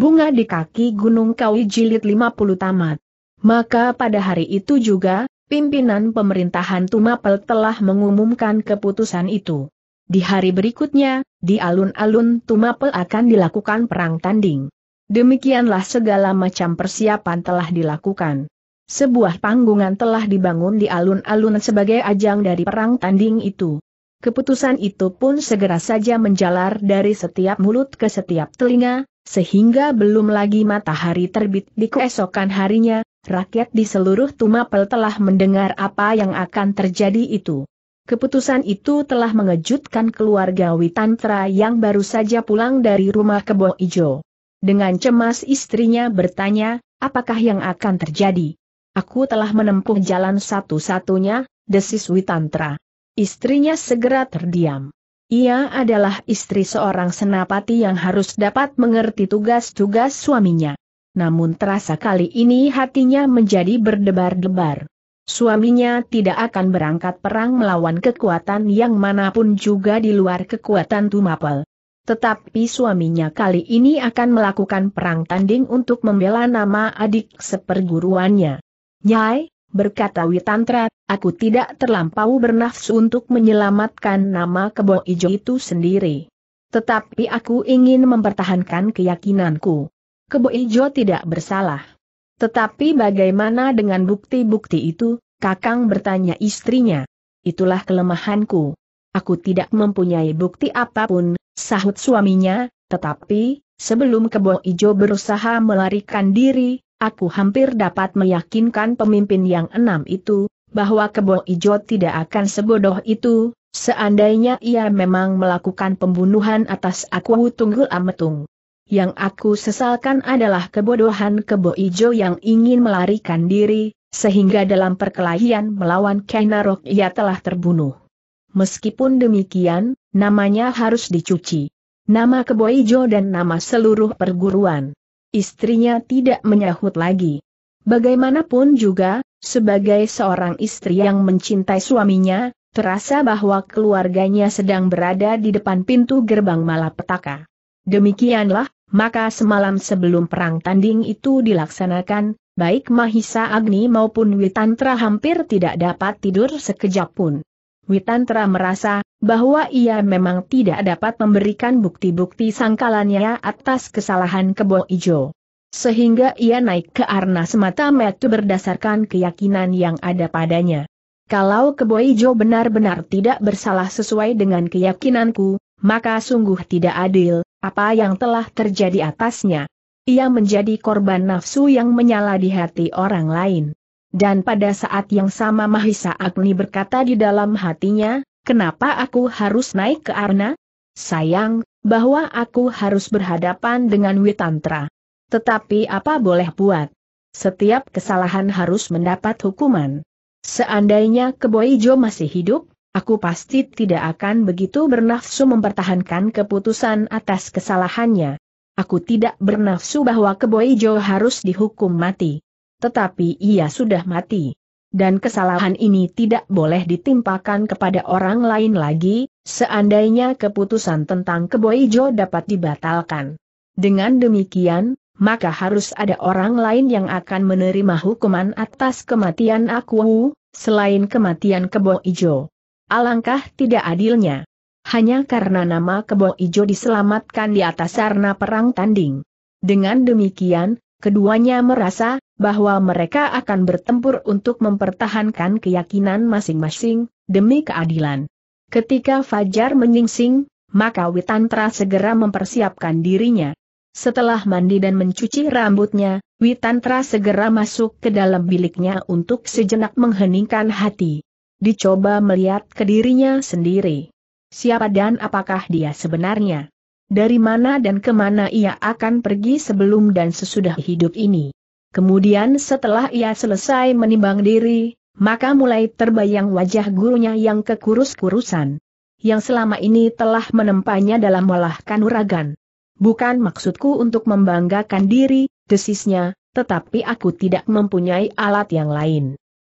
Bunga di kaki Gunung Kawi Jilid 50 tamat. Maka pada hari itu juga, pimpinan pemerintahan Tumapel telah mengumumkan keputusan itu. Di hari berikutnya, di alun-alun Tumapel akan dilakukan perang tanding. Demikianlah segala macam persiapan telah dilakukan. Sebuah panggungan telah dibangun di alun-alun sebagai ajang dari perang tanding itu. Keputusan itu pun segera saja menjalar dari setiap mulut ke setiap telinga, sehingga belum lagi matahari terbit di keesokan harinya, rakyat di seluruh Tumapel telah mendengar apa yang akan terjadi itu. Keputusan itu telah mengejutkan keluarga Witantra yang baru saja pulang dari rumah kebo ijo. Dengan cemas istrinya bertanya, apakah yang akan terjadi? Aku telah menempuh jalan satu-satunya, desis Witantra. Istrinya segera terdiam. Ia adalah istri seorang senapati yang harus dapat mengerti tugas-tugas suaminya. Namun terasa kali ini hatinya menjadi berdebar-debar. Suaminya tidak akan berangkat perang melawan kekuatan yang manapun juga di luar kekuatan Tumapel. Tetapi suaminya kali ini akan melakukan perang tanding untuk membela nama adik seperguruannya. Nyai, berkata Witantra, aku tidak terlampau bernafsu untuk menyelamatkan nama kebo ijo itu sendiri. Tetapi aku ingin mempertahankan keyakinanku. Kebo ijo tidak bersalah. Tetapi bagaimana dengan bukti-bukti itu, Kakang bertanya istrinya. Itulah kelemahanku. Aku tidak mempunyai bukti apapun, sahut suaminya, tetapi, sebelum kebo ijo berusaha melarikan diri, Aku hampir dapat meyakinkan pemimpin yang enam itu, bahwa kebo ijo tidak akan sebodoh itu, seandainya ia memang melakukan pembunuhan atas aku tunggul ametung. Yang aku sesalkan adalah kebodohan kebo ijo yang ingin melarikan diri, sehingga dalam perkelahian melawan Kainarok ia telah terbunuh. Meskipun demikian, namanya harus dicuci. Nama kebo Ijo dan nama seluruh perguruan. Istrinya tidak menyahut lagi. Bagaimanapun juga, sebagai seorang istri yang mencintai suaminya, terasa bahwa keluarganya sedang berada di depan pintu gerbang malapetaka. Demikianlah, maka semalam sebelum perang tanding itu dilaksanakan, baik Mahisa Agni maupun Witantra hampir tidak dapat tidur sekejap pun. Witantra merasa bahwa ia memang tidak dapat memberikan bukti-bukti sangkalannya atas kesalahan kebo ijo. Sehingga ia naik ke arna semata metu berdasarkan keyakinan yang ada padanya. Kalau kebo ijo benar-benar tidak bersalah sesuai dengan keyakinanku, maka sungguh tidak adil, apa yang telah terjadi atasnya. Ia menjadi korban nafsu yang menyala di hati orang lain. Dan pada saat yang sama Mahisa Agni berkata di dalam hatinya, kenapa aku harus naik ke Arna? Sayang, bahwa aku harus berhadapan dengan Witantra. Tetapi apa boleh buat? Setiap kesalahan harus mendapat hukuman. Seandainya Keboijo masih hidup, aku pasti tidak akan begitu bernafsu mempertahankan keputusan atas kesalahannya. Aku tidak bernafsu bahwa Keboijo harus dihukum mati tetapi ia sudah mati. Dan kesalahan ini tidak boleh ditimpakan kepada orang lain lagi, seandainya keputusan tentang Keboijo dapat dibatalkan. Dengan demikian, maka harus ada orang lain yang akan menerima hukuman atas kematian aku, selain kematian Keboijo. Alangkah tidak adilnya. Hanya karena nama Keboijo diselamatkan di atas sarna perang tanding. Dengan demikian, Keduanya merasa bahwa mereka akan bertempur untuk mempertahankan keyakinan masing-masing demi keadilan. Ketika Fajar menyingsing, maka Witantra segera mempersiapkan dirinya. Setelah mandi dan mencuci rambutnya, Witantra segera masuk ke dalam biliknya untuk sejenak mengheningkan hati. Dicoba melihat ke dirinya sendiri. Siapa dan apakah dia sebenarnya? dari mana dan kemana ia akan pergi sebelum dan sesudah hidup ini. Kemudian setelah ia selesai menimbang diri, maka mulai terbayang wajah gurunya yang kekurus-kurusan. Yang selama ini telah menempanya dalam olah kanuragan. Bukan maksudku untuk membanggakan diri, desisnya, tetapi aku tidak mempunyai alat yang lain.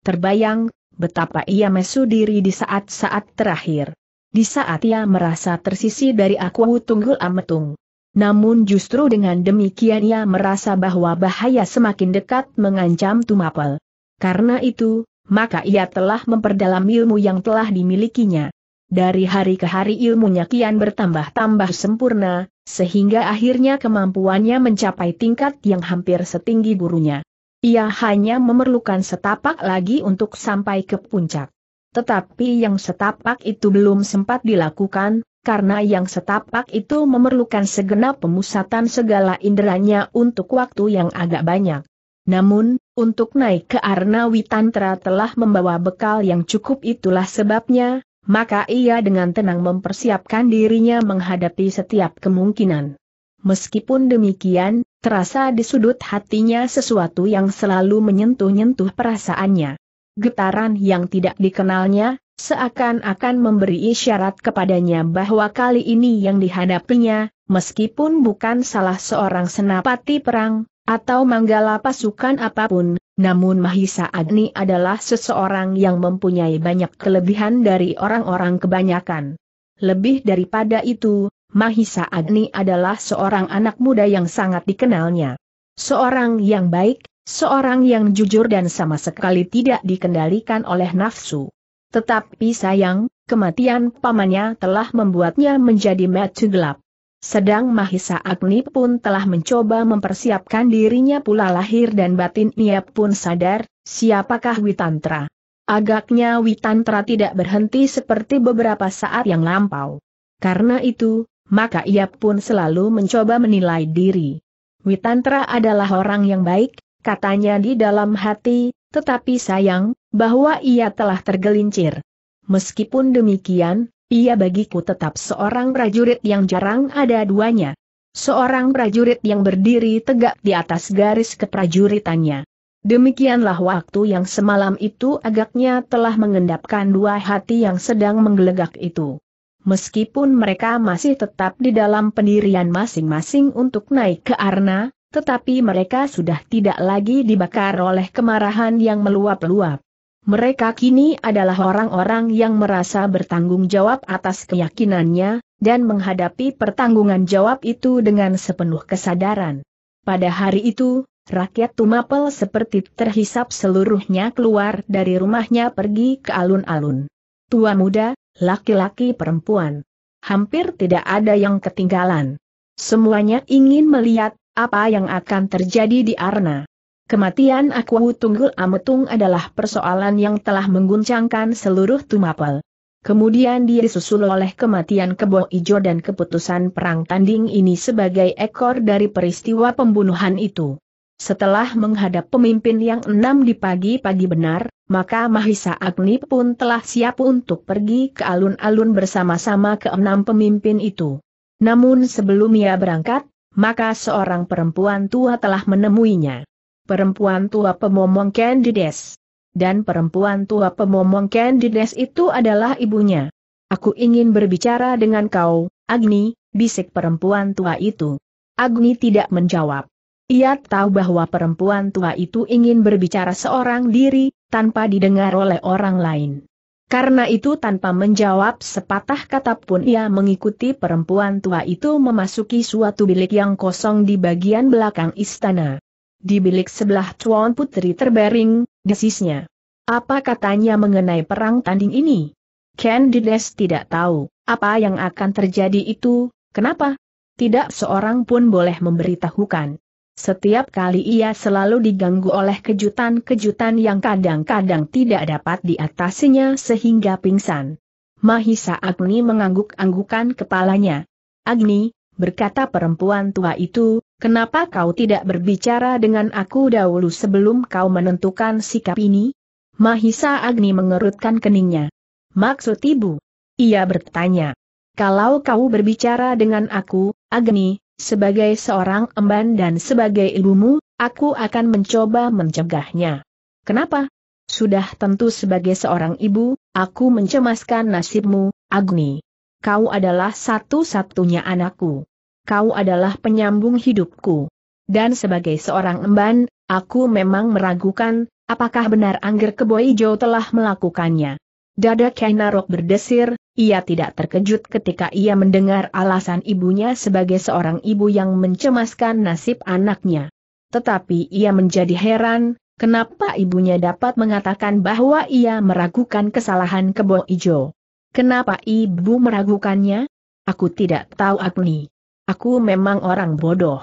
Terbayang, betapa ia mesu diri di saat-saat terakhir. Di saat ia merasa tersisi dari aku tunggul ametung. Namun justru dengan demikian ia merasa bahwa bahaya semakin dekat mengancam Tumapel. Karena itu, maka ia telah memperdalam ilmu yang telah dimilikinya. Dari hari ke hari ilmunya kian bertambah-tambah sempurna, sehingga akhirnya kemampuannya mencapai tingkat yang hampir setinggi gurunya. Ia hanya memerlukan setapak lagi untuk sampai ke puncak. Tetapi yang setapak itu belum sempat dilakukan, karena yang setapak itu memerlukan segenap pemusatan segala inderanya untuk waktu yang agak banyak. Namun, untuk naik ke Arna Witantra telah membawa bekal yang cukup itulah sebabnya, maka ia dengan tenang mempersiapkan dirinya menghadapi setiap kemungkinan. Meskipun demikian, terasa di sudut hatinya sesuatu yang selalu menyentuh-nyentuh perasaannya. Getaran yang tidak dikenalnya, seakan-akan memberi isyarat kepadanya bahwa kali ini yang dihadapinya, meskipun bukan salah seorang senapati perang, atau manggala pasukan apapun, namun Mahisa Agni adalah seseorang yang mempunyai banyak kelebihan dari orang-orang kebanyakan. Lebih daripada itu, Mahisa Agni adalah seorang anak muda yang sangat dikenalnya. Seorang yang baik, Seorang yang jujur dan sama sekali tidak dikendalikan oleh nafsu. Tetapi sayang, kematian pamannya telah membuatnya menjadi mati gelap. Sedang Mahisa Agni pun telah mencoba mempersiapkan dirinya pula lahir dan batin ia pun sadar, siapakah Witantra. Agaknya Witantra tidak berhenti seperti beberapa saat yang lampau. Karena itu, maka ia pun selalu mencoba menilai diri. Witantra adalah orang yang baik, katanya di dalam hati, tetapi sayang, bahwa ia telah tergelincir. Meskipun demikian, ia bagiku tetap seorang prajurit yang jarang ada duanya. Seorang prajurit yang berdiri tegak di atas garis keprajuritannya. Demikianlah waktu yang semalam itu agaknya telah mengendapkan dua hati yang sedang menggelegak itu. Meskipun mereka masih tetap di dalam pendirian masing-masing untuk naik ke arna, tetapi mereka sudah tidak lagi dibakar oleh kemarahan yang meluap-luap. Mereka kini adalah orang-orang yang merasa bertanggung jawab atas keyakinannya, dan menghadapi pertanggungan jawab itu dengan sepenuh kesadaran. Pada hari itu, rakyat Tumapel seperti terhisap seluruhnya keluar dari rumahnya pergi ke alun-alun. Tua muda, laki-laki perempuan. Hampir tidak ada yang ketinggalan. Semuanya ingin melihat apa yang akan terjadi di Arna. Kematian Akwawu Tunggul Ametung adalah persoalan yang telah mengguncangkan seluruh Tumapel. Kemudian dia disusul oleh kematian Kebo Ijo dan keputusan perang tanding ini sebagai ekor dari peristiwa pembunuhan itu. Setelah menghadap pemimpin yang enam di pagi-pagi benar, maka Mahisa Agni pun telah siap untuk pergi ke alun-alun bersama-sama ke enam pemimpin itu. Namun sebelum ia berangkat, maka seorang perempuan tua telah menemuinya. Perempuan tua pemomong Candides. Dan perempuan tua pemomong Candides itu adalah ibunya. Aku ingin berbicara dengan kau, Agni, bisik perempuan tua itu. Agni tidak menjawab. Ia tahu bahwa perempuan tua itu ingin berbicara seorang diri, tanpa didengar oleh orang lain. Karena itu tanpa menjawab sepatah kata pun ia mengikuti perempuan tua itu memasuki suatu bilik yang kosong di bagian belakang istana. Di bilik sebelah Tuan Putri terbaring, desisnya. Apa katanya mengenai perang tanding ini? Candides tidak tahu, apa yang akan terjadi itu, kenapa? Tidak seorang pun boleh memberitahukan. Setiap kali ia selalu diganggu oleh kejutan-kejutan yang kadang-kadang tidak dapat diatasinya sehingga pingsan. Mahisa Agni mengangguk-anggukan kepalanya. Agni, berkata perempuan tua itu, kenapa kau tidak berbicara dengan aku dahulu sebelum kau menentukan sikap ini? Mahisa Agni mengerutkan keningnya. Maksud ibu? Ia bertanya. Kalau kau berbicara dengan aku, Agni, sebagai seorang emban dan sebagai ibumu, aku akan mencoba mencegahnya. Kenapa? Sudah tentu sebagai seorang ibu, aku mencemaskan nasibmu, Agni. Kau adalah satu-satunya anakku. Kau adalah penyambung hidupku. Dan sebagai seorang emban, aku memang meragukan, apakah benar Angger Keboijo telah melakukannya. Dada Kainarok berdesir, ia tidak terkejut ketika ia mendengar alasan ibunya sebagai seorang ibu yang mencemaskan nasib anaknya. Tetapi ia menjadi heran, kenapa ibunya dapat mengatakan bahwa ia meragukan kesalahan kebo ijo. Kenapa ibu meragukannya? Aku tidak tahu Agni. Aku memang orang bodoh.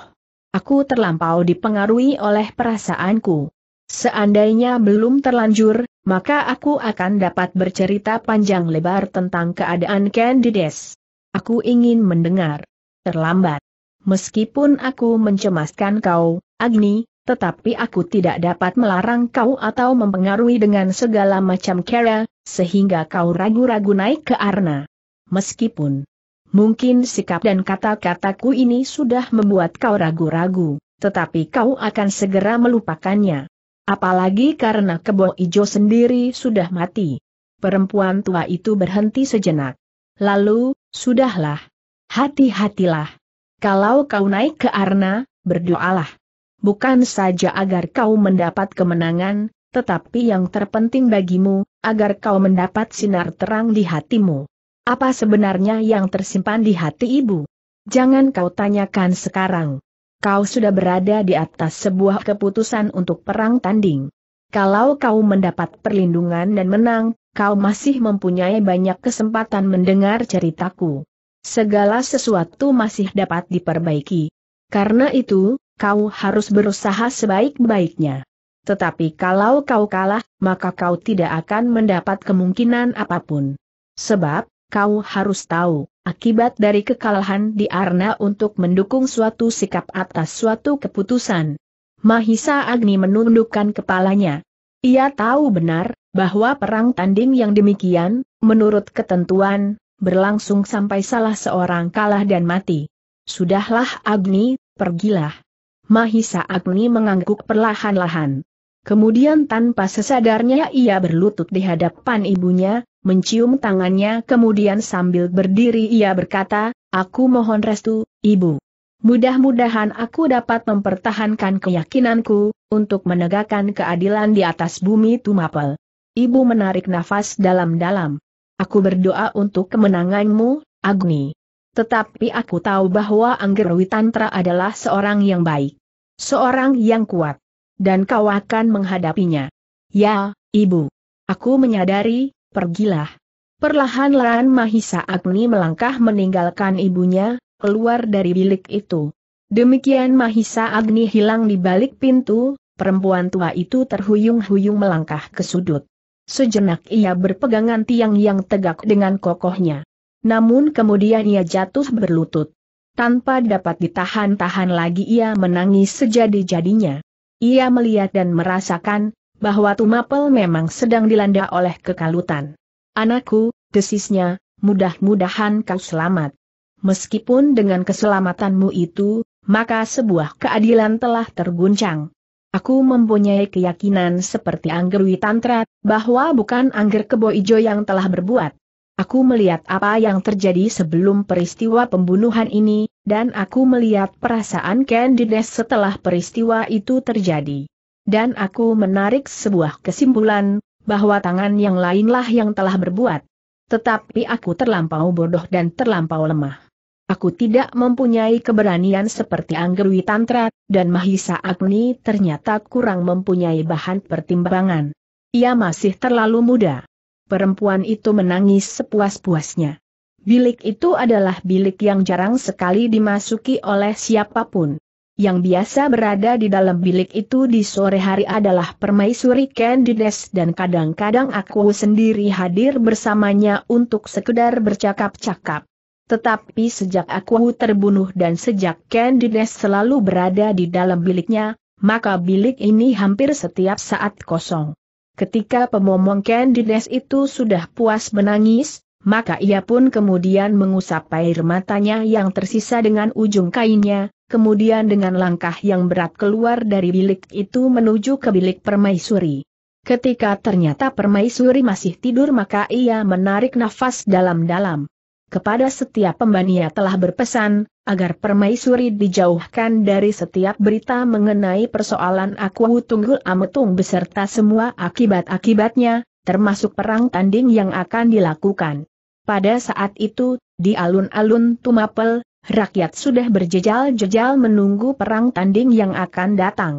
Aku terlampau dipengaruhi oleh perasaanku. Seandainya belum terlanjur, maka aku akan dapat bercerita panjang lebar tentang keadaan Candides. Aku ingin mendengar. Terlambat. Meskipun aku mencemaskan kau, Agni, tetapi aku tidak dapat melarang kau atau mempengaruhi dengan segala macam cara, sehingga kau ragu-ragu naik ke Arna. Meskipun mungkin sikap dan kata-kataku ini sudah membuat kau ragu-ragu, tetapi kau akan segera melupakannya. Apalagi karena kebo ijo sendiri sudah mati. Perempuan tua itu berhenti sejenak. Lalu, sudahlah. Hati-hatilah. Kalau kau naik ke Arna, berdoalah. Bukan saja agar kau mendapat kemenangan, tetapi yang terpenting bagimu, agar kau mendapat sinar terang di hatimu. Apa sebenarnya yang tersimpan di hati ibu? Jangan kau tanyakan sekarang kau sudah berada di atas sebuah keputusan untuk perang tanding. Kalau kau mendapat perlindungan dan menang, kau masih mempunyai banyak kesempatan mendengar ceritaku. Segala sesuatu masih dapat diperbaiki. Karena itu, kau harus berusaha sebaik-baiknya. Tetapi kalau kau kalah, maka kau tidak akan mendapat kemungkinan apapun. Sebab, kau harus tahu, akibat dari kekalahan di Arna untuk mendukung suatu sikap atas suatu keputusan. Mahisa Agni menundukkan kepalanya. Ia tahu benar, bahwa perang tanding yang demikian, menurut ketentuan, berlangsung sampai salah seorang kalah dan mati. Sudahlah Agni, pergilah. Mahisa Agni mengangguk perlahan-lahan. Kemudian tanpa sesadarnya ia berlutut di hadapan ibunya, mencium tangannya kemudian sambil berdiri ia berkata, Aku mohon restu, ibu. Mudah-mudahan aku dapat mempertahankan keyakinanku, untuk menegakkan keadilan di atas bumi Tumapel. Ibu menarik nafas dalam-dalam. Aku berdoa untuk kemenanganmu, Agni. Tetapi aku tahu bahwa Anggerwi Tantra adalah seorang yang baik. Seorang yang kuat dan kau akan menghadapinya. Ya, ibu. Aku menyadari, pergilah. Perlahan-lahan Mahisa Agni melangkah meninggalkan ibunya, keluar dari bilik itu. Demikian Mahisa Agni hilang di balik pintu, perempuan tua itu terhuyung-huyung melangkah ke sudut. Sejenak ia berpegangan tiang yang tegak dengan kokohnya. Namun kemudian ia jatuh berlutut. Tanpa dapat ditahan-tahan lagi ia menangis sejadi-jadinya. Ia melihat dan merasakan, bahwa Tumapel memang sedang dilanda oleh kekalutan. Anakku, desisnya, mudah-mudahan kau selamat. Meskipun dengan keselamatanmu itu, maka sebuah keadilan telah terguncang. Aku mempunyai keyakinan seperti Angger Witantra, bahwa bukan Angger Kebo Ijo yang telah berbuat. Aku melihat apa yang terjadi sebelum peristiwa pembunuhan ini, dan aku melihat perasaan Candides setelah peristiwa itu terjadi. Dan aku menarik sebuah kesimpulan, bahwa tangan yang lainlah yang telah berbuat. Tetapi aku terlampau bodoh dan terlampau lemah. Aku tidak mempunyai keberanian seperti Anggerwi Tantra, dan Mahisa Agni ternyata kurang mempunyai bahan pertimbangan. Ia masih terlalu muda. Perempuan itu menangis sepuas-puasnya. Bilik itu adalah bilik yang jarang sekali dimasuki oleh siapapun. Yang biasa berada di dalam bilik itu di sore hari adalah permaisuri Candides dan kadang-kadang aku sendiri hadir bersamanya untuk sekedar bercakap-cakap. Tetapi sejak aku terbunuh dan sejak Candides selalu berada di dalam biliknya, maka bilik ini hampir setiap saat kosong. Ketika pemomong Candides itu sudah puas menangis, maka ia pun kemudian mengusap air matanya yang tersisa dengan ujung kainnya, kemudian dengan langkah yang berat keluar dari bilik itu menuju ke bilik permaisuri. Ketika ternyata permaisuri masih tidur maka ia menarik nafas dalam-dalam. Kepada setiap pembania telah berpesan, agar permaisuri dijauhkan dari setiap berita mengenai persoalan aku tunggul ametung beserta semua akibat-akibatnya, termasuk perang tanding yang akan dilakukan. Pada saat itu, di alun-alun Tumapel, rakyat sudah berjejal-jejal menunggu perang tanding yang akan datang.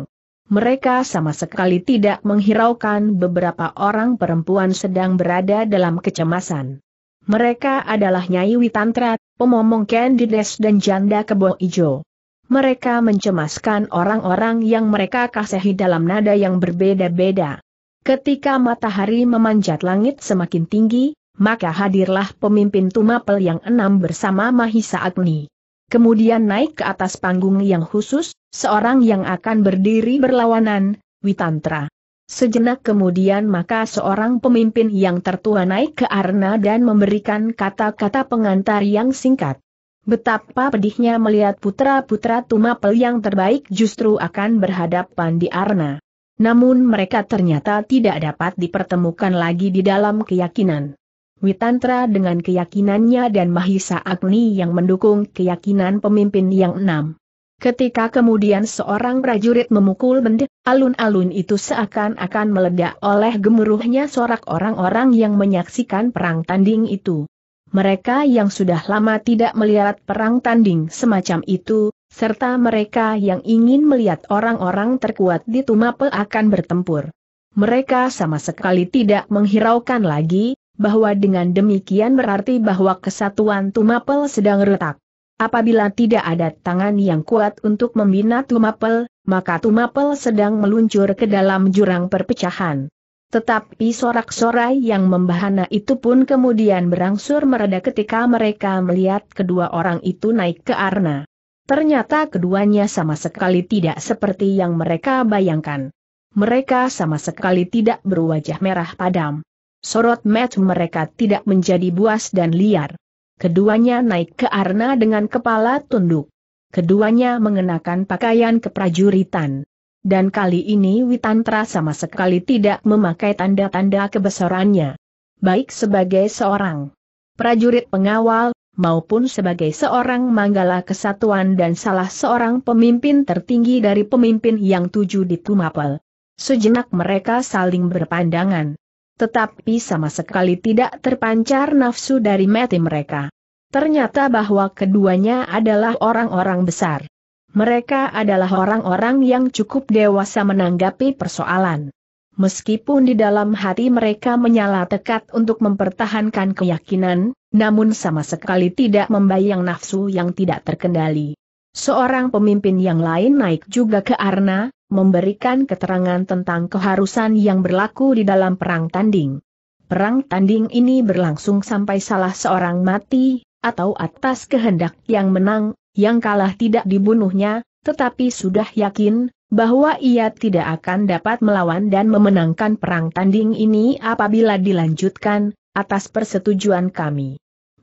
Mereka sama sekali tidak menghiraukan beberapa orang perempuan sedang berada dalam kecemasan. Mereka adalah Nyai Witantra, pemomong Candides dan janda kebo ijo. Mereka mencemaskan orang-orang yang mereka kasihi dalam nada yang berbeda-beda. Ketika matahari memanjat langit semakin tinggi, maka hadirlah pemimpin Tumapel yang enam bersama Mahisa Agni. Kemudian naik ke atas panggung yang khusus, seorang yang akan berdiri berlawanan, Witantra. Sejenak kemudian maka seorang pemimpin yang tertua naik ke arna dan memberikan kata-kata pengantar yang singkat. Betapa pedihnya melihat putra-putra Tumapel yang terbaik justru akan berhadapan di arna. Namun mereka ternyata tidak dapat dipertemukan lagi di dalam keyakinan. Witantra dengan keyakinannya dan Mahisa Agni yang mendukung keyakinan pemimpin yang enam. Ketika kemudian seorang prajurit memukul benda, alun-alun itu seakan-akan meledak oleh gemuruhnya sorak orang-orang yang menyaksikan perang tanding itu. Mereka yang sudah lama tidak melihat perang tanding semacam itu, serta mereka yang ingin melihat orang-orang terkuat di Tumapel akan bertempur. Mereka sama sekali tidak menghiraukan lagi, bahwa dengan demikian berarti bahwa kesatuan Tumapel sedang retak. Apabila tidak ada tangan yang kuat untuk membina Tumapel, maka Tumapel sedang meluncur ke dalam jurang perpecahan. Tetapi sorak-sorai yang membahana itu pun kemudian berangsur mereda ketika mereka melihat kedua orang itu naik ke arna. Ternyata keduanya sama sekali tidak seperti yang mereka bayangkan. Mereka sama sekali tidak berwajah merah padam sorot met mereka tidak menjadi buas dan liar. Keduanya naik ke arna dengan kepala tunduk. Keduanya mengenakan pakaian keprajuritan. Dan kali ini Witantra sama sekali tidak memakai tanda-tanda kebesarannya. Baik sebagai seorang prajurit pengawal, maupun sebagai seorang manggala kesatuan dan salah seorang pemimpin tertinggi dari pemimpin yang tujuh di Tumapel. Sejenak mereka saling berpandangan tetapi sama sekali tidak terpancar nafsu dari mati mereka. Ternyata bahwa keduanya adalah orang-orang besar. Mereka adalah orang-orang yang cukup dewasa menanggapi persoalan. Meskipun di dalam hati mereka menyala tekad untuk mempertahankan keyakinan, namun sama sekali tidak membayang nafsu yang tidak terkendali. Seorang pemimpin yang lain naik juga ke Arna, memberikan keterangan tentang keharusan yang berlaku di dalam perang tanding. Perang tanding ini berlangsung sampai salah seorang mati, atau atas kehendak yang menang, yang kalah tidak dibunuhnya, tetapi sudah yakin, bahwa ia tidak akan dapat melawan dan memenangkan perang tanding ini apabila dilanjutkan, atas persetujuan kami.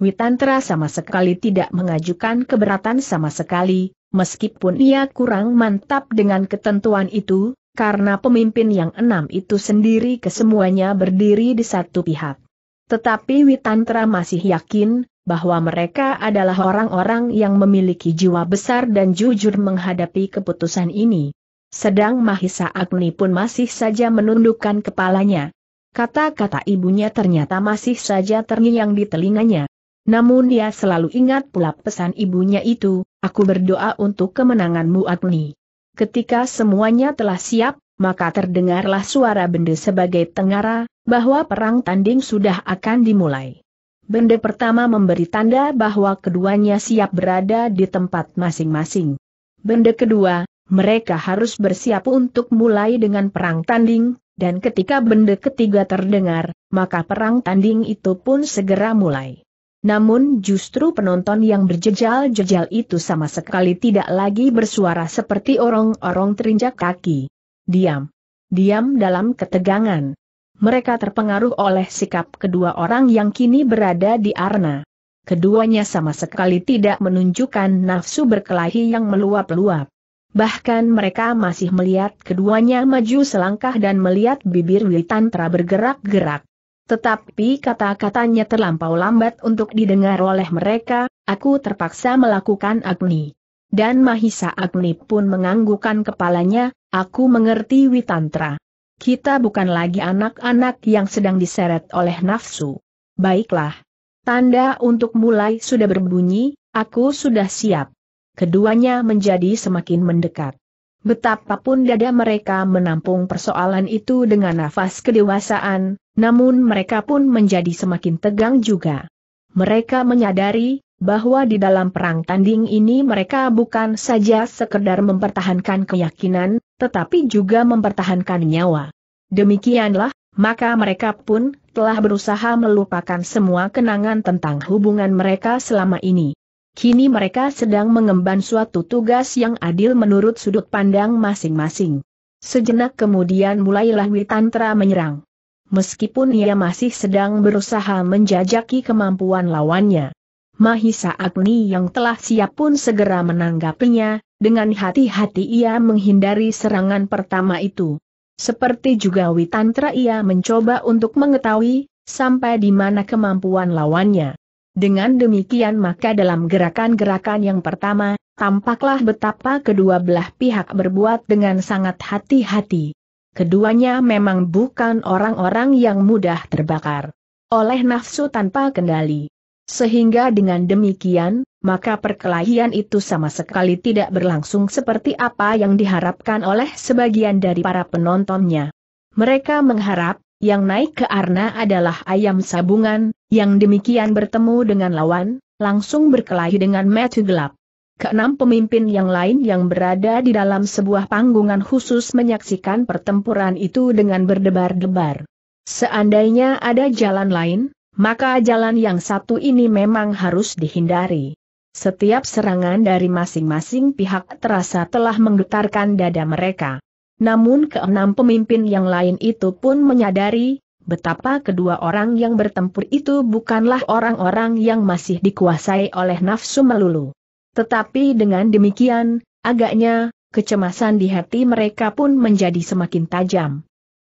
Witantra sama sekali tidak mengajukan keberatan sama sekali, meskipun ia kurang mantap dengan ketentuan itu, karena pemimpin yang enam itu sendiri kesemuanya berdiri di satu pihak. Tetapi Witantra masih yakin, bahwa mereka adalah orang-orang yang memiliki jiwa besar dan jujur menghadapi keputusan ini. Sedang Mahisa Agni pun masih saja menundukkan kepalanya. Kata-kata ibunya ternyata masih saja terngiang di telinganya. Namun dia selalu ingat pula pesan ibunya itu, aku berdoa untuk kemenanganmu Agni. Ketika semuanya telah siap, maka terdengarlah suara benda sebagai tengara, bahwa perang tanding sudah akan dimulai. Benda pertama memberi tanda bahwa keduanya siap berada di tempat masing-masing. Benda kedua, mereka harus bersiap untuk mulai dengan perang tanding, dan ketika benda ketiga terdengar, maka perang tanding itu pun segera mulai. Namun justru penonton yang berjejal-jejal itu sama sekali tidak lagi bersuara seperti orang-orang terinjak kaki. Diam. Diam dalam ketegangan. Mereka terpengaruh oleh sikap kedua orang yang kini berada di arena. Keduanya sama sekali tidak menunjukkan nafsu berkelahi yang meluap-luap. Bahkan mereka masih melihat keduanya maju selangkah dan melihat bibir Witantra bergerak-gerak. Tetapi kata-katanya terlampau lambat untuk didengar oleh mereka, aku terpaksa melakukan Agni. Dan Mahisa Agni pun menganggukkan kepalanya, aku mengerti Witantra. Kita bukan lagi anak-anak yang sedang diseret oleh nafsu. Baiklah. Tanda untuk mulai sudah berbunyi, aku sudah siap. Keduanya menjadi semakin mendekat. Betapapun dada mereka menampung persoalan itu dengan nafas kedewasaan, namun mereka pun menjadi semakin tegang juga. Mereka menyadari bahwa di dalam perang tanding ini mereka bukan saja sekedar mempertahankan keyakinan, tetapi juga mempertahankan nyawa. Demikianlah, maka mereka pun telah berusaha melupakan semua kenangan tentang hubungan mereka selama ini. Kini mereka sedang mengemban suatu tugas yang adil menurut sudut pandang masing-masing. Sejenak kemudian mulailah Witantra menyerang meskipun ia masih sedang berusaha menjajaki kemampuan lawannya. Mahisa Agni yang telah siap pun segera menanggapinya, dengan hati-hati ia menghindari serangan pertama itu. Seperti juga Witantra ia mencoba untuk mengetahui, sampai di mana kemampuan lawannya. Dengan demikian maka dalam gerakan-gerakan yang pertama, tampaklah betapa kedua belah pihak berbuat dengan sangat hati-hati keduanya memang bukan orang-orang yang mudah terbakar oleh nafsu tanpa kendali. Sehingga dengan demikian, maka perkelahian itu sama sekali tidak berlangsung seperti apa yang diharapkan oleh sebagian dari para penontonnya. Mereka mengharap, yang naik ke arna adalah ayam sabungan, yang demikian bertemu dengan lawan, langsung berkelahi dengan metu gelap keenam pemimpin yang lain yang berada di dalam sebuah panggungan khusus menyaksikan pertempuran itu dengan berdebar-debar. Seandainya ada jalan lain, maka jalan yang satu ini memang harus dihindari. Setiap serangan dari masing-masing pihak terasa telah menggetarkan dada mereka. Namun keenam pemimpin yang lain itu pun menyadari, betapa kedua orang yang bertempur itu bukanlah orang-orang yang masih dikuasai oleh nafsu melulu. Tetapi dengan demikian, agaknya, kecemasan di hati mereka pun menjadi semakin tajam.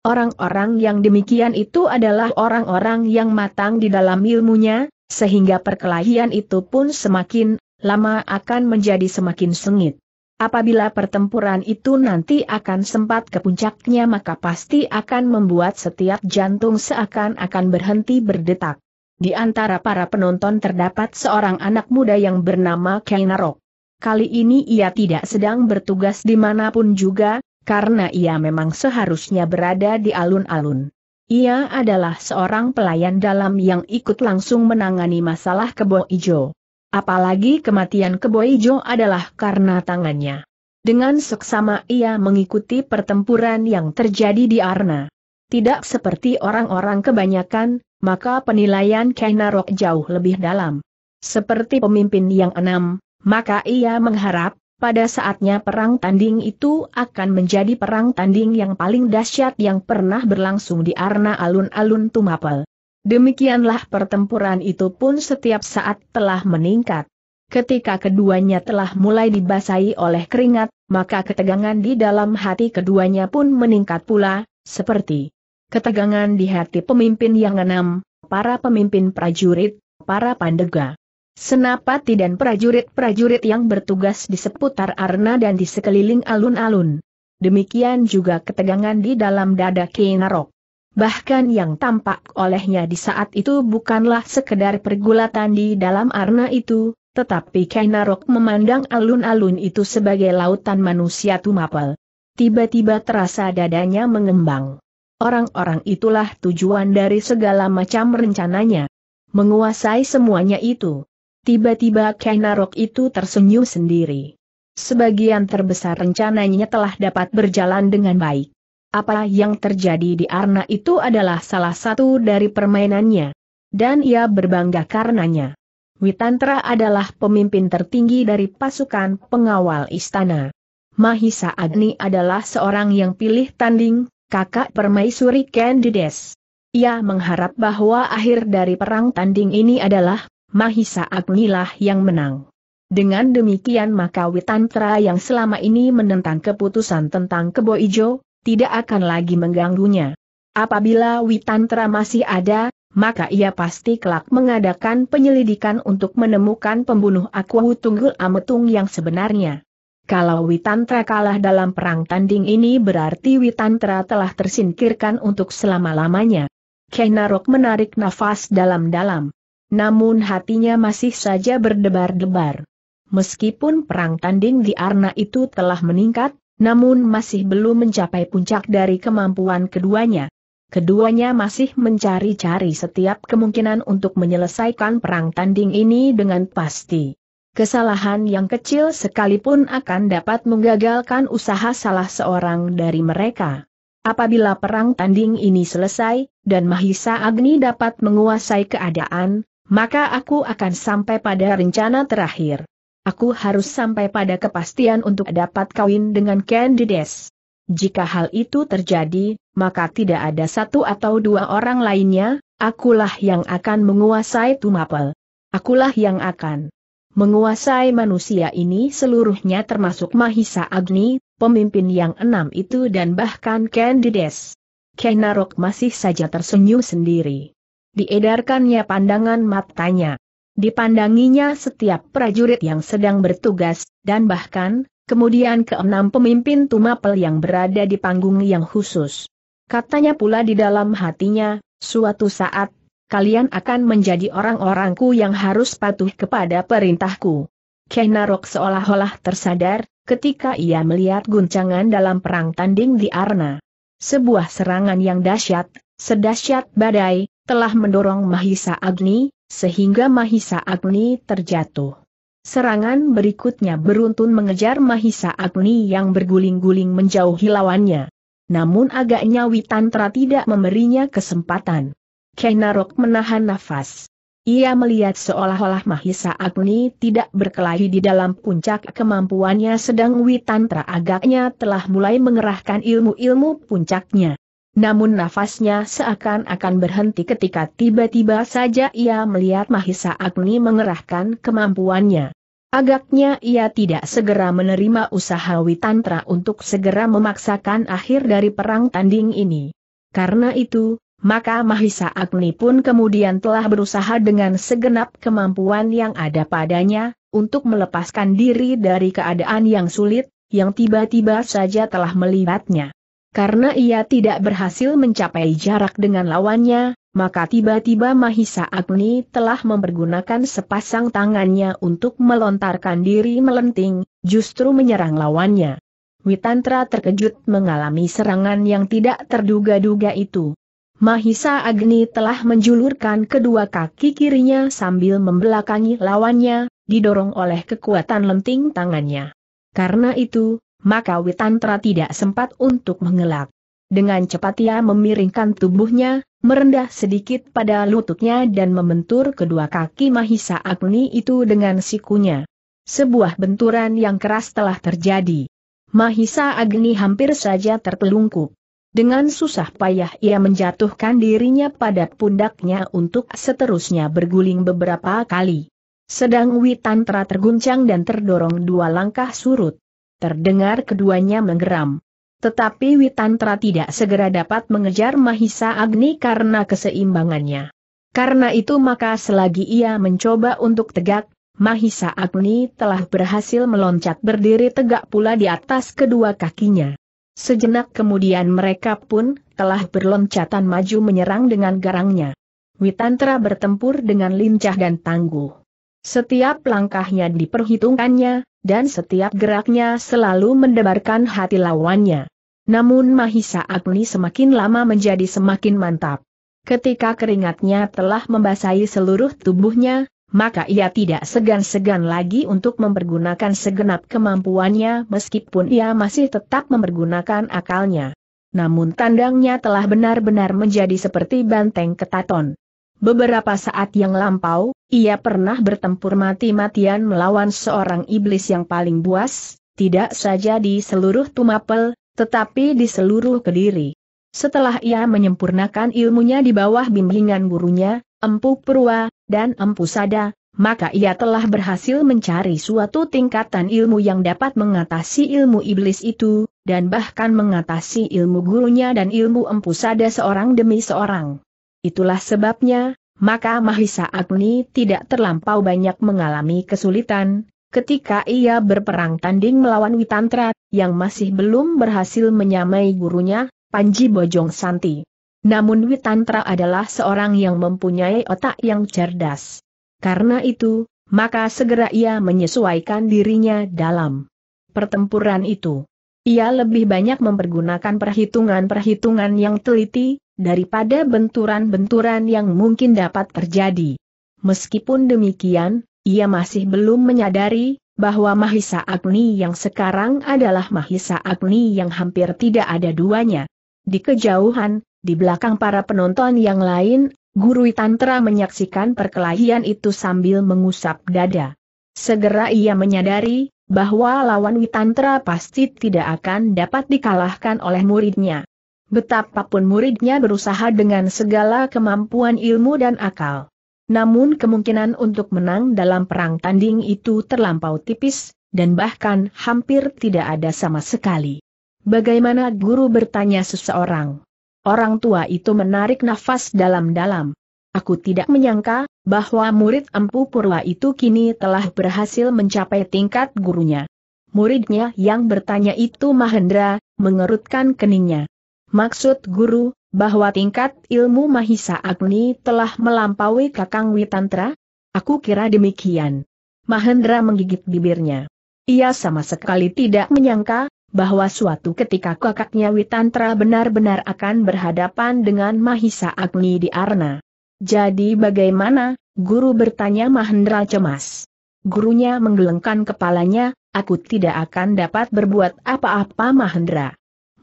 Orang-orang yang demikian itu adalah orang-orang yang matang di dalam ilmunya, sehingga perkelahian itu pun semakin lama akan menjadi semakin sengit. Apabila pertempuran itu nanti akan sempat ke puncaknya maka pasti akan membuat setiap jantung seakan-akan berhenti berdetak. Di antara para penonton terdapat seorang anak muda yang bernama Kainarok. Kali ini ia tidak sedang bertugas di dimanapun juga, karena ia memang seharusnya berada di alun-alun. Ia adalah seorang pelayan dalam yang ikut langsung menangani masalah kebo ijo. Apalagi kematian kebo ijo adalah karena tangannya. Dengan seksama ia mengikuti pertempuran yang terjadi di Arna. Tidak seperti orang-orang kebanyakan, maka penilaian Kainarok jauh lebih dalam. Seperti pemimpin yang enam, maka ia mengharap, pada saatnya perang tanding itu akan menjadi perang tanding yang paling dahsyat yang pernah berlangsung di arena alun-alun Tumapel. Demikianlah pertempuran itu pun setiap saat telah meningkat. Ketika keduanya telah mulai dibasahi oleh keringat, maka ketegangan di dalam hati keduanya pun meningkat pula, seperti ketegangan di hati pemimpin yang enam, para pemimpin prajurit, para pandega. Senapati dan prajurit-prajurit yang bertugas di seputar Arna dan di sekeliling alun-alun. Demikian juga ketegangan di dalam dada Kinarok. Bahkan yang tampak olehnya di saat itu bukanlah sekedar pergulatan di dalam Arna itu, tetapi Kinarok memandang alun-alun itu sebagai lautan manusia tumapel. Tiba-tiba terasa dadanya mengembang. Orang-orang itulah tujuan dari segala macam rencananya. Menguasai semuanya itu. Tiba-tiba Kainarok itu tersenyum sendiri. Sebagian terbesar rencananya telah dapat berjalan dengan baik. Apa yang terjadi di Arna itu adalah salah satu dari permainannya. Dan ia berbangga karenanya. Witantra adalah pemimpin tertinggi dari pasukan pengawal istana. Mahisa Agni adalah seorang yang pilih tanding, kakak permaisuri Candides. Ia mengharap bahwa akhir dari perang tanding ini adalah Mahisa Agnilah yang menang. Dengan demikian maka Witantra yang selama ini menentang keputusan tentang Kebo Ijo, tidak akan lagi mengganggunya. Apabila Witantra masih ada, maka ia pasti kelak mengadakan penyelidikan untuk menemukan pembunuh Akwahu Tunggul Ametung yang sebenarnya. Kalau Witantra kalah dalam perang tanding ini berarti Witantra telah tersingkirkan untuk selama-lamanya. Kenarok menarik nafas dalam-dalam. Namun hatinya masih saja berdebar-debar. Meskipun perang tanding di Arna itu telah meningkat, namun masih belum mencapai puncak dari kemampuan keduanya. Keduanya masih mencari-cari setiap kemungkinan untuk menyelesaikan perang tanding ini dengan pasti. Kesalahan yang kecil sekalipun akan dapat menggagalkan usaha salah seorang dari mereka. Apabila perang tanding ini selesai, dan Mahisa Agni dapat menguasai keadaan, maka aku akan sampai pada rencana terakhir. Aku harus sampai pada kepastian untuk dapat kawin dengan Candides. Jika hal itu terjadi, maka tidak ada satu atau dua orang lainnya, akulah yang akan menguasai Tumapel. Akulah yang akan menguasai manusia ini seluruhnya termasuk Mahisa Agni, pemimpin yang enam itu dan bahkan Candides. Kenarok masih saja tersenyum sendiri. Diedarkannya pandangan matanya. Dipandanginya setiap prajurit yang sedang bertugas, dan bahkan, kemudian keenam pemimpin Tumapel yang berada di panggung yang khusus. Katanya pula di dalam hatinya, suatu saat kalian akan menjadi orang-orangku yang harus patuh kepada perintahku. Kenarok seolah-olah tersadar, ketika ia melihat guncangan dalam perang tanding di Arna. Sebuah serangan yang dahsyat, sedahsyat badai, telah mendorong Mahisa Agni, sehingga Mahisa Agni terjatuh. Serangan berikutnya beruntun mengejar Mahisa Agni yang berguling-guling menjauhi lawannya. Namun agaknya Witantra tidak memberinya kesempatan. Kenarok menahan nafas. Ia melihat seolah-olah Mahisa Agni tidak berkelahi di dalam puncak kemampuannya sedang Witantra agaknya telah mulai mengerahkan ilmu-ilmu puncaknya. Namun nafasnya seakan-akan berhenti ketika tiba-tiba saja ia melihat Mahisa Agni mengerahkan kemampuannya. Agaknya ia tidak segera menerima usaha Witantra untuk segera memaksakan akhir dari perang tanding ini. Karena itu, maka Mahisa Agni pun kemudian telah berusaha dengan segenap kemampuan yang ada padanya, untuk melepaskan diri dari keadaan yang sulit, yang tiba-tiba saja telah melibatnya. Karena ia tidak berhasil mencapai jarak dengan lawannya, maka tiba-tiba Mahisa Agni telah mempergunakan sepasang tangannya untuk melontarkan diri melenting, justru menyerang lawannya. Witantra terkejut mengalami serangan yang tidak terduga-duga itu. Mahisa Agni telah menjulurkan kedua kaki kirinya sambil membelakangi lawannya, didorong oleh kekuatan lenting tangannya. Karena itu, maka Witantra tidak sempat untuk mengelak. Dengan cepat ia memiringkan tubuhnya, merendah sedikit pada lututnya dan membentur kedua kaki Mahisa Agni itu dengan sikunya. Sebuah benturan yang keras telah terjadi. Mahisa Agni hampir saja tertelungkup. Dengan susah payah ia menjatuhkan dirinya pada pundaknya untuk seterusnya berguling beberapa kali. Sedang Witantra terguncang dan terdorong dua langkah surut. Terdengar keduanya menggeram. Tetapi Witantra tidak segera dapat mengejar Mahisa Agni karena keseimbangannya. Karena itu maka selagi ia mencoba untuk tegak, Mahisa Agni telah berhasil meloncat berdiri tegak pula di atas kedua kakinya. Sejenak kemudian mereka pun telah berloncatan maju menyerang dengan garangnya. Witantra bertempur dengan lincah dan tangguh. Setiap langkahnya diperhitungkannya, dan setiap geraknya selalu mendebarkan hati lawannya. Namun Mahisa Agni semakin lama menjadi semakin mantap. Ketika keringatnya telah membasahi seluruh tubuhnya, maka ia tidak segan-segan lagi untuk mempergunakan segenap kemampuannya meskipun ia masih tetap mempergunakan akalnya. Namun tandangnya telah benar-benar menjadi seperti banteng ketaton. Beberapa saat yang lampau, ia pernah bertempur mati-matian melawan seorang iblis yang paling buas, tidak saja di seluruh Tumapel, tetapi di seluruh Kediri. Setelah ia menyempurnakan ilmunya di bawah bimbingan gurunya, Empu Purwa, dan Empu Sada, maka ia telah berhasil mencari suatu tingkatan ilmu yang dapat mengatasi ilmu iblis itu, dan bahkan mengatasi ilmu gurunya dan ilmu Empu Sada seorang demi seorang. Itulah sebabnya, maka Mahisa Agni tidak terlampau banyak mengalami kesulitan, ketika ia berperang tanding melawan Witantra, yang masih belum berhasil menyamai gurunya, Panji Bojong Santi. Namun Witantra adalah seorang yang mempunyai otak yang cerdas. Karena itu, maka segera ia menyesuaikan dirinya dalam pertempuran itu. Ia lebih banyak mempergunakan perhitungan-perhitungan yang teliti, daripada benturan-benturan yang mungkin dapat terjadi. Meskipun demikian, ia masih belum menyadari, bahwa Mahisa Agni yang sekarang adalah Mahisa Agni yang hampir tidak ada duanya. Di kejauhan, di belakang para penonton yang lain, Guru Tantra menyaksikan perkelahian itu sambil mengusap dada. Segera ia menyadari, bahwa lawan Witantra pasti tidak akan dapat dikalahkan oleh muridnya. Betapapun muridnya berusaha dengan segala kemampuan ilmu dan akal. Namun kemungkinan untuk menang dalam perang tanding itu terlampau tipis, dan bahkan hampir tidak ada sama sekali. Bagaimana guru bertanya seseorang? Orang tua itu menarik nafas dalam-dalam. Aku tidak menyangka, bahwa murid Empu Purwa itu kini telah berhasil mencapai tingkat gurunya. Muridnya yang bertanya itu Mahendra, mengerutkan keningnya. Maksud guru, bahwa tingkat ilmu Mahisa Agni telah melampaui Kakang Witantra? Aku kira demikian. Mahendra menggigit bibirnya. Ia sama sekali tidak menyangka, bahwa suatu ketika kakaknya Witantra benar-benar akan berhadapan dengan Mahisa Agni di Arna. Jadi bagaimana, guru bertanya Mahendra cemas. Gurunya menggelengkan kepalanya, aku tidak akan dapat berbuat apa-apa Mahendra.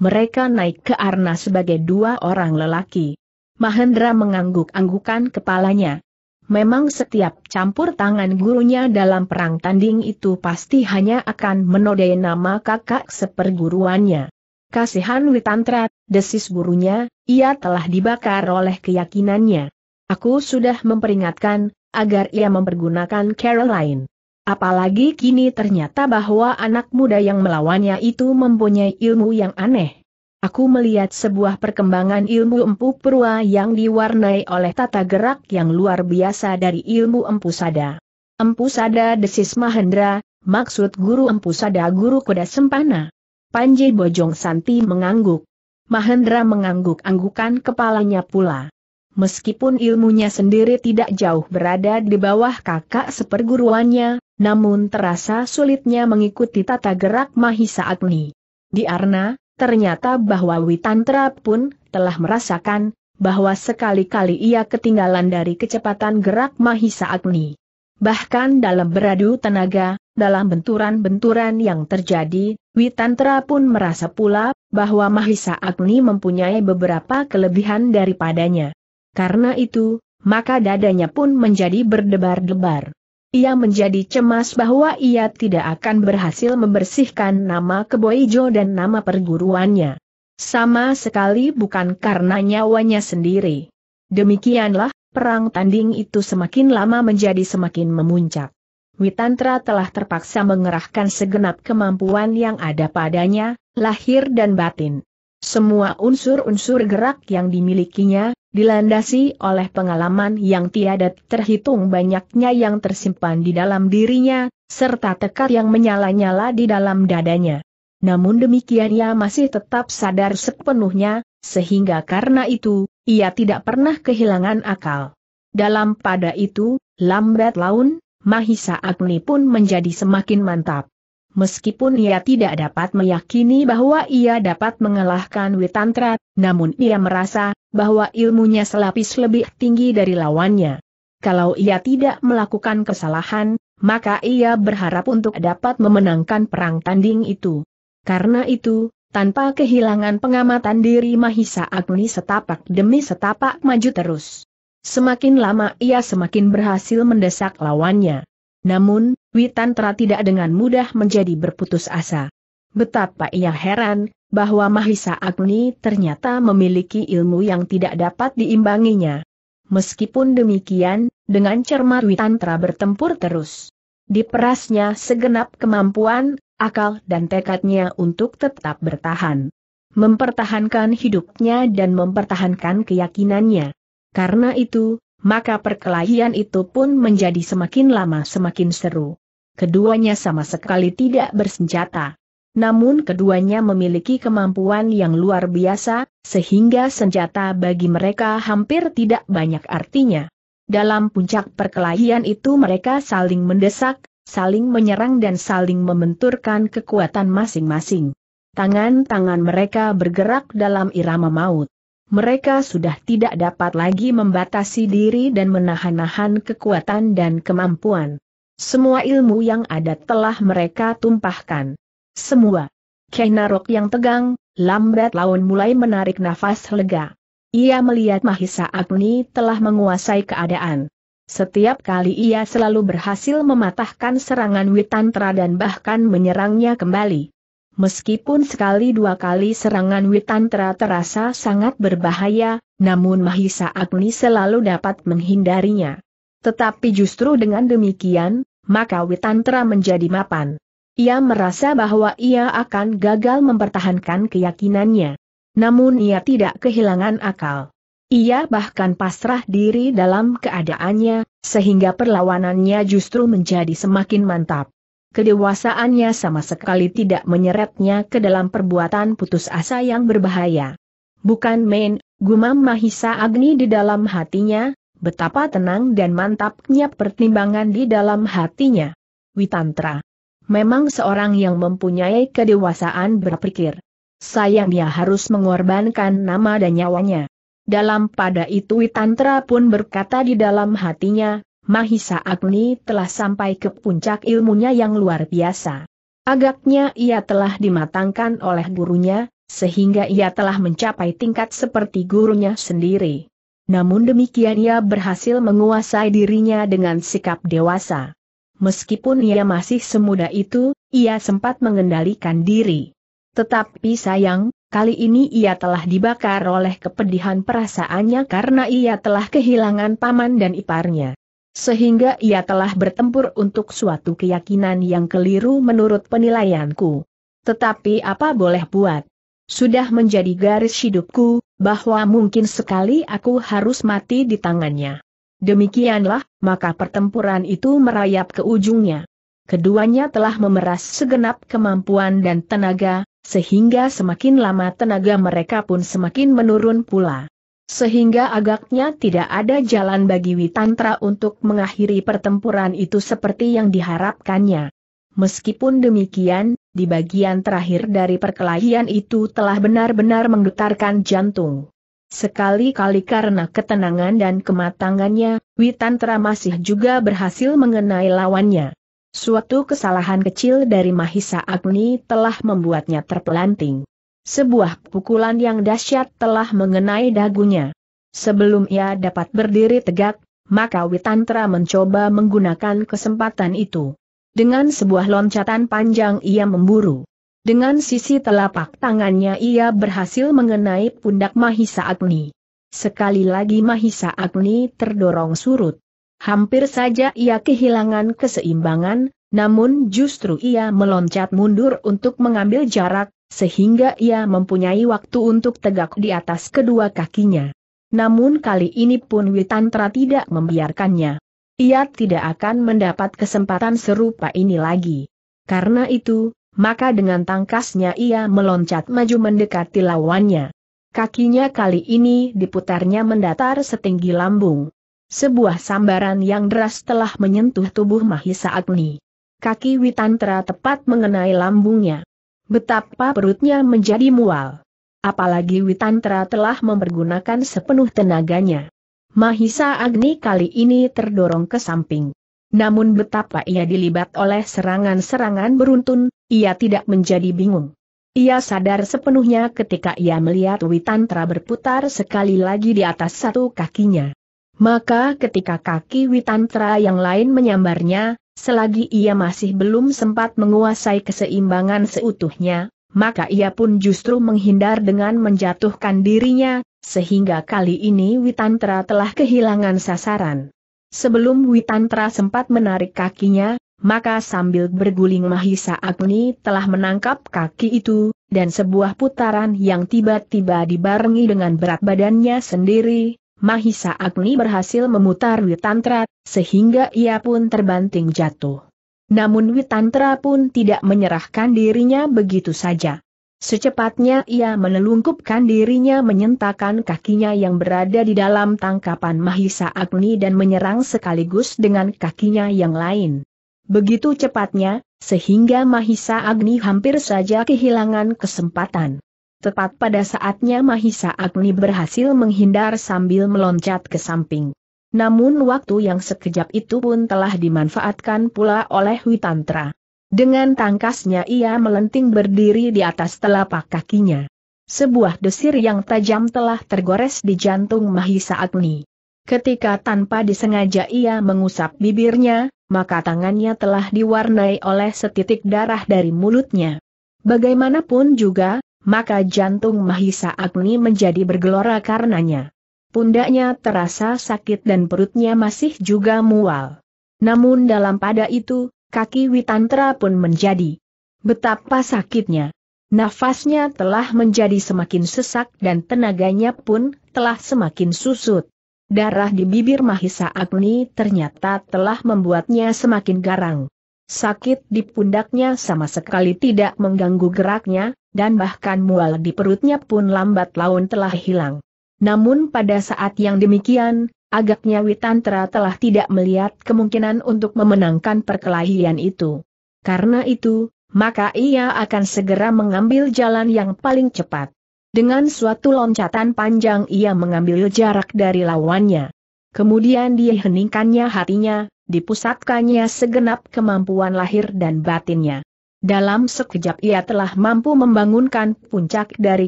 Mereka naik ke Arna sebagai dua orang lelaki. Mahendra mengangguk-anggukan kepalanya. Memang setiap campur tangan gurunya dalam perang tanding itu pasti hanya akan menodai nama kakak seperguruannya. Kasihan Witantra, desis gurunya, ia telah dibakar oleh keyakinannya. Aku sudah memperingatkan, agar ia mempergunakan Caroline. Apalagi kini ternyata bahwa anak muda yang melawannya itu mempunyai ilmu yang aneh aku melihat sebuah perkembangan ilmu empu perua yang diwarnai oleh tata gerak yang luar biasa dari ilmu empu sada. Empu sada desis Mahendra, maksud guru empu sada guru kuda sempana. Panji Bojong Santi mengangguk. Mahendra mengangguk-anggukan kepalanya pula. Meskipun ilmunya sendiri tidak jauh berada di bawah kakak seperguruannya, namun terasa sulitnya mengikuti tata gerak Mahisa Agni. Di Arna, ternyata bahwa Witantra pun telah merasakan bahwa sekali-kali ia ketinggalan dari kecepatan gerak Mahisa Agni. Bahkan dalam beradu tenaga, dalam benturan-benturan yang terjadi, Witantra pun merasa pula bahwa Mahisa Agni mempunyai beberapa kelebihan daripadanya. Karena itu, maka dadanya pun menjadi berdebar-debar. Ia menjadi cemas bahwa ia tidak akan berhasil membersihkan nama Keboijo dan nama perguruannya. Sama sekali bukan karena nyawanya sendiri. Demikianlah, perang tanding itu semakin lama menjadi semakin memuncak. Witantra telah terpaksa mengerahkan segenap kemampuan yang ada padanya, lahir dan batin. Semua unsur-unsur gerak yang dimilikinya, dilandasi oleh pengalaman yang tiada terhitung banyaknya yang tersimpan di dalam dirinya, serta tekad yang menyala-nyala di dalam dadanya. Namun demikian ia masih tetap sadar sepenuhnya, sehingga karena itu, ia tidak pernah kehilangan akal. Dalam pada itu, lambat laun, Mahisa Agni pun menjadi semakin mantap. Meskipun ia tidak dapat meyakini bahwa ia dapat mengalahkan Witantra, namun ia merasa bahwa ilmunya selapis lebih tinggi dari lawannya. Kalau ia tidak melakukan kesalahan, maka ia berharap untuk dapat memenangkan perang tanding itu. Karena itu, tanpa kehilangan pengamatan diri Mahisa Agni setapak demi setapak maju terus. Semakin lama ia semakin berhasil mendesak lawannya. Namun, Witantra tidak dengan mudah menjadi berputus asa. Betapa ia heran, bahwa Mahisa Agni ternyata memiliki ilmu yang tidak dapat diimbanginya. Meskipun demikian, dengan cermat Witantra bertempur terus. Diperasnya segenap kemampuan, akal dan tekadnya untuk tetap bertahan. Mempertahankan hidupnya dan mempertahankan keyakinannya. Karena itu, maka perkelahian itu pun menjadi semakin lama semakin seru keduanya sama sekali tidak bersenjata. Namun keduanya memiliki kemampuan yang luar biasa, sehingga senjata bagi mereka hampir tidak banyak artinya. Dalam puncak perkelahian itu mereka saling mendesak, saling menyerang dan saling membenturkan kekuatan masing-masing. Tangan-tangan mereka bergerak dalam irama maut. Mereka sudah tidak dapat lagi membatasi diri dan menahan-nahan kekuatan dan kemampuan. Semua ilmu yang ada telah mereka tumpahkan. Semua. Kenarok yang tegang, lambat laun mulai menarik nafas lega. Ia melihat Mahisa Agni telah menguasai keadaan. Setiap kali ia selalu berhasil mematahkan serangan Witantra dan bahkan menyerangnya kembali. Meskipun sekali dua kali serangan Witantra terasa sangat berbahaya, namun Mahisa Agni selalu dapat menghindarinya. Tetapi justru dengan demikian, maka Witantra menjadi mapan. Ia merasa bahwa ia akan gagal mempertahankan keyakinannya. Namun ia tidak kehilangan akal. Ia bahkan pasrah diri dalam keadaannya, sehingga perlawanannya justru menjadi semakin mantap. Kedewasaannya sama sekali tidak menyeretnya ke dalam perbuatan putus asa yang berbahaya. Bukan main, gumam Mahisa Agni di dalam hatinya, Betapa tenang dan mantapnya pertimbangan di dalam hatinya. Witantra. Memang seorang yang mempunyai kedewasaan berpikir. Sayangnya harus mengorbankan nama dan nyawanya. Dalam pada itu Witantra pun berkata di dalam hatinya, Mahisa Agni telah sampai ke puncak ilmunya yang luar biasa. Agaknya ia telah dimatangkan oleh gurunya, sehingga ia telah mencapai tingkat seperti gurunya sendiri. Namun demikian ia berhasil menguasai dirinya dengan sikap dewasa. Meskipun ia masih semuda itu, ia sempat mengendalikan diri. Tetapi sayang, kali ini ia telah dibakar oleh kepedihan perasaannya karena ia telah kehilangan paman dan iparnya. Sehingga ia telah bertempur untuk suatu keyakinan yang keliru menurut penilaianku. Tetapi apa boleh buat? Sudah menjadi garis hidupku, bahwa mungkin sekali aku harus mati di tangannya. Demikianlah, maka pertempuran itu merayap ke ujungnya. Keduanya telah memeras segenap kemampuan dan tenaga, sehingga semakin lama tenaga mereka pun semakin menurun pula. Sehingga agaknya tidak ada jalan bagi Witantra untuk mengakhiri pertempuran itu seperti yang diharapkannya. Meskipun demikian, di bagian terakhir dari perkelahian itu telah benar-benar menggetarkan jantung. Sekali-kali karena ketenangan dan kematangannya, Witantra masih juga berhasil mengenai lawannya. Suatu kesalahan kecil dari Mahisa Agni telah membuatnya terpelanting. Sebuah pukulan yang dahsyat telah mengenai dagunya. Sebelum ia dapat berdiri tegak, maka Witantra mencoba menggunakan kesempatan itu. Dengan sebuah loncatan panjang ia memburu. Dengan sisi telapak tangannya ia berhasil mengenai pundak Mahisa Agni. Sekali lagi Mahisa Agni terdorong surut. Hampir saja ia kehilangan keseimbangan, namun justru ia meloncat mundur untuk mengambil jarak, sehingga ia mempunyai waktu untuk tegak di atas kedua kakinya. Namun kali ini pun Witantra tidak membiarkannya. Ia tidak akan mendapat kesempatan serupa ini lagi. Karena itu, maka dengan tangkasnya ia meloncat maju mendekati lawannya. Kakinya kali ini diputarnya mendatar setinggi lambung. Sebuah sambaran yang deras telah menyentuh tubuh Mahisa Agni. Kaki Witantra tepat mengenai lambungnya. Betapa perutnya menjadi mual. Apalagi Witantra telah mempergunakan sepenuh tenaganya. Mahisa Agni kali ini terdorong ke samping. Namun betapa ia dilibat oleh serangan-serangan beruntun, ia tidak menjadi bingung. Ia sadar sepenuhnya ketika ia melihat Witantra berputar sekali lagi di atas satu kakinya. Maka ketika kaki Witantra yang lain menyambarnya, selagi ia masih belum sempat menguasai keseimbangan seutuhnya, maka ia pun justru menghindar dengan menjatuhkan dirinya, sehingga kali ini Witantra telah kehilangan sasaran. Sebelum Witantra sempat menarik kakinya, maka sambil berguling Mahisa Agni telah menangkap kaki itu, dan sebuah putaran yang tiba-tiba dibarengi dengan berat badannya sendiri, Mahisa Agni berhasil memutar Witantra, sehingga ia pun terbanting jatuh. Namun Witantra pun tidak menyerahkan dirinya begitu saja. Secepatnya ia menelungkupkan dirinya menyentakan kakinya yang berada di dalam tangkapan Mahisa Agni dan menyerang sekaligus dengan kakinya yang lain. Begitu cepatnya, sehingga Mahisa Agni hampir saja kehilangan kesempatan. Tepat pada saatnya Mahisa Agni berhasil menghindar sambil meloncat ke samping. Namun waktu yang sekejap itu pun telah dimanfaatkan pula oleh Witantra. Dengan tangkasnya ia melenting berdiri di atas telapak kakinya. Sebuah desir yang tajam telah tergores di jantung Mahisa Agni. Ketika tanpa disengaja ia mengusap bibirnya, maka tangannya telah diwarnai oleh setitik darah dari mulutnya. Bagaimanapun juga, maka jantung Mahisa Agni menjadi bergelora karenanya. Pundaknya terasa sakit dan perutnya masih juga mual. Namun dalam pada itu, kaki Witantra pun menjadi betapa sakitnya. Nafasnya telah menjadi semakin sesak dan tenaganya pun telah semakin susut. Darah di bibir Mahisa Agni ternyata telah membuatnya semakin garang. Sakit di pundaknya sama sekali tidak mengganggu geraknya, dan bahkan mual di perutnya pun lambat laun telah hilang. Namun pada saat yang demikian, agaknya Witantra telah tidak melihat kemungkinan untuk memenangkan perkelahian itu. Karena itu, maka ia akan segera mengambil jalan yang paling cepat. Dengan suatu loncatan panjang ia mengambil jarak dari lawannya. Kemudian dia heningkannya hatinya, dipusatkannya segenap kemampuan lahir dan batinnya. Dalam sekejap ia telah mampu membangunkan puncak dari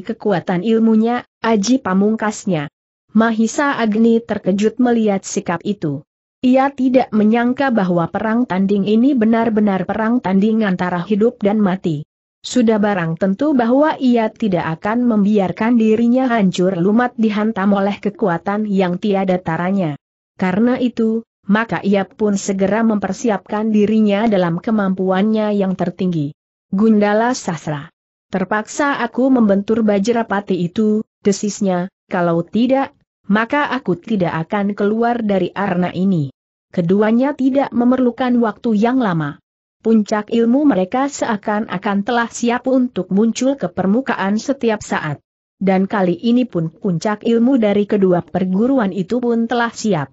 kekuatan ilmunya, aji pamungkasnya. Mahisa Agni terkejut melihat sikap itu. Ia tidak menyangka bahwa perang tanding ini benar-benar perang tanding antara hidup dan mati. Sudah barang tentu bahwa ia tidak akan membiarkan dirinya hancur lumat dihantam oleh kekuatan yang tiada taranya. Karena itu, maka ia pun segera mempersiapkan dirinya dalam kemampuannya yang tertinggi. Gundala Sasra. Terpaksa aku membentur Bajrapati itu, desisnya, kalau tidak, maka aku tidak akan keluar dari arna ini. Keduanya tidak memerlukan waktu yang lama. Puncak ilmu mereka seakan-akan telah siap untuk muncul ke permukaan setiap saat. Dan kali ini pun puncak ilmu dari kedua perguruan itu pun telah siap.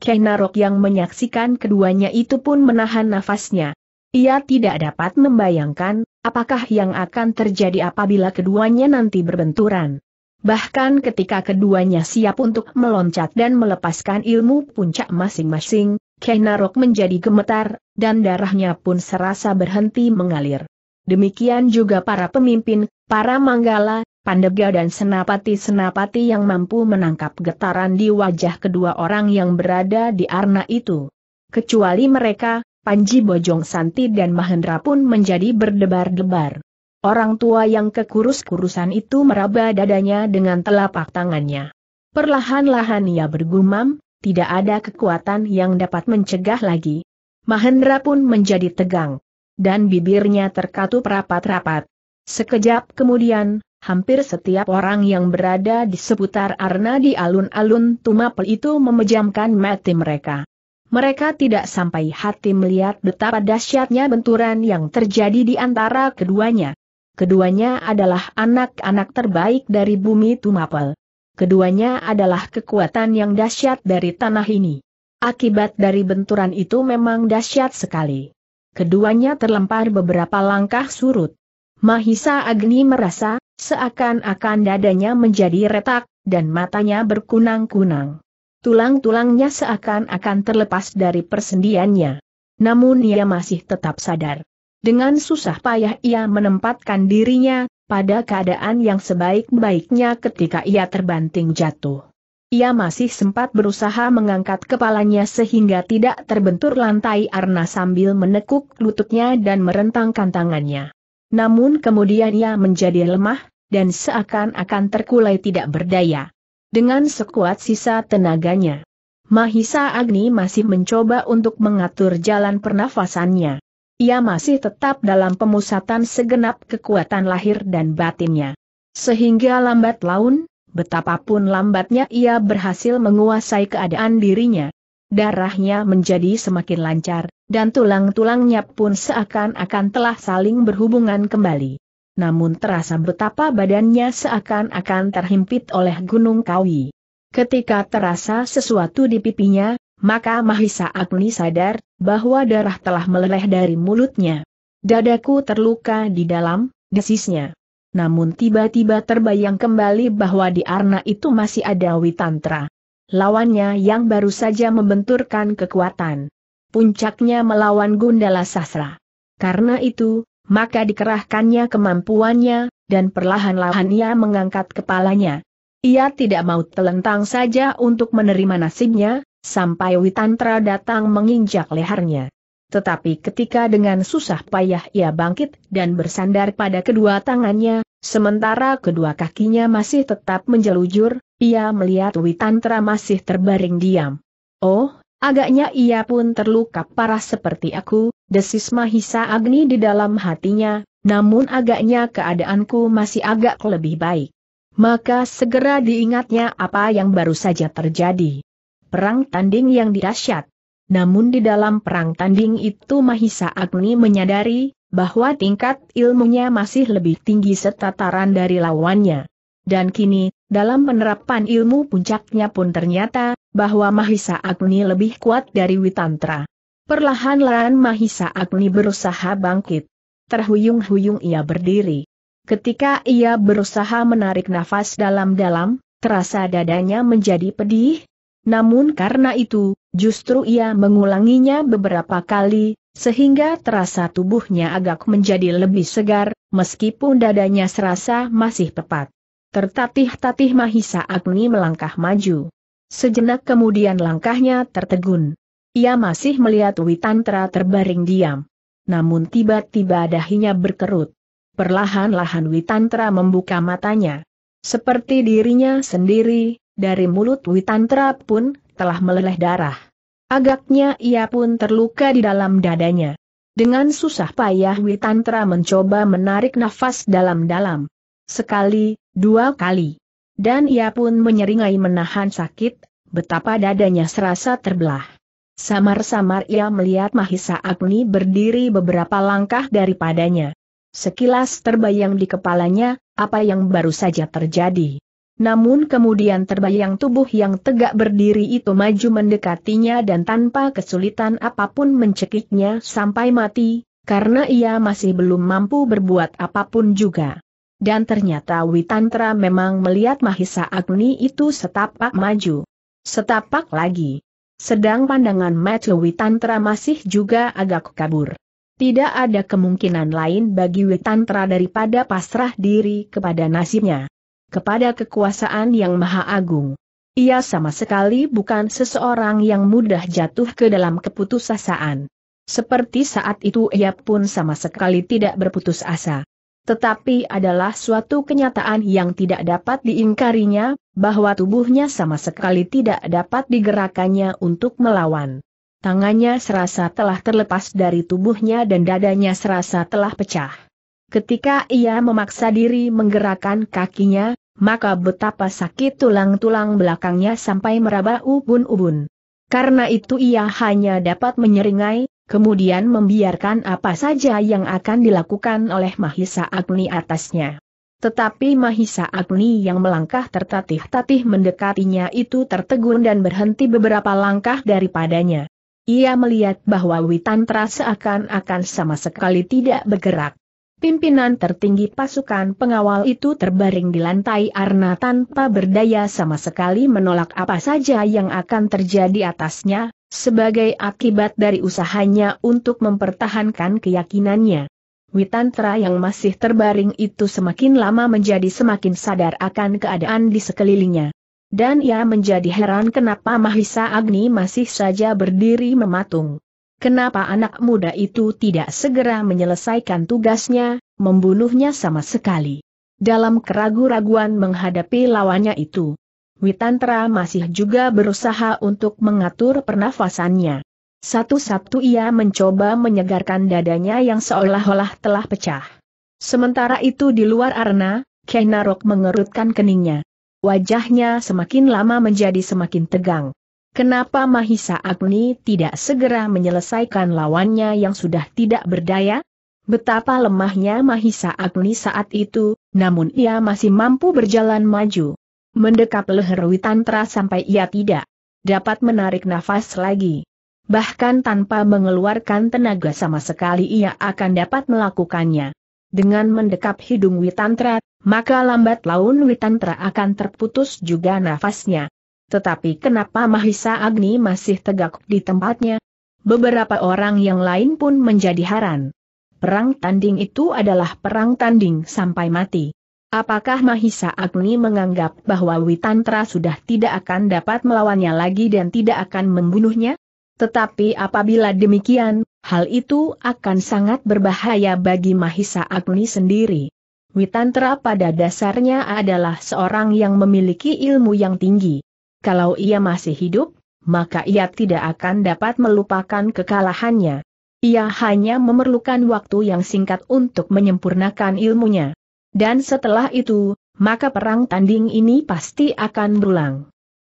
Kenarok yang menyaksikan keduanya itu pun menahan nafasnya. Ia tidak dapat membayangkan, apakah yang akan terjadi apabila keduanya nanti berbenturan. Bahkan ketika keduanya siap untuk meloncat dan melepaskan ilmu puncak masing-masing, Kenarok menjadi gemetar, dan darahnya pun serasa berhenti mengalir. Demikian juga para pemimpin, para manggala, pandega dan senapati-senapati yang mampu menangkap getaran di wajah kedua orang yang berada di arna itu. Kecuali mereka, Panji Bojong Santi dan Mahendra pun menjadi berdebar-debar. Orang tua yang kekurus-kurusan itu meraba dadanya dengan telapak tangannya. Perlahan-lahan ia bergumam, tidak ada kekuatan yang dapat mencegah lagi. Mahendra pun menjadi tegang. Dan bibirnya terkatup rapat-rapat. Sekejap kemudian, hampir setiap orang yang berada di seputar Arna di alun-alun Tumapel itu memejamkan mati mereka. Mereka tidak sampai hati melihat betapa dahsyatnya benturan yang terjadi di antara keduanya. Keduanya adalah anak-anak terbaik dari bumi Tumapel. Keduanya adalah kekuatan yang dahsyat dari tanah ini. Akibat dari benturan itu memang dahsyat sekali. Keduanya terlempar beberapa langkah surut. Mahisa Agni merasa, seakan-akan dadanya menjadi retak, dan matanya berkunang-kunang. Tulang-tulangnya seakan-akan terlepas dari persendiannya. Namun ia masih tetap sadar. Dengan susah payah ia menempatkan dirinya, pada keadaan yang sebaik-baiknya ketika ia terbanting jatuh. Ia masih sempat berusaha mengangkat kepalanya sehingga tidak terbentur lantai Arna sambil menekuk lututnya dan merentangkan tangannya. Namun kemudian ia menjadi lemah, dan seakan-akan terkulai tidak berdaya. Dengan sekuat sisa tenaganya, Mahisa Agni masih mencoba untuk mengatur jalan pernafasannya ia masih tetap dalam pemusatan segenap kekuatan lahir dan batinnya. Sehingga lambat laun, betapapun lambatnya ia berhasil menguasai keadaan dirinya. Darahnya menjadi semakin lancar, dan tulang-tulangnya pun seakan-akan telah saling berhubungan kembali. Namun terasa betapa badannya seakan-akan terhimpit oleh gunung kawi. Ketika terasa sesuatu di pipinya, maka Mahisa Agni sadar bahwa darah telah meleleh dari mulutnya. Dadaku terluka di dalam, desisnya. Namun tiba-tiba terbayang kembali bahwa di Arna itu masih ada Witantra. Lawannya yang baru saja membenturkan kekuatan. Puncaknya melawan Gundala Sasra. Karena itu, maka dikerahkannya kemampuannya, dan perlahan-lahan ia mengangkat kepalanya. Ia tidak mau telentang saja untuk menerima nasibnya, sampai Witantra datang menginjak lehernya. Tetapi ketika dengan susah payah ia bangkit dan bersandar pada kedua tangannya, sementara kedua kakinya masih tetap menjelujur, ia melihat Witantra masih terbaring diam. Oh, agaknya ia pun terluka parah seperti aku, desis Mahisa Agni di dalam hatinya, namun agaknya keadaanku masih agak lebih baik. Maka segera diingatnya apa yang baru saja terjadi perang tanding yang dirasyat. Namun di dalam perang tanding itu Mahisa Agni menyadari bahwa tingkat ilmunya masih lebih tinggi setataran dari lawannya. Dan kini, dalam penerapan ilmu puncaknya pun ternyata, bahwa Mahisa Agni lebih kuat dari Witantra. Perlahan-lahan Mahisa Agni berusaha bangkit. Terhuyung-huyung ia berdiri. Ketika ia berusaha menarik nafas dalam-dalam, terasa dadanya menjadi pedih, namun karena itu, justru ia mengulanginya beberapa kali, sehingga terasa tubuhnya agak menjadi lebih segar, meskipun dadanya serasa masih tepat. Tertatih-tatih Mahisa Agni melangkah maju. Sejenak kemudian langkahnya tertegun. Ia masih melihat Witantra terbaring diam. Namun tiba-tiba dahinya berkerut. Perlahan-lahan Witantra membuka matanya. Seperti dirinya sendiri, dari mulut Witantra pun telah meleleh darah. Agaknya ia pun terluka di dalam dadanya. Dengan susah payah Witantra mencoba menarik nafas dalam-dalam. Sekali, dua kali. Dan ia pun menyeringai menahan sakit, betapa dadanya serasa terbelah. Samar-samar ia melihat Mahisa Agni berdiri beberapa langkah daripadanya. Sekilas terbayang di kepalanya, apa yang baru saja terjadi. Namun kemudian terbayang tubuh yang tegak berdiri itu maju mendekatinya dan tanpa kesulitan apapun mencekiknya sampai mati, karena ia masih belum mampu berbuat apapun juga. Dan ternyata Witantra memang melihat Mahisa Agni itu setapak maju. Setapak lagi. Sedang pandangan Matthew Witantra masih juga agak kabur. Tidak ada kemungkinan lain bagi Witantra daripada pasrah diri kepada nasibnya kepada kekuasaan yang maha agung. Ia sama sekali bukan seseorang yang mudah jatuh ke dalam keputusasaan. Seperti saat itu ia pun sama sekali tidak berputus asa. Tetapi adalah suatu kenyataan yang tidak dapat diingkarinya, bahwa tubuhnya sama sekali tidak dapat digerakannya untuk melawan. Tangannya serasa telah terlepas dari tubuhnya dan dadanya serasa telah pecah. Ketika ia memaksa diri menggerakkan kakinya, maka betapa sakit tulang-tulang belakangnya sampai meraba ubun-ubun. Karena itu ia hanya dapat menyeringai, kemudian membiarkan apa saja yang akan dilakukan oleh Mahisa Agni atasnya. Tetapi Mahisa Agni yang melangkah tertatih-tatih mendekatinya itu tertegun dan berhenti beberapa langkah daripadanya. Ia melihat bahwa Witantra seakan akan sama sekali tidak bergerak. Pimpinan tertinggi pasukan pengawal itu terbaring di lantai Arna tanpa berdaya sama sekali menolak apa saja yang akan terjadi atasnya, sebagai akibat dari usahanya untuk mempertahankan keyakinannya. Witantra yang masih terbaring itu semakin lama menjadi semakin sadar akan keadaan di sekelilingnya. Dan ia menjadi heran kenapa Mahisa Agni masih saja berdiri mematung kenapa anak muda itu tidak segera menyelesaikan tugasnya, membunuhnya sama sekali. Dalam keragu-raguan menghadapi lawannya itu, Witantra masih juga berusaha untuk mengatur pernafasannya. Satu-satu ia mencoba menyegarkan dadanya yang seolah-olah telah pecah. Sementara itu di luar arena, Kenarok mengerutkan keningnya. Wajahnya semakin lama menjadi semakin tegang. Kenapa Mahisa Agni tidak segera menyelesaikan lawannya yang sudah tidak berdaya? Betapa lemahnya Mahisa Agni saat itu, namun ia masih mampu berjalan maju. Mendekap leher Witantra sampai ia tidak dapat menarik nafas lagi. Bahkan tanpa mengeluarkan tenaga sama sekali ia akan dapat melakukannya. Dengan mendekap hidung Witantra, maka lambat laun Witantra akan terputus juga nafasnya. Tetapi kenapa Mahisa Agni masih tegak di tempatnya? Beberapa orang yang lain pun menjadi heran. Perang tanding itu adalah perang tanding sampai mati. Apakah Mahisa Agni menganggap bahwa Witantra sudah tidak akan dapat melawannya lagi dan tidak akan membunuhnya? Tetapi apabila demikian, hal itu akan sangat berbahaya bagi Mahisa Agni sendiri. Witantra pada dasarnya adalah seorang yang memiliki ilmu yang tinggi kalau ia masih hidup, maka ia tidak akan dapat melupakan kekalahannya. Ia hanya memerlukan waktu yang singkat untuk menyempurnakan ilmunya. Dan setelah itu, maka perang tanding ini pasti akan berulang.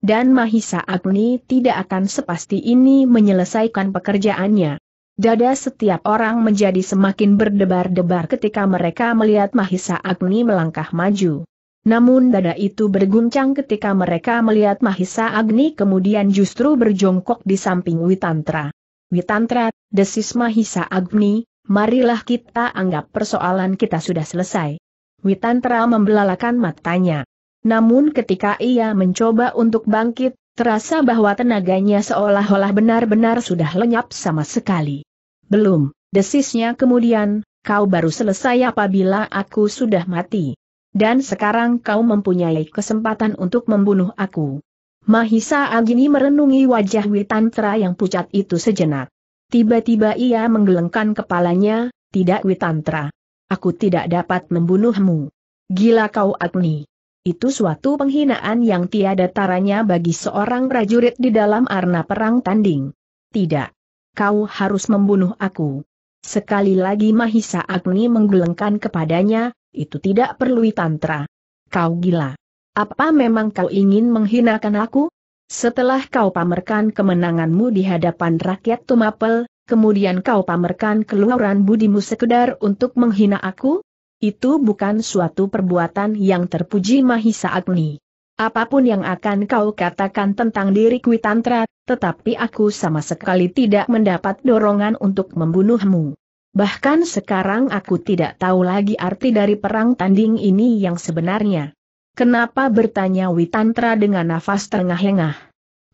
Dan Mahisa Agni tidak akan sepasti ini menyelesaikan pekerjaannya. Dada setiap orang menjadi semakin berdebar-debar ketika mereka melihat Mahisa Agni melangkah maju. Namun dada itu berguncang ketika mereka melihat Mahisa Agni kemudian justru berjongkok di samping Witantra. Witantra, desis Mahisa Agni, marilah kita anggap persoalan kita sudah selesai. Witantra membelalakan matanya. Namun ketika ia mencoba untuk bangkit, terasa bahwa tenaganya seolah-olah benar-benar sudah lenyap sama sekali. Belum, desisnya kemudian, kau baru selesai apabila aku sudah mati. Dan sekarang kau mempunyai kesempatan untuk membunuh aku. Mahisa Agni merenungi wajah Witantra yang pucat itu sejenak. Tiba-tiba ia menggelengkan kepalanya, tidak Witantra. Aku tidak dapat membunuhmu. Gila kau Agni. Itu suatu penghinaan yang tiada taranya bagi seorang prajurit di dalam arena perang tanding. Tidak. Kau harus membunuh aku. Sekali lagi Mahisa Agni menggelengkan kepadanya, itu tidak perlu tantra. Kau gila. Apa memang kau ingin menghinakan aku? Setelah kau pamerkan kemenanganmu di hadapan rakyat Tumapel, kemudian kau pamerkan keluaran budimu sekedar untuk menghina aku? Itu bukan suatu perbuatan yang terpuji Mahisa Agni. Apapun yang akan kau katakan tentang diri tantra, tetapi aku sama sekali tidak mendapat dorongan untuk membunuhmu. Bahkan sekarang aku tidak tahu lagi arti dari perang tanding ini yang sebenarnya. Kenapa bertanya Witantra dengan nafas terengah-engah?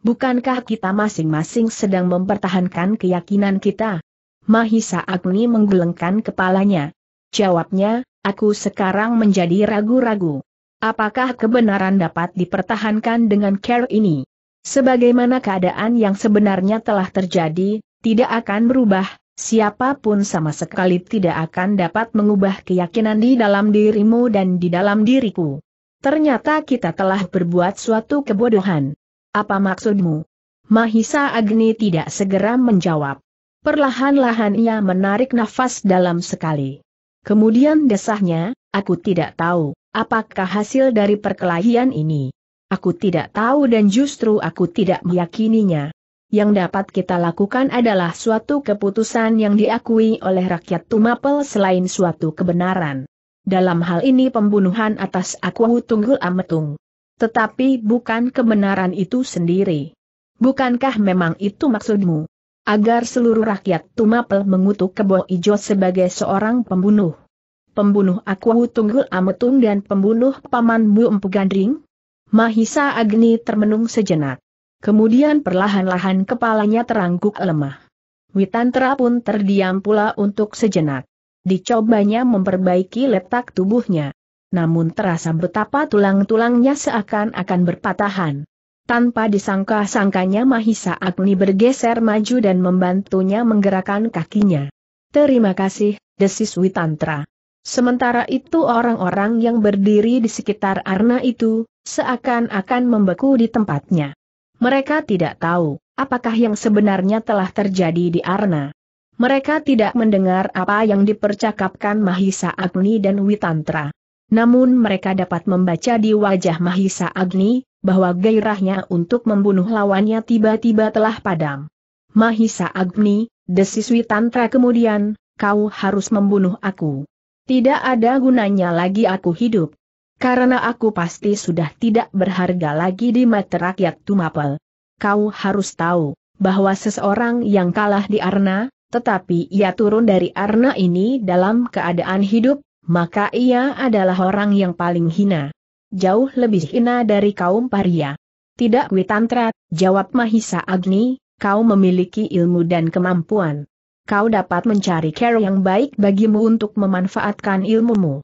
Bukankah kita masing-masing sedang mempertahankan keyakinan kita? Mahisa Agni menggelengkan kepalanya. Jawabnya, aku sekarang menjadi ragu-ragu. Apakah kebenaran dapat dipertahankan dengan care ini? Sebagaimana keadaan yang sebenarnya telah terjadi, tidak akan berubah, siapapun sama sekali tidak akan dapat mengubah keyakinan di dalam dirimu dan di dalam diriku. Ternyata kita telah berbuat suatu kebodohan. Apa maksudmu? Mahisa Agni tidak segera menjawab. Perlahan-lahan ia menarik nafas dalam sekali. Kemudian desahnya, aku tidak tahu, apakah hasil dari perkelahian ini. Aku tidak tahu dan justru aku tidak meyakininya yang dapat kita lakukan adalah suatu keputusan yang diakui oleh rakyat Tumapel selain suatu kebenaran. Dalam hal ini pembunuhan atas Akwahu Tunggul Ametung. Tetapi bukan kebenaran itu sendiri. Bukankah memang itu maksudmu? Agar seluruh rakyat Tumapel mengutuk Kebo Ijo sebagai seorang pembunuh. Pembunuh Akwahu Tunggul Ametung dan pembunuh pamanmu Bu Empu Gandring? Mahisa Agni termenung sejenak. Kemudian perlahan-lahan kepalanya terangguk lemah. Witantra pun terdiam pula untuk sejenak. Dicobanya memperbaiki letak tubuhnya. Namun terasa betapa tulang-tulangnya seakan-akan berpatahan. Tanpa disangka-sangkanya Mahisa Agni bergeser maju dan membantunya menggerakkan kakinya. Terima kasih, desis Witantra. Sementara itu orang-orang yang berdiri di sekitar Arna itu, seakan-akan membeku di tempatnya. Mereka tidak tahu apakah yang sebenarnya telah terjadi di Arna. Mereka tidak mendengar apa yang dipercakapkan Mahisa Agni dan Witantra. Namun mereka dapat membaca di wajah Mahisa Agni, bahwa gairahnya untuk membunuh lawannya tiba-tiba telah padam. Mahisa Agni, desis Witantra kemudian, kau harus membunuh aku. Tidak ada gunanya lagi aku hidup. Karena aku pasti sudah tidak berharga lagi di mata rakyat Tumapel. Kau harus tahu, bahwa seseorang yang kalah di Arna, tetapi ia turun dari Arna ini dalam keadaan hidup, maka ia adalah orang yang paling hina. Jauh lebih hina dari kaum paria. Tidak Witantra, jawab Mahisa Agni, kau memiliki ilmu dan kemampuan. Kau dapat mencari care yang baik bagimu untuk memanfaatkan ilmumu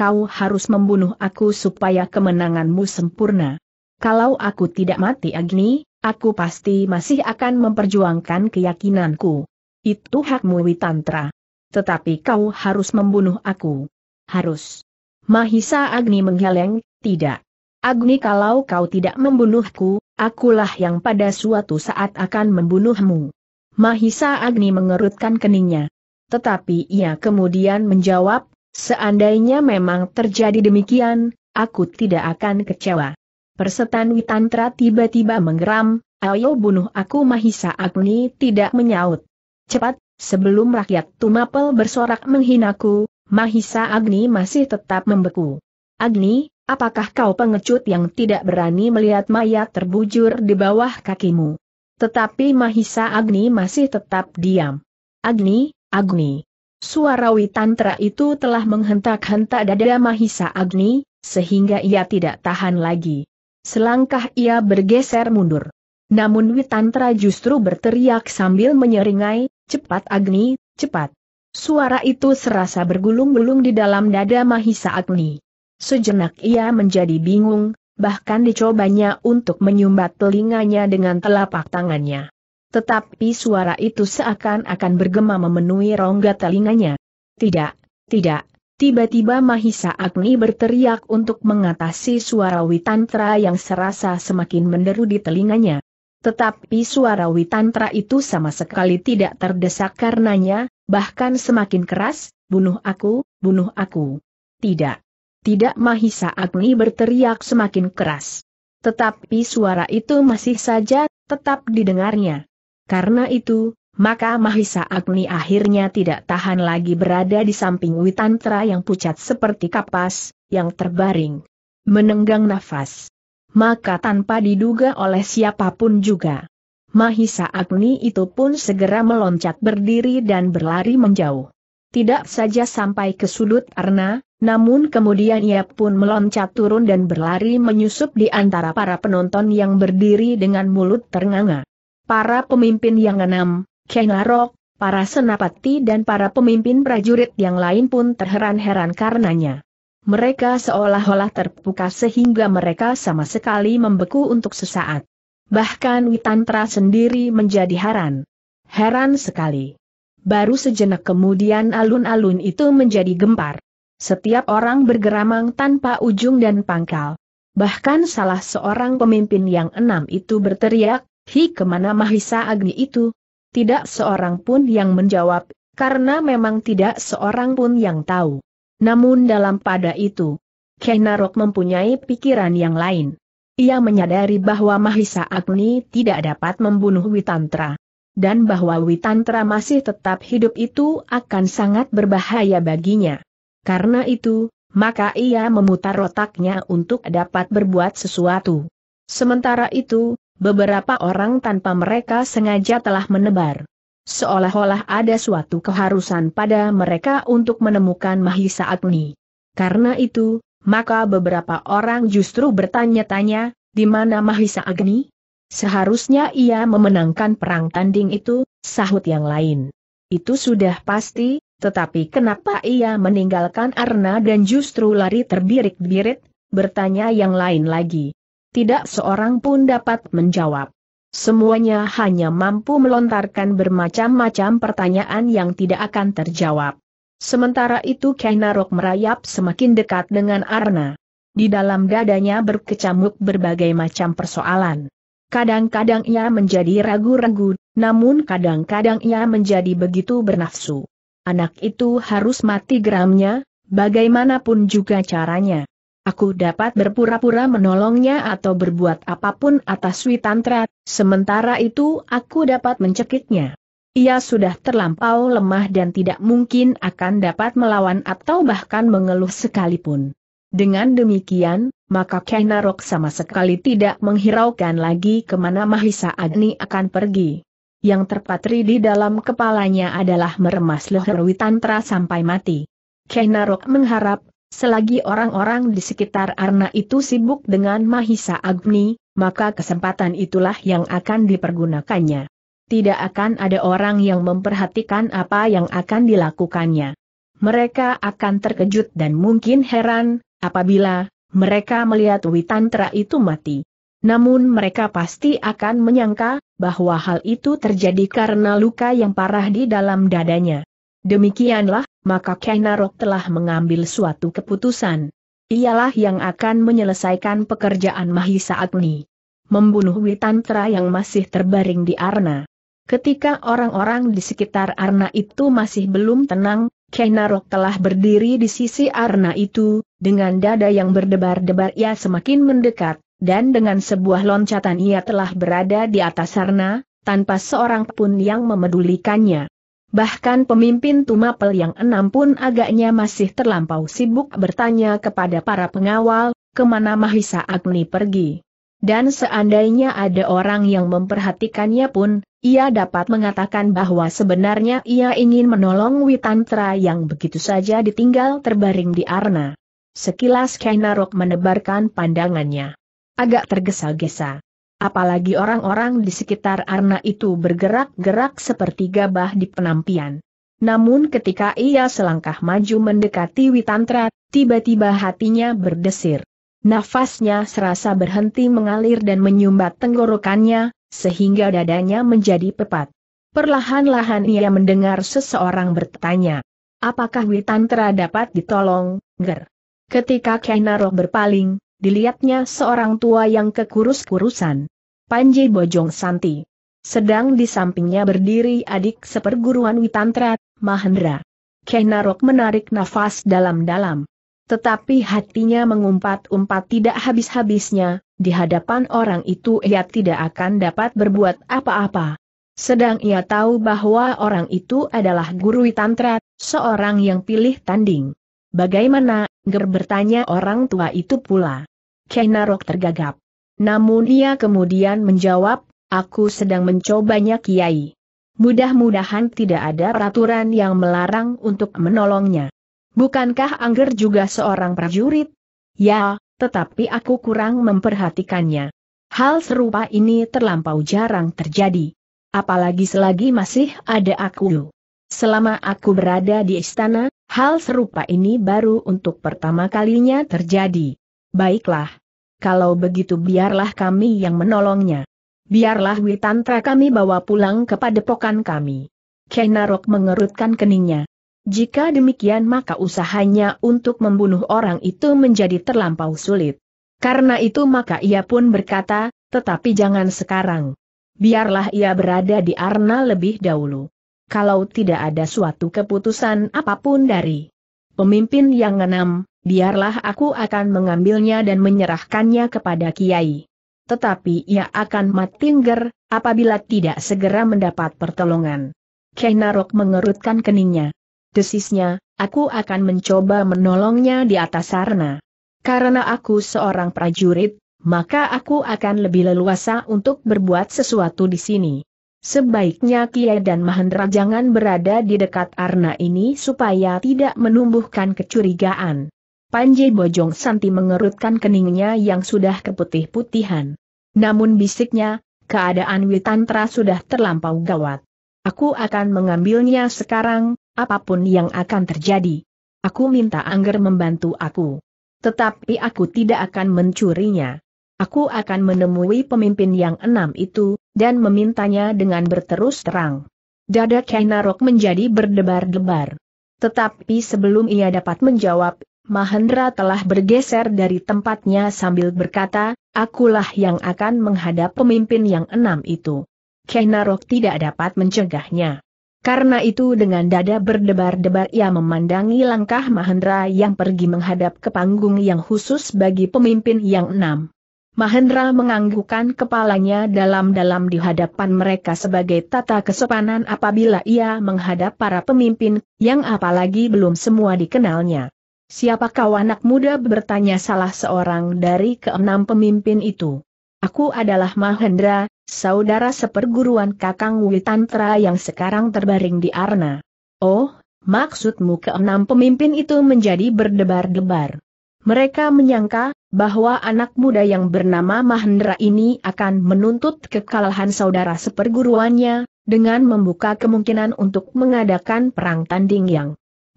kau harus membunuh aku supaya kemenanganmu sempurna. Kalau aku tidak mati Agni, aku pasti masih akan memperjuangkan keyakinanku. Itu hakmu Witantra. Tetapi kau harus membunuh aku. Harus. Mahisa Agni menggeleng, tidak. Agni kalau kau tidak membunuhku, akulah yang pada suatu saat akan membunuhmu. Mahisa Agni mengerutkan keningnya. Tetapi ia kemudian menjawab, Seandainya memang terjadi demikian, aku tidak akan kecewa. Persetan Witantra tiba-tiba menggeram, ayo bunuh aku Mahisa Agni tidak menyaut. Cepat, sebelum rakyat Tumapel bersorak menghinaku, Mahisa Agni masih tetap membeku. Agni, apakah kau pengecut yang tidak berani melihat mayat terbujur di bawah kakimu? Tetapi Mahisa Agni masih tetap diam. Agni, Agni. Suara Witantra itu telah menghentak-hentak dada Mahisa Agni, sehingga ia tidak tahan lagi. Selangkah ia bergeser mundur. Namun Witantra justru berteriak sambil menyeringai, cepat Agni, cepat. Suara itu serasa bergulung-gulung di dalam dada Mahisa Agni. Sejenak ia menjadi bingung, bahkan dicobanya untuk menyumbat telinganya dengan telapak tangannya. Tetapi suara itu seakan-akan bergema memenuhi rongga telinganya. Tidak, tidak, tiba-tiba Mahisa Agni berteriak untuk mengatasi suara Witantra yang serasa semakin menderu di telinganya. Tetapi suara Witantra itu sama sekali tidak terdesak karenanya, bahkan semakin keras, bunuh aku, bunuh aku. Tidak. Tidak Mahisa Agni berteriak semakin keras. Tetapi suara itu masih saja tetap didengarnya. Karena itu, maka Mahisa Agni akhirnya tidak tahan lagi berada di samping Witantra yang pucat seperti kapas, yang terbaring. Menenggang nafas. Maka tanpa diduga oleh siapapun juga. Mahisa Agni itu pun segera meloncat berdiri dan berlari menjauh. Tidak saja sampai ke sudut arna, namun kemudian ia pun meloncat turun dan berlari menyusup di antara para penonton yang berdiri dengan mulut ternganga para pemimpin yang enam, Arok, para senapati dan para pemimpin prajurit yang lain pun terheran-heran karenanya. Mereka seolah-olah terpuka sehingga mereka sama sekali membeku untuk sesaat. Bahkan Witantra sendiri menjadi heran. Heran sekali. Baru sejenak kemudian alun-alun itu menjadi gempar. Setiap orang bergeramang tanpa ujung dan pangkal. Bahkan salah seorang pemimpin yang enam itu berteriak, Hi kemana Mahisa Agni itu? Tidak seorang pun yang menjawab, karena memang tidak seorang pun yang tahu. Namun dalam pada itu, Kenarok mempunyai pikiran yang lain. Ia menyadari bahwa Mahisa Agni tidak dapat membunuh Witantra. Dan bahwa Witantra masih tetap hidup itu akan sangat berbahaya baginya. Karena itu, maka ia memutar otaknya untuk dapat berbuat sesuatu. Sementara itu, beberapa orang tanpa mereka sengaja telah menebar. Seolah-olah ada suatu keharusan pada mereka untuk menemukan Mahisa Agni. Karena itu, maka beberapa orang justru bertanya-tanya, di mana Mahisa Agni? Seharusnya ia memenangkan perang tanding itu, sahut yang lain. Itu sudah pasti, tetapi kenapa ia meninggalkan Arna dan justru lari terbirik-birit, bertanya yang lain lagi tidak seorang pun dapat menjawab. Semuanya hanya mampu melontarkan bermacam-macam pertanyaan yang tidak akan terjawab. Sementara itu Kainarok merayap semakin dekat dengan Arna. Di dalam dadanya berkecamuk berbagai macam persoalan. Kadang-kadang ia menjadi ragu-ragu, namun kadang-kadang ia menjadi begitu bernafsu. Anak itu harus mati geramnya, bagaimanapun juga caranya aku dapat berpura-pura menolongnya atau berbuat apapun atas Witantra, sementara itu aku dapat mencekiknya. Ia sudah terlampau lemah dan tidak mungkin akan dapat melawan atau bahkan mengeluh sekalipun. Dengan demikian, maka Kainarok sama sekali tidak menghiraukan lagi kemana Mahisa Agni akan pergi. Yang terpatri di dalam kepalanya adalah meremas leher Witantra sampai mati. Kainarok mengharap Selagi orang-orang di sekitar Arna itu sibuk dengan Mahisa Agni, maka kesempatan itulah yang akan dipergunakannya. Tidak akan ada orang yang memperhatikan apa yang akan dilakukannya. Mereka akan terkejut dan mungkin heran, apabila mereka melihat Witantra itu mati. Namun mereka pasti akan menyangka, bahwa hal itu terjadi karena luka yang parah di dalam dadanya. Demikianlah, maka Kainarok telah mengambil suatu keputusan. Ialah yang akan menyelesaikan pekerjaan Mahisa Agni. Membunuh Witantra yang masih terbaring di Arna. Ketika orang-orang di sekitar Arna itu masih belum tenang, Kainarok telah berdiri di sisi Arna itu, dengan dada yang berdebar-debar ia semakin mendekat, dan dengan sebuah loncatan ia telah berada di atas Arna, tanpa seorang pun yang memedulikannya. Bahkan pemimpin Tumapel yang enam pun agaknya masih terlampau sibuk bertanya kepada para pengawal, kemana Mahisa Agni pergi. Dan seandainya ada orang yang memperhatikannya pun, ia dapat mengatakan bahwa sebenarnya ia ingin menolong Witantra yang begitu saja ditinggal terbaring di Arna. Sekilas Kainarok menebarkan pandangannya. Agak tergesa-gesa. Apalagi orang-orang di sekitar Arna itu bergerak-gerak seperti gabah di penampian. Namun ketika ia selangkah maju mendekati Witantra, tiba-tiba hatinya berdesir. Nafasnya serasa berhenti mengalir dan menyumbat tenggorokannya, sehingga dadanya menjadi pepat. Perlahan-lahan ia mendengar seseorang bertanya, Apakah Witantra dapat ditolong, Ger? Ketika Kainaroh berpaling, dilihatnya seorang tua yang kekurus-kurusan. Panji Bojong Santi. Sedang di sampingnya berdiri adik seperguruan Witantra, Mahendra. Kenarok menarik nafas dalam-dalam. Tetapi hatinya mengumpat-umpat tidak habis-habisnya, di hadapan orang itu ia tidak akan dapat berbuat apa-apa. Sedang ia tahu bahwa orang itu adalah guru Witantra, seorang yang pilih tanding. Bagaimana, ger bertanya orang tua itu pula. Kenarok tergagap. Namun ia kemudian menjawab, aku sedang mencobanya Kiai. Mudah-mudahan tidak ada peraturan yang melarang untuk menolongnya. Bukankah Angger juga seorang prajurit? Ya, tetapi aku kurang memperhatikannya. Hal serupa ini terlampau jarang terjadi. Apalagi selagi masih ada aku. Selama aku berada di istana, hal serupa ini baru untuk pertama kalinya terjadi. Baiklah, kalau begitu biarlah kami yang menolongnya. Biarlah Witantra kami bawa pulang kepada pokan kami. Kenarok mengerutkan keningnya. Jika demikian maka usahanya untuk membunuh orang itu menjadi terlampau sulit. Karena itu maka ia pun berkata, tetapi jangan sekarang. Biarlah ia berada di Arna lebih dahulu. Kalau tidak ada suatu keputusan apapun dari pemimpin yang enam, Biarlah aku akan mengambilnya dan menyerahkannya kepada Kiai. Tetapi ia akan mati ngger, apabila tidak segera mendapat pertolongan. Kenarok mengerutkan keningnya. Desisnya, aku akan mencoba menolongnya di atas sarna. Karena aku seorang prajurit, maka aku akan lebih leluasa untuk berbuat sesuatu di sini. Sebaiknya Kiai dan Mahendra jangan berada di dekat Arna ini supaya tidak menumbuhkan kecurigaan. Panji Bojong Santi mengerutkan keningnya yang sudah keputih-putihan. Namun bisiknya, keadaan Witantra sudah terlampau gawat. Aku akan mengambilnya sekarang, apapun yang akan terjadi. Aku minta Angger membantu aku. Tetapi aku tidak akan mencurinya. Aku akan menemui pemimpin yang enam itu, dan memintanya dengan berterus terang. Dada Kainarok menjadi berdebar-debar. Tetapi sebelum ia dapat menjawab, Mahendra telah bergeser dari tempatnya sambil berkata, akulah yang akan menghadap pemimpin yang enam itu. Kenarok tidak dapat mencegahnya. Karena itu dengan dada berdebar-debar ia memandangi langkah Mahendra yang pergi menghadap ke panggung yang khusus bagi pemimpin yang enam. Mahendra menganggukkan kepalanya dalam-dalam di hadapan mereka sebagai tata kesopanan apabila ia menghadap para pemimpin, yang apalagi belum semua dikenalnya. Siapa kau anak muda bertanya salah seorang dari keenam pemimpin itu. Aku adalah Mahendra, saudara seperguruan Kakang Witantra yang sekarang terbaring di Arna. Oh, maksudmu keenam pemimpin itu menjadi berdebar-debar. Mereka menyangka, bahwa anak muda yang bernama Mahendra ini akan menuntut kekalahan saudara seperguruannya, dengan membuka kemungkinan untuk mengadakan perang tanding yang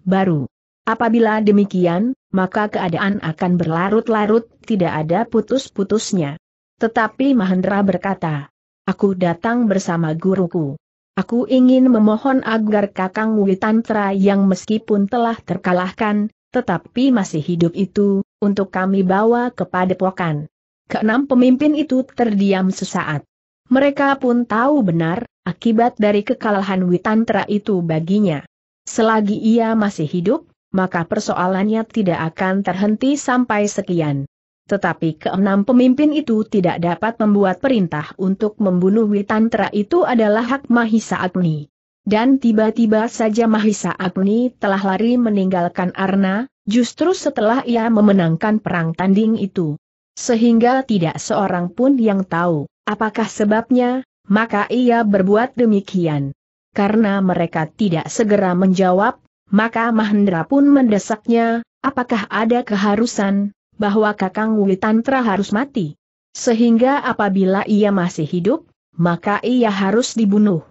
baru. Apabila demikian, maka keadaan akan berlarut-larut, tidak ada putus-putusnya. Tetapi Mahendra berkata, Aku datang bersama guruku. Aku ingin memohon agar Kakang Witantra yang meskipun telah terkalahkan, tetapi masih hidup itu, untuk kami bawa kepada pokan. Keenam pemimpin itu terdiam sesaat. Mereka pun tahu benar, akibat dari kekalahan Witantra itu baginya. Selagi ia masih hidup, maka persoalannya tidak akan terhenti sampai sekian. Tetapi keenam pemimpin itu tidak dapat membuat perintah untuk membunuh Witantra itu adalah hak Mahisa Agni. Dan tiba-tiba saja Mahisa Agni telah lari meninggalkan Arna, justru setelah ia memenangkan perang tanding itu. Sehingga tidak seorang pun yang tahu, apakah sebabnya, maka ia berbuat demikian. Karena mereka tidak segera menjawab, maka Mahendra pun mendesaknya, apakah ada keharusan, bahwa Kakang Witantra harus mati? Sehingga apabila ia masih hidup, maka ia harus dibunuh.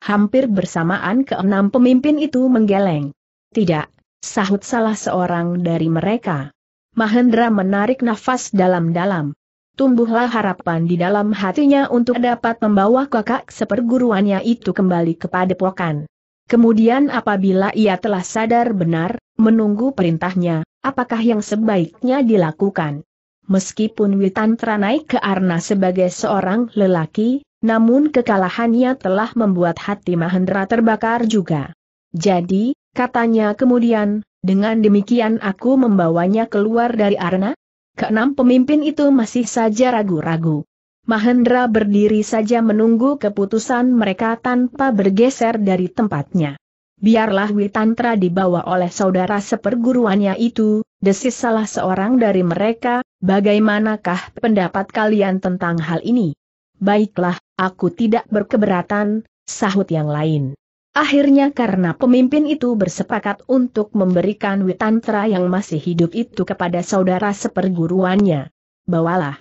Hampir bersamaan keenam pemimpin itu menggeleng. Tidak, sahut salah seorang dari mereka. Mahendra menarik nafas dalam-dalam. Tumbuhlah harapan di dalam hatinya untuk dapat membawa kakak seperguruannya itu kembali kepada pokan. Kemudian apabila ia telah sadar benar, menunggu perintahnya, apakah yang sebaiknya dilakukan. Meskipun Witan naik ke Arna sebagai seorang lelaki, namun kekalahannya telah membuat hati Mahendra terbakar juga. Jadi, katanya kemudian, dengan demikian aku membawanya keluar dari Arna? Keenam pemimpin itu masih saja ragu-ragu. Mahendra berdiri saja menunggu keputusan mereka tanpa bergeser dari tempatnya. Biarlah Witantra dibawa oleh saudara seperguruannya itu, desis salah seorang dari mereka, bagaimanakah pendapat kalian tentang hal ini? Baiklah, aku tidak berkeberatan, sahut yang lain. Akhirnya karena pemimpin itu bersepakat untuk memberikan Witantra yang masih hidup itu kepada saudara seperguruannya. Bawalah.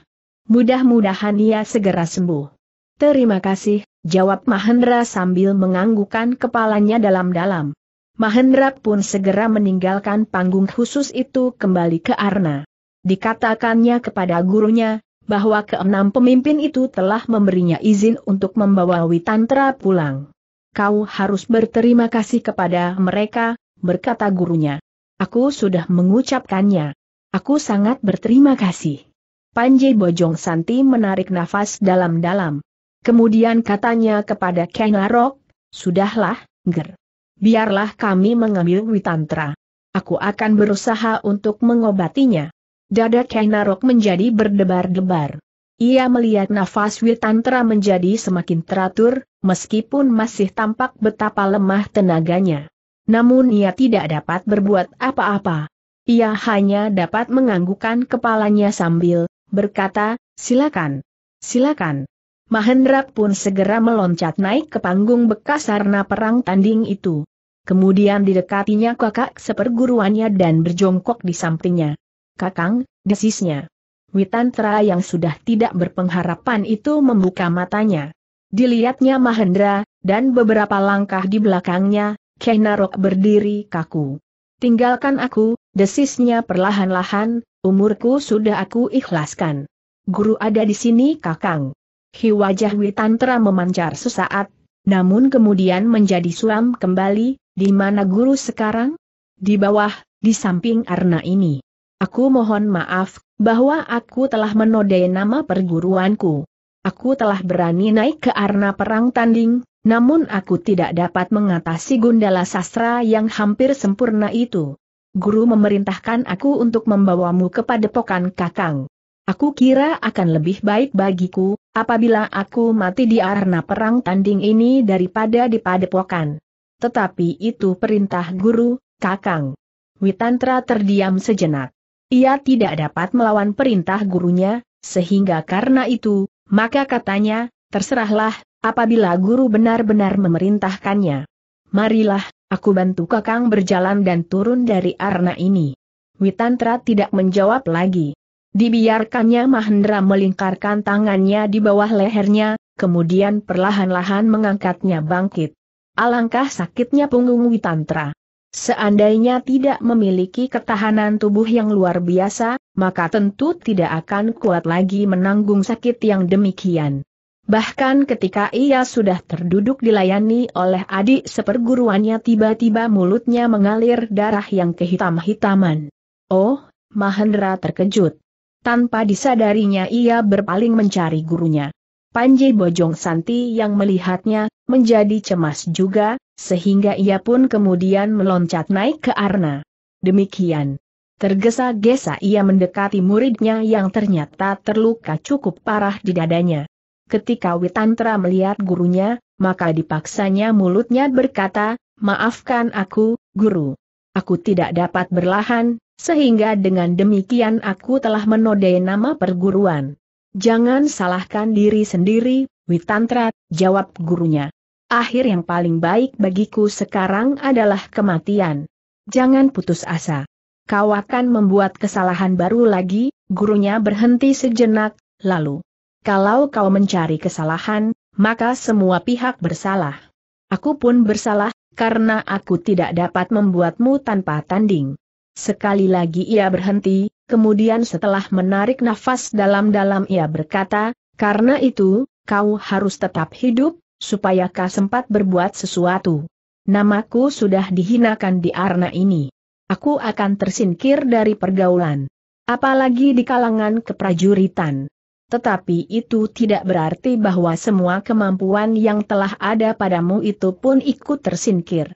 Mudah-mudahan ia segera sembuh. Terima kasih, jawab Mahendra sambil menganggukkan kepalanya dalam-dalam. Mahendra pun segera meninggalkan panggung khusus itu kembali ke Arna. Dikatakannya kepada gurunya, bahwa keenam pemimpin itu telah memberinya izin untuk membawa Witantra pulang. Kau harus berterima kasih kepada mereka, berkata gurunya. Aku sudah mengucapkannya. Aku sangat berterima kasih. Panji Bojong Santi menarik nafas dalam-dalam. Kemudian katanya kepada Arok, Sudahlah, Ger. Biarlah kami mengambil Witantra. Aku akan berusaha untuk mengobatinya. Dada Arok menjadi berdebar-debar. Ia melihat nafas Witantra menjadi semakin teratur, meskipun masih tampak betapa lemah tenaganya. Namun ia tidak dapat berbuat apa-apa. Ia hanya dapat menganggukkan kepalanya sambil berkata, silakan, silakan. Mahendra pun segera meloncat naik ke panggung bekas sarna perang tanding itu. Kemudian didekatinya kakak seperguruannya dan berjongkok di sampingnya. Kakang, desisnya. Witantra yang sudah tidak berpengharapan itu membuka matanya. Dilihatnya Mahendra, dan beberapa langkah di belakangnya, Kenarok berdiri kaku. Tinggalkan aku, desisnya perlahan-lahan, Umurku sudah aku ikhlaskan. Guru ada di sini kakang. Hi wajah Witantra memancar sesaat, namun kemudian menjadi suam kembali, di mana guru sekarang? Di bawah, di samping Arna ini. Aku mohon maaf, bahwa aku telah menodai nama perguruanku. Aku telah berani naik ke arena perang tanding, namun aku tidak dapat mengatasi gundala sastra yang hampir sempurna itu guru memerintahkan aku untuk membawamu kepada padepokan kakang. Aku kira akan lebih baik bagiku, apabila aku mati di arena perang tanding ini daripada di padepokan. Tetapi itu perintah guru, kakang. Witantra terdiam sejenak. Ia tidak dapat melawan perintah gurunya, sehingga karena itu, maka katanya, terserahlah, apabila guru benar-benar memerintahkannya. Marilah, Aku bantu Kakang berjalan dan turun dari arna ini. Witantra tidak menjawab lagi. Dibiarkannya Mahendra melingkarkan tangannya di bawah lehernya, kemudian perlahan-lahan mengangkatnya bangkit. Alangkah sakitnya punggung Witantra. Seandainya tidak memiliki ketahanan tubuh yang luar biasa, maka tentu tidak akan kuat lagi menanggung sakit yang demikian. Bahkan ketika ia sudah terduduk dilayani oleh adik seperguruannya tiba-tiba mulutnya mengalir darah yang kehitam-hitaman. Oh, Mahendra terkejut. Tanpa disadarinya ia berpaling mencari gurunya. Panji Bojong Santi yang melihatnya, menjadi cemas juga, sehingga ia pun kemudian meloncat naik ke Arna. Demikian. Tergesa-gesa ia mendekati muridnya yang ternyata terluka cukup parah di dadanya. Ketika Witantra melihat gurunya, maka dipaksanya mulutnya berkata, Maafkan aku, guru. Aku tidak dapat berlahan, sehingga dengan demikian aku telah menodai nama perguruan. Jangan salahkan diri sendiri, Witantra, jawab gurunya. Akhir yang paling baik bagiku sekarang adalah kematian. Jangan putus asa. Kau akan membuat kesalahan baru lagi, gurunya berhenti sejenak, lalu kalau kau mencari kesalahan, maka semua pihak bersalah. Aku pun bersalah, karena aku tidak dapat membuatmu tanpa tanding. Sekali lagi ia berhenti, kemudian setelah menarik nafas dalam-dalam ia berkata, karena itu, kau harus tetap hidup, supaya kau sempat berbuat sesuatu. Namaku sudah dihinakan di arna ini. Aku akan tersingkir dari pergaulan. Apalagi di kalangan keprajuritan tetapi itu tidak berarti bahwa semua kemampuan yang telah ada padamu itu pun ikut tersingkir.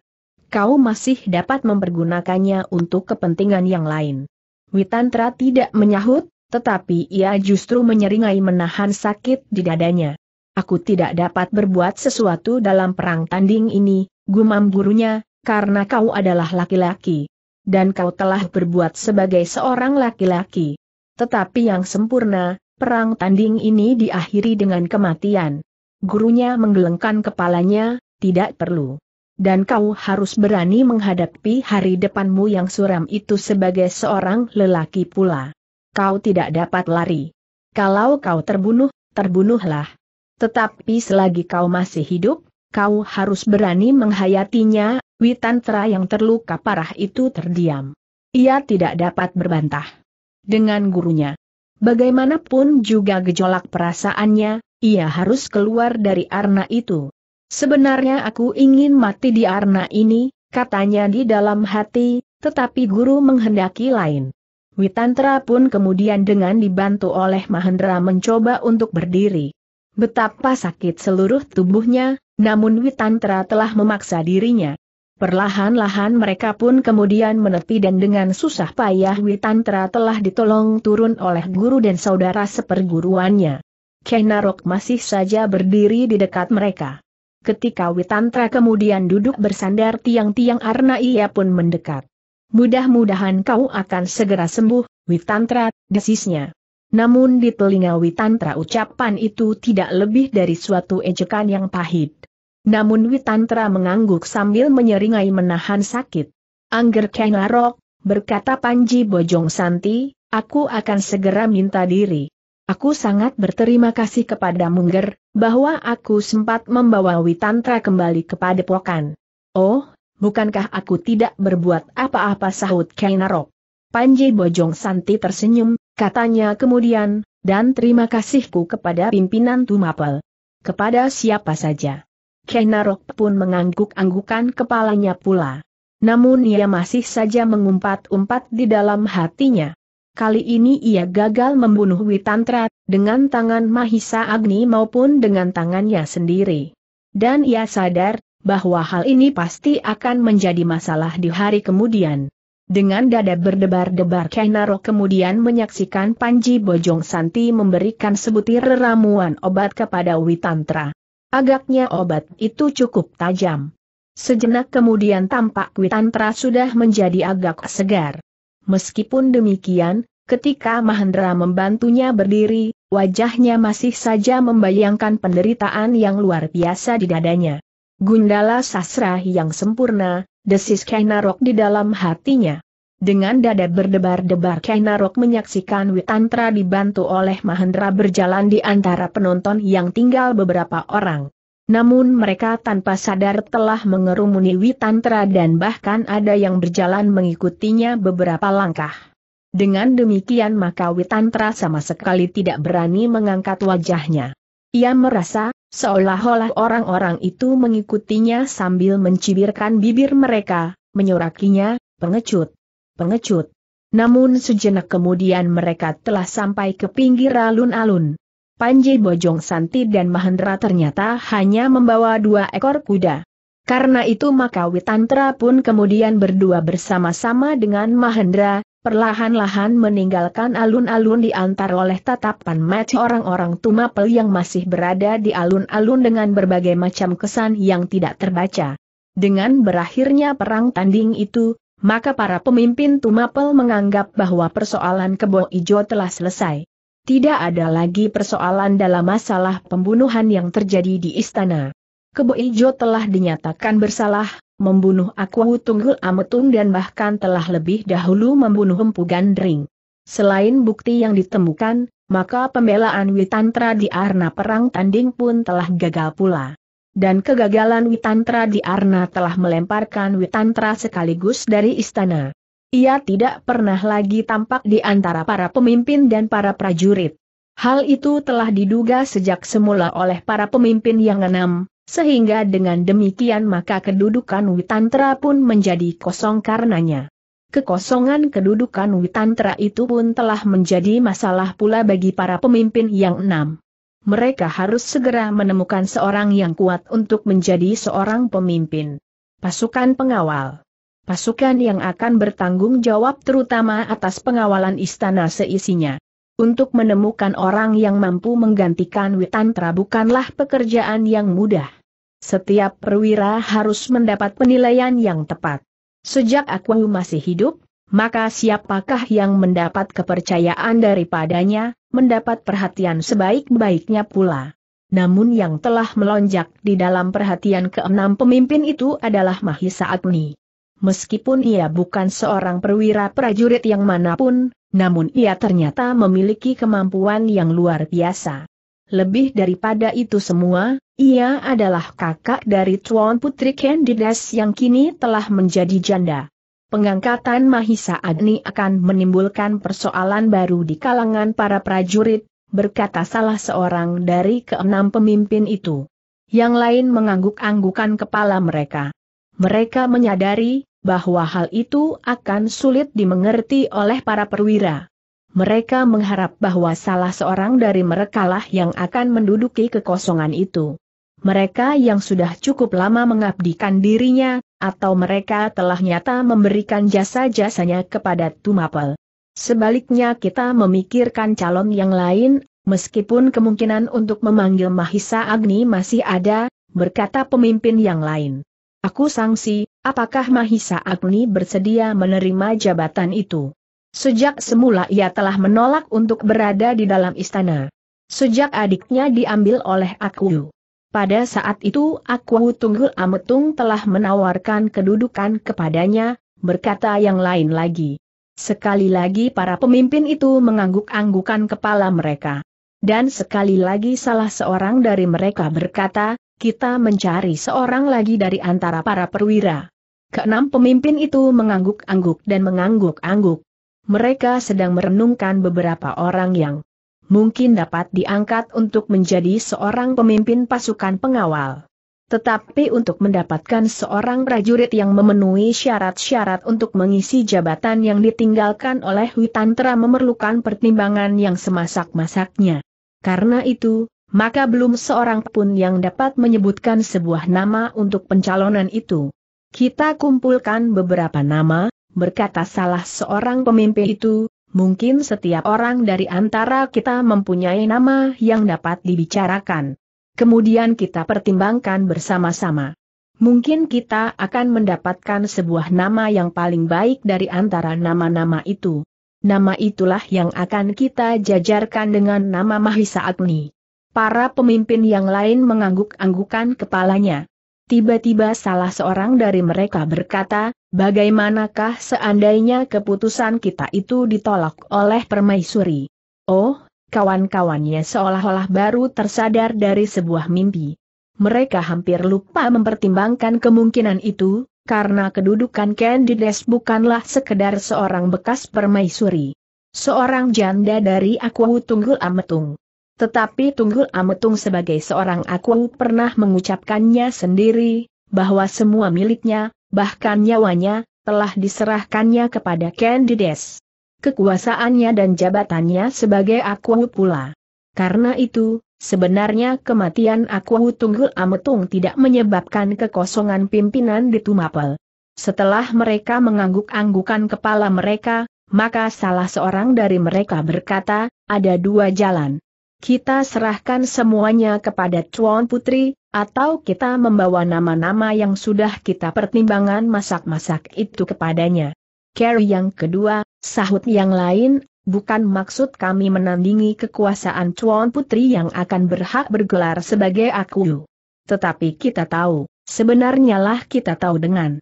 Kau masih dapat mempergunakannya untuk kepentingan yang lain. Witantra tidak menyahut, tetapi ia justru menyeringai menahan sakit di dadanya. Aku tidak dapat berbuat sesuatu dalam perang tanding ini, gumam gurunya, karena kau adalah laki-laki. Dan kau telah berbuat sebagai seorang laki-laki. Tetapi yang sempurna, Perang tanding ini diakhiri dengan kematian. Gurunya menggelengkan kepalanya, tidak perlu. Dan kau harus berani menghadapi hari depanmu yang suram itu sebagai seorang lelaki pula. Kau tidak dapat lari. Kalau kau terbunuh, terbunuhlah. Tetapi selagi kau masih hidup, kau harus berani menghayatinya, Witantra yang terluka parah itu terdiam. Ia tidak dapat berbantah. Dengan gurunya. Bagaimanapun juga gejolak perasaannya, ia harus keluar dari arna itu. Sebenarnya aku ingin mati di arna ini, katanya di dalam hati, tetapi guru menghendaki lain. Witantra pun kemudian dengan dibantu oleh Mahendra mencoba untuk berdiri. Betapa sakit seluruh tubuhnya, namun Witantra telah memaksa dirinya. Perlahan-lahan mereka pun kemudian menepi dan dengan susah payah Witantra telah ditolong turun oleh guru dan saudara seperguruannya. Kenarok masih saja berdiri di dekat mereka. Ketika Witantra kemudian duduk bersandar tiang-tiang Arna ia pun mendekat. Mudah-mudahan kau akan segera sembuh, Witantra, desisnya. Namun di telinga Witantra ucapan itu tidak lebih dari suatu ejekan yang pahit. Namun Witantra mengangguk sambil menyeringai menahan sakit. Angger Kengarok, berkata Panji Bojong Santi, aku akan segera minta diri. Aku sangat berterima kasih kepada Mungger, bahwa aku sempat membawa Witantra kembali kepada Pokan. Oh, bukankah aku tidak berbuat apa-apa sahut Kengarok. Panji Bojong Santi tersenyum, katanya kemudian, dan terima kasihku kepada pimpinan Tumapel. Kepada siapa saja Kenarok pun mengangguk-anggukan kepalanya pula. Namun ia masih saja mengumpat-umpat di dalam hatinya. Kali ini ia gagal membunuh Witantra, dengan tangan Mahisa Agni maupun dengan tangannya sendiri. Dan ia sadar, bahwa hal ini pasti akan menjadi masalah di hari kemudian. Dengan dada berdebar-debar Kenaro kemudian menyaksikan Panji Bojong Santi memberikan sebutir ramuan obat kepada Witantra. Agaknya obat itu cukup tajam. Sejenak kemudian tampak Witantra sudah menjadi agak segar. Meskipun demikian, ketika Mahendra membantunya berdiri, wajahnya masih saja membayangkan penderitaan yang luar biasa di dadanya. Gundala sasra yang sempurna, desis Kainarok di dalam hatinya. Dengan dada berdebar-debar Kainarok menyaksikan Witantra dibantu oleh Mahendra berjalan di antara penonton yang tinggal beberapa orang. Namun mereka tanpa sadar telah mengerumuni Witantra dan bahkan ada yang berjalan mengikutinya beberapa langkah. Dengan demikian maka Witantra sama sekali tidak berani mengangkat wajahnya. Ia merasa, seolah-olah orang-orang itu mengikutinya sambil mencibirkan bibir mereka, menyorakinya, pengecut pengecut. Namun sejenak kemudian mereka telah sampai ke pinggir alun-alun. Panji Bojong Santi dan Mahendra ternyata hanya membawa dua ekor kuda. Karena itu maka Witantra pun kemudian berdua bersama-sama dengan Mahendra, perlahan-lahan meninggalkan alun-alun diantar oleh tatapan mata orang-orang Tumapel yang masih berada di alun-alun dengan berbagai macam kesan yang tidak terbaca. Dengan berakhirnya perang tanding itu, maka para pemimpin Tumapel menganggap bahwa persoalan kebo ijo telah selesai. Tidak ada lagi persoalan dalam masalah pembunuhan yang terjadi di istana. Kebo Ijo telah dinyatakan bersalah, membunuh Aku Tunggul Ametung dan bahkan telah lebih dahulu membunuh Empu Gandring. Selain bukti yang ditemukan, maka pembelaan Witantra di arena perang tanding pun telah gagal pula dan kegagalan Witantra di Arna telah melemparkan Witantra sekaligus dari istana. Ia tidak pernah lagi tampak di antara para pemimpin dan para prajurit. Hal itu telah diduga sejak semula oleh para pemimpin yang enam, sehingga dengan demikian maka kedudukan Witantra pun menjadi kosong karenanya. Kekosongan kedudukan Witantra itu pun telah menjadi masalah pula bagi para pemimpin yang enam mereka harus segera menemukan seorang yang kuat untuk menjadi seorang pemimpin. Pasukan pengawal Pasukan yang akan bertanggung jawab terutama atas pengawalan istana seisinya. Untuk menemukan orang yang mampu menggantikan Witantra bukanlah pekerjaan yang mudah. Setiap perwira harus mendapat penilaian yang tepat. Sejak aku masih hidup, maka siapakah yang mendapat kepercayaan daripadanya, mendapat perhatian sebaik-baiknya pula. Namun yang telah melonjak di dalam perhatian keenam pemimpin itu adalah Mahisa Agni. Meskipun ia bukan seorang perwira prajurit yang manapun, namun ia ternyata memiliki kemampuan yang luar biasa. Lebih daripada itu semua, ia adalah kakak dari Tuan Putri Candides yang kini telah menjadi janda pengangkatan Mahisa Agni akan menimbulkan persoalan baru di kalangan para prajurit, berkata salah seorang dari keenam pemimpin itu. Yang lain mengangguk-anggukan kepala mereka. Mereka menyadari bahwa hal itu akan sulit dimengerti oleh para perwira. Mereka mengharap bahwa salah seorang dari merekalah yang akan menduduki kekosongan itu. Mereka yang sudah cukup lama mengabdikan dirinya, atau mereka telah nyata memberikan jasa-jasanya kepada Tumapel. Sebaliknya kita memikirkan calon yang lain, meskipun kemungkinan untuk memanggil Mahisa Agni masih ada, berkata pemimpin yang lain. Aku sangsi, apakah Mahisa Agni bersedia menerima jabatan itu? Sejak semula ia telah menolak untuk berada di dalam istana. Sejak adiknya diambil oleh aku. Pada saat itu aku Tunggul Ametung telah menawarkan kedudukan kepadanya, berkata yang lain lagi. Sekali lagi para pemimpin itu mengangguk-anggukan kepala mereka. Dan sekali lagi salah seorang dari mereka berkata, kita mencari seorang lagi dari antara para perwira. Keenam pemimpin itu mengangguk-angguk dan mengangguk-angguk. Mereka sedang merenungkan beberapa orang yang mungkin dapat diangkat untuk menjadi seorang pemimpin pasukan pengawal. Tetapi untuk mendapatkan seorang prajurit yang memenuhi syarat-syarat untuk mengisi jabatan yang ditinggalkan oleh Witantra memerlukan pertimbangan yang semasak-masaknya. Karena itu, maka belum seorang pun yang dapat menyebutkan sebuah nama untuk pencalonan itu. Kita kumpulkan beberapa nama, berkata salah seorang pemimpin itu, Mungkin setiap orang dari antara kita mempunyai nama yang dapat dibicarakan. Kemudian kita pertimbangkan bersama-sama. Mungkin kita akan mendapatkan sebuah nama yang paling baik dari antara nama-nama itu. Nama itulah yang akan kita jajarkan dengan nama Mahisa Agni. Para pemimpin yang lain mengangguk-anggukan kepalanya. Tiba-tiba salah seorang dari mereka berkata, Bagaimanakah seandainya keputusan kita itu ditolak oleh permaisuri? Oh, kawan-kawannya seolah-olah baru tersadar dari sebuah mimpi. Mereka hampir lupa mempertimbangkan kemungkinan itu, karena kedudukan Candides bukanlah sekedar seorang bekas permaisuri. Seorang janda dari Akuwu Tunggul Ametung. Tetapi Tunggul Ametung sebagai seorang Akuwu pernah mengucapkannya sendiri, bahwa semua miliknya, bahkan nyawanya, telah diserahkannya kepada Candides. Kekuasaannya dan jabatannya sebagai Akuwu pula. Karena itu, sebenarnya kematian Akuwu Tunggul Ametung tidak menyebabkan kekosongan pimpinan di Tumapel. Setelah mereka mengangguk-anggukan kepala mereka, maka salah seorang dari mereka berkata, ada dua jalan kita serahkan semuanya kepada Tuan Putri, atau kita membawa nama-nama yang sudah kita pertimbangan masak-masak itu kepadanya. Carry yang kedua, sahut yang lain, bukan maksud kami menandingi kekuasaan Tuan Putri yang akan berhak bergelar sebagai aku. Tetapi kita tahu, sebenarnya lah kita tahu dengan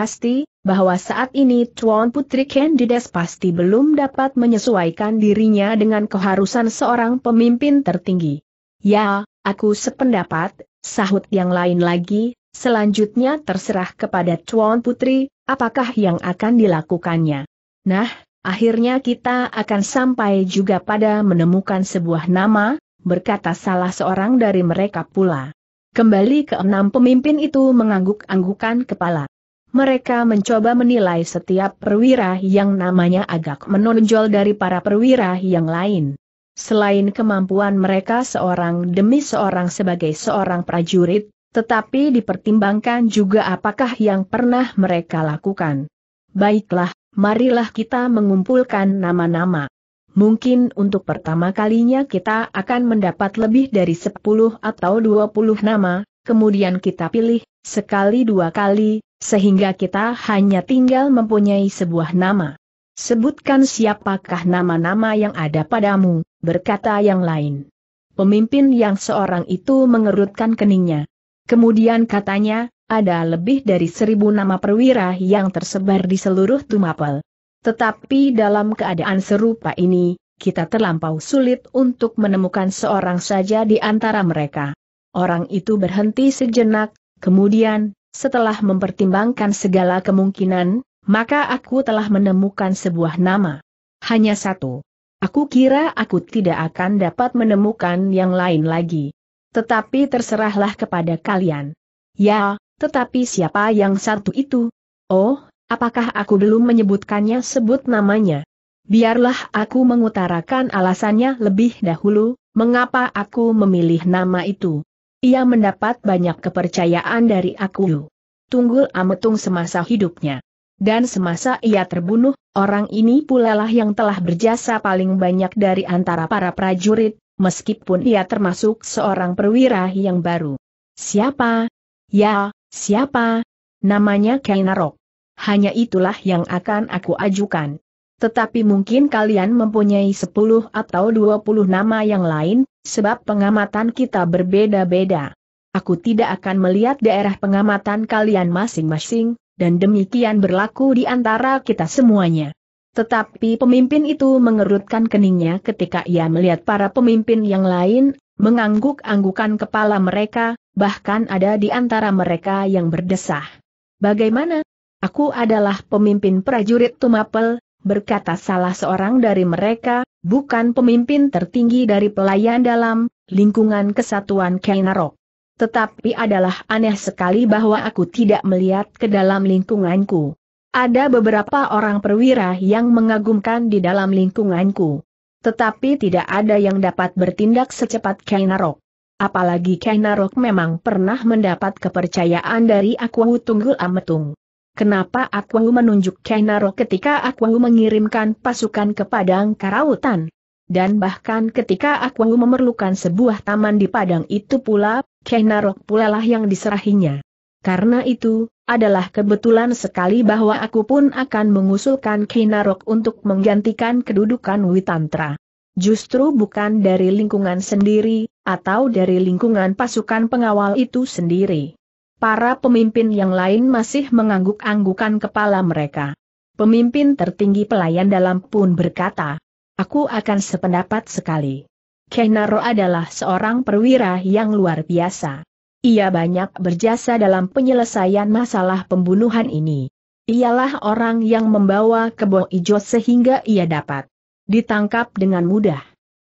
pasti, bahwa saat ini Tuan Putri Candides pasti belum dapat menyesuaikan dirinya dengan keharusan seorang pemimpin tertinggi. Ya, aku sependapat, sahut yang lain lagi, selanjutnya terserah kepada Tuan Putri, apakah yang akan dilakukannya. Nah, akhirnya kita akan sampai juga pada menemukan sebuah nama, berkata salah seorang dari mereka pula. Kembali ke enam pemimpin itu mengangguk-anggukan kepala mereka mencoba menilai setiap perwira yang namanya agak menonjol dari para perwira yang lain. Selain kemampuan mereka seorang demi seorang sebagai seorang prajurit, tetapi dipertimbangkan juga apakah yang pernah mereka lakukan. Baiklah, marilah kita mengumpulkan nama-nama. Mungkin untuk pertama kalinya kita akan mendapat lebih dari 10 atau 20 nama, kemudian kita pilih, sekali dua kali, sehingga kita hanya tinggal mempunyai sebuah nama. Sebutkan siapakah nama-nama yang ada padamu, berkata yang lain. Pemimpin yang seorang itu mengerutkan keningnya. Kemudian katanya, ada lebih dari seribu nama perwira yang tersebar di seluruh Tumapel. Tetapi dalam keadaan serupa ini, kita terlampau sulit untuk menemukan seorang saja di antara mereka. Orang itu berhenti sejenak, kemudian, setelah mempertimbangkan segala kemungkinan, maka aku telah menemukan sebuah nama. Hanya satu. Aku kira aku tidak akan dapat menemukan yang lain lagi. Tetapi terserahlah kepada kalian. Ya, tetapi siapa yang satu itu? Oh, apakah aku belum menyebutkannya sebut namanya? Biarlah aku mengutarakan alasannya lebih dahulu, mengapa aku memilih nama itu. Ia mendapat banyak kepercayaan dari aku. Tunggul Ametung semasa hidupnya. Dan semasa ia terbunuh, orang ini pula lah yang telah berjasa paling banyak dari antara para prajurit, meskipun ia termasuk seorang perwira yang baru. Siapa? Ya, siapa? Namanya Kainarok. Hanya itulah yang akan aku ajukan. Tetapi mungkin kalian mempunyai 10 atau 20 nama yang lain, sebab pengamatan kita berbeda-beda. Aku tidak akan melihat daerah pengamatan kalian masing-masing, dan demikian berlaku di antara kita semuanya. Tetapi pemimpin itu mengerutkan keningnya ketika ia melihat para pemimpin yang lain, mengangguk-anggukan kepala mereka, bahkan ada di antara mereka yang berdesah. Bagaimana? Aku adalah pemimpin prajurit Tumapel, berkata salah seorang dari mereka, bukan pemimpin tertinggi dari pelayan dalam lingkungan kesatuan Kainarok. Tetapi adalah aneh sekali bahwa aku tidak melihat ke dalam lingkunganku. Ada beberapa orang perwira yang mengagumkan di dalam lingkunganku. Tetapi tidak ada yang dapat bertindak secepat Kainarok. Apalagi Kainarok memang pernah mendapat kepercayaan dari aku Tunggul Ametung. Kenapa aku menunjuk Kenaro ketika aku mengirimkan pasukan ke Padang Karautan? Dan bahkan ketika aku memerlukan sebuah taman di Padang itu pula, Kainarok pula lah yang diserahinya. Karena itu, adalah kebetulan sekali bahwa aku pun akan mengusulkan Kainarok untuk menggantikan kedudukan Witantra. Justru bukan dari lingkungan sendiri, atau dari lingkungan pasukan pengawal itu sendiri para pemimpin yang lain masih mengangguk-anggukan kepala mereka. Pemimpin tertinggi pelayan dalam pun berkata, Aku akan sependapat sekali. Kenaro adalah seorang perwira yang luar biasa. Ia banyak berjasa dalam penyelesaian masalah pembunuhan ini. Ialah orang yang membawa kebo ijo sehingga ia dapat ditangkap dengan mudah.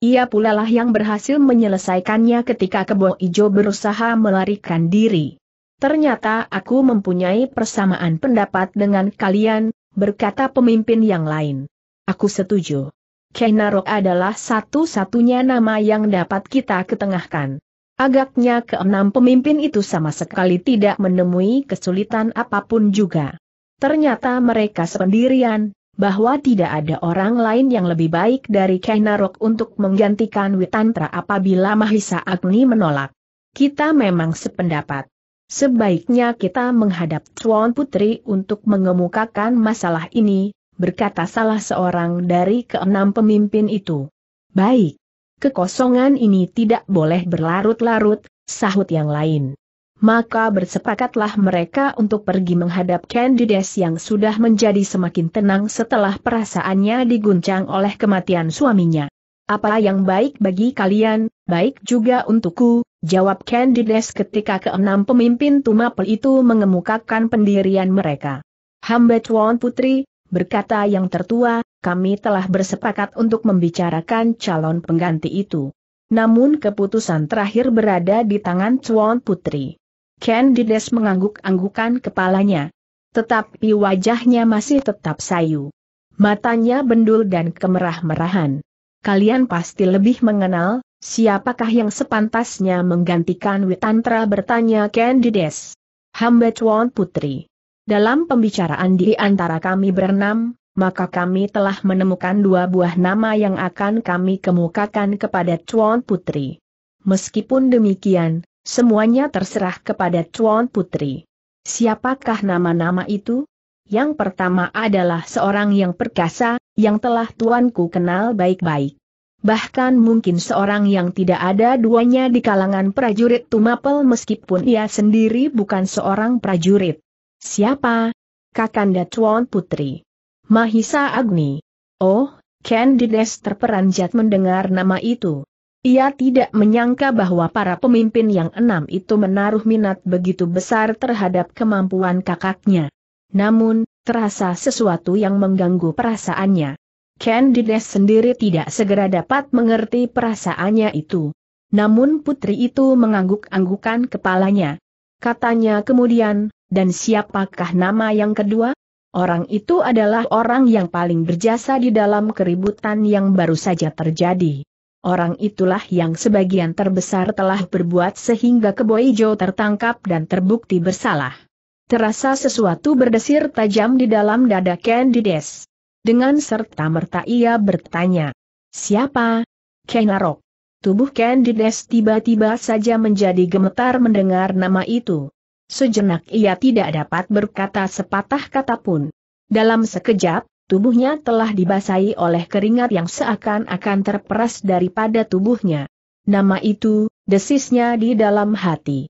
Ia pula lah yang berhasil menyelesaikannya ketika kebo ijo berusaha melarikan diri. Ternyata aku mempunyai persamaan pendapat dengan kalian, berkata pemimpin yang lain. Aku setuju. Kenarok adalah satu-satunya nama yang dapat kita ketengahkan. Agaknya keenam pemimpin itu sama sekali tidak menemui kesulitan apapun juga. Ternyata mereka sependirian bahwa tidak ada orang lain yang lebih baik dari Kenarok untuk menggantikan Witantra apabila Mahisa Agni menolak. Kita memang sependapat. Sebaiknya kita menghadap Tuan Putri untuk mengemukakan masalah ini, berkata salah seorang dari keenam pemimpin itu. Baik. Kekosongan ini tidak boleh berlarut-larut, sahut yang lain. Maka bersepakatlah mereka untuk pergi menghadap Candides yang sudah menjadi semakin tenang setelah perasaannya diguncang oleh kematian suaminya. Apa yang baik bagi kalian, baik juga untukku, jawab Candides ketika keenam pemimpin Tumapel itu mengemukakan pendirian mereka. Hamba Tuan Putri, berkata yang tertua, kami telah bersepakat untuk membicarakan calon pengganti itu. Namun keputusan terakhir berada di tangan Tuan Putri. Candides mengangguk-anggukan kepalanya. Tetapi wajahnya masih tetap sayu. Matanya bendul dan kemerah-merahan kalian pasti lebih mengenal, siapakah yang sepantasnya menggantikan Witantra bertanya Candides. Hamba Chuan Putri. Dalam pembicaraan di antara kami berenam, maka kami telah menemukan dua buah nama yang akan kami kemukakan kepada Chuan Putri. Meskipun demikian, semuanya terserah kepada Chuan Putri. Siapakah nama-nama itu? Yang pertama adalah seorang yang perkasa, yang telah tuanku kenal baik-baik. Bahkan mungkin seorang yang tidak ada duanya di kalangan prajurit Tumapel meskipun ia sendiri bukan seorang prajurit. Siapa? Kakanda Tuan Putri. Mahisa Agni. Oh, Candides terperanjat mendengar nama itu. Ia tidak menyangka bahwa para pemimpin yang enam itu menaruh minat begitu besar terhadap kemampuan kakaknya. Namun, terasa sesuatu yang mengganggu perasaannya. Candides sendiri tidak segera dapat mengerti perasaannya itu. Namun putri itu mengangguk-anggukan kepalanya. Katanya kemudian, dan siapakah nama yang kedua? Orang itu adalah orang yang paling berjasa di dalam keributan yang baru saja terjadi. Orang itulah yang sebagian terbesar telah berbuat sehingga Keboijo tertangkap dan terbukti bersalah terasa sesuatu berdesir tajam di dalam dada Candides. Dengan serta-merta ia bertanya, Siapa? Kenarok. Tubuh Candides tiba-tiba saja menjadi gemetar mendengar nama itu. Sejenak ia tidak dapat berkata sepatah kata pun. Dalam sekejap, tubuhnya telah dibasahi oleh keringat yang seakan-akan terperas daripada tubuhnya. Nama itu, desisnya di dalam hati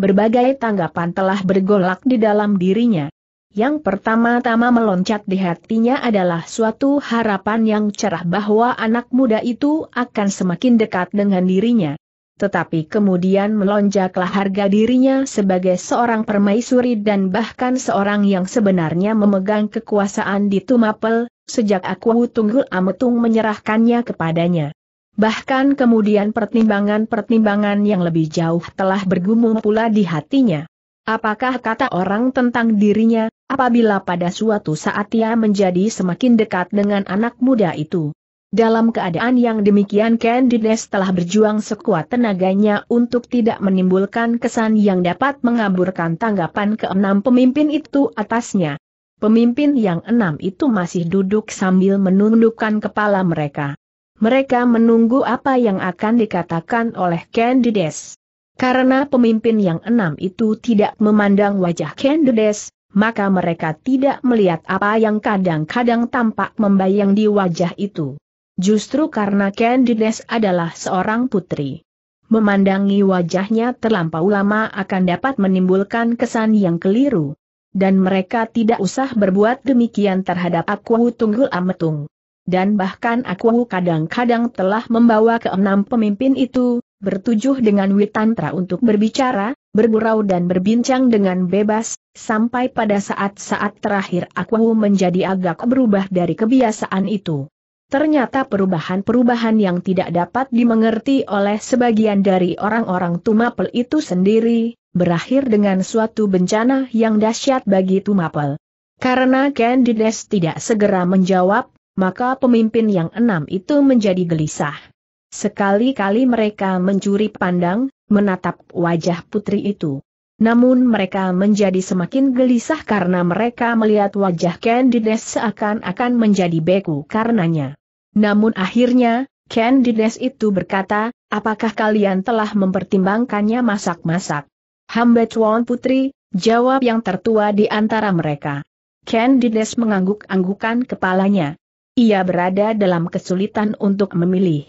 berbagai tanggapan telah bergolak di dalam dirinya. Yang pertama-tama meloncat di hatinya adalah suatu harapan yang cerah bahwa anak muda itu akan semakin dekat dengan dirinya. Tetapi kemudian melonjaklah harga dirinya sebagai seorang permaisuri dan bahkan seorang yang sebenarnya memegang kekuasaan di Tumapel, sejak aku Tunggul Ametung menyerahkannya kepadanya. Bahkan kemudian pertimbangan-pertimbangan yang lebih jauh telah bergumul pula di hatinya. Apakah kata orang tentang dirinya, apabila pada suatu saat ia menjadi semakin dekat dengan anak muda itu? Dalam keadaan yang demikian Candides telah berjuang sekuat tenaganya untuk tidak menimbulkan kesan yang dapat mengaburkan tanggapan keenam pemimpin itu atasnya. Pemimpin yang enam itu masih duduk sambil menundukkan kepala mereka mereka menunggu apa yang akan dikatakan oleh Candides. Karena pemimpin yang enam itu tidak memandang wajah Candides, maka mereka tidak melihat apa yang kadang-kadang tampak membayang di wajah itu. Justru karena Candides adalah seorang putri. Memandangi wajahnya terlampau lama akan dapat menimbulkan kesan yang keliru. Dan mereka tidak usah berbuat demikian terhadap aku Tunggul Ametung dan bahkan aku kadang-kadang telah membawa keenam pemimpin itu, bertujuh dengan Witantra untuk berbicara, bergurau dan berbincang dengan bebas, sampai pada saat-saat terakhir aku menjadi agak berubah dari kebiasaan itu. Ternyata perubahan-perubahan yang tidak dapat dimengerti oleh sebagian dari orang-orang Tumapel itu sendiri, berakhir dengan suatu bencana yang dahsyat bagi Tumapel. Karena Candides tidak segera menjawab, maka pemimpin yang enam itu menjadi gelisah. Sekali-kali mereka mencuri pandang, menatap wajah putri itu. Namun mereka menjadi semakin gelisah karena mereka melihat wajah Candides seakan-akan menjadi beku karenanya. Namun akhirnya, Candides itu berkata, apakah kalian telah mempertimbangkannya masak-masak? Hamba Chuan Putri, jawab yang tertua di antara mereka. Candides mengangguk-anggukan kepalanya ia berada dalam kesulitan untuk memilih.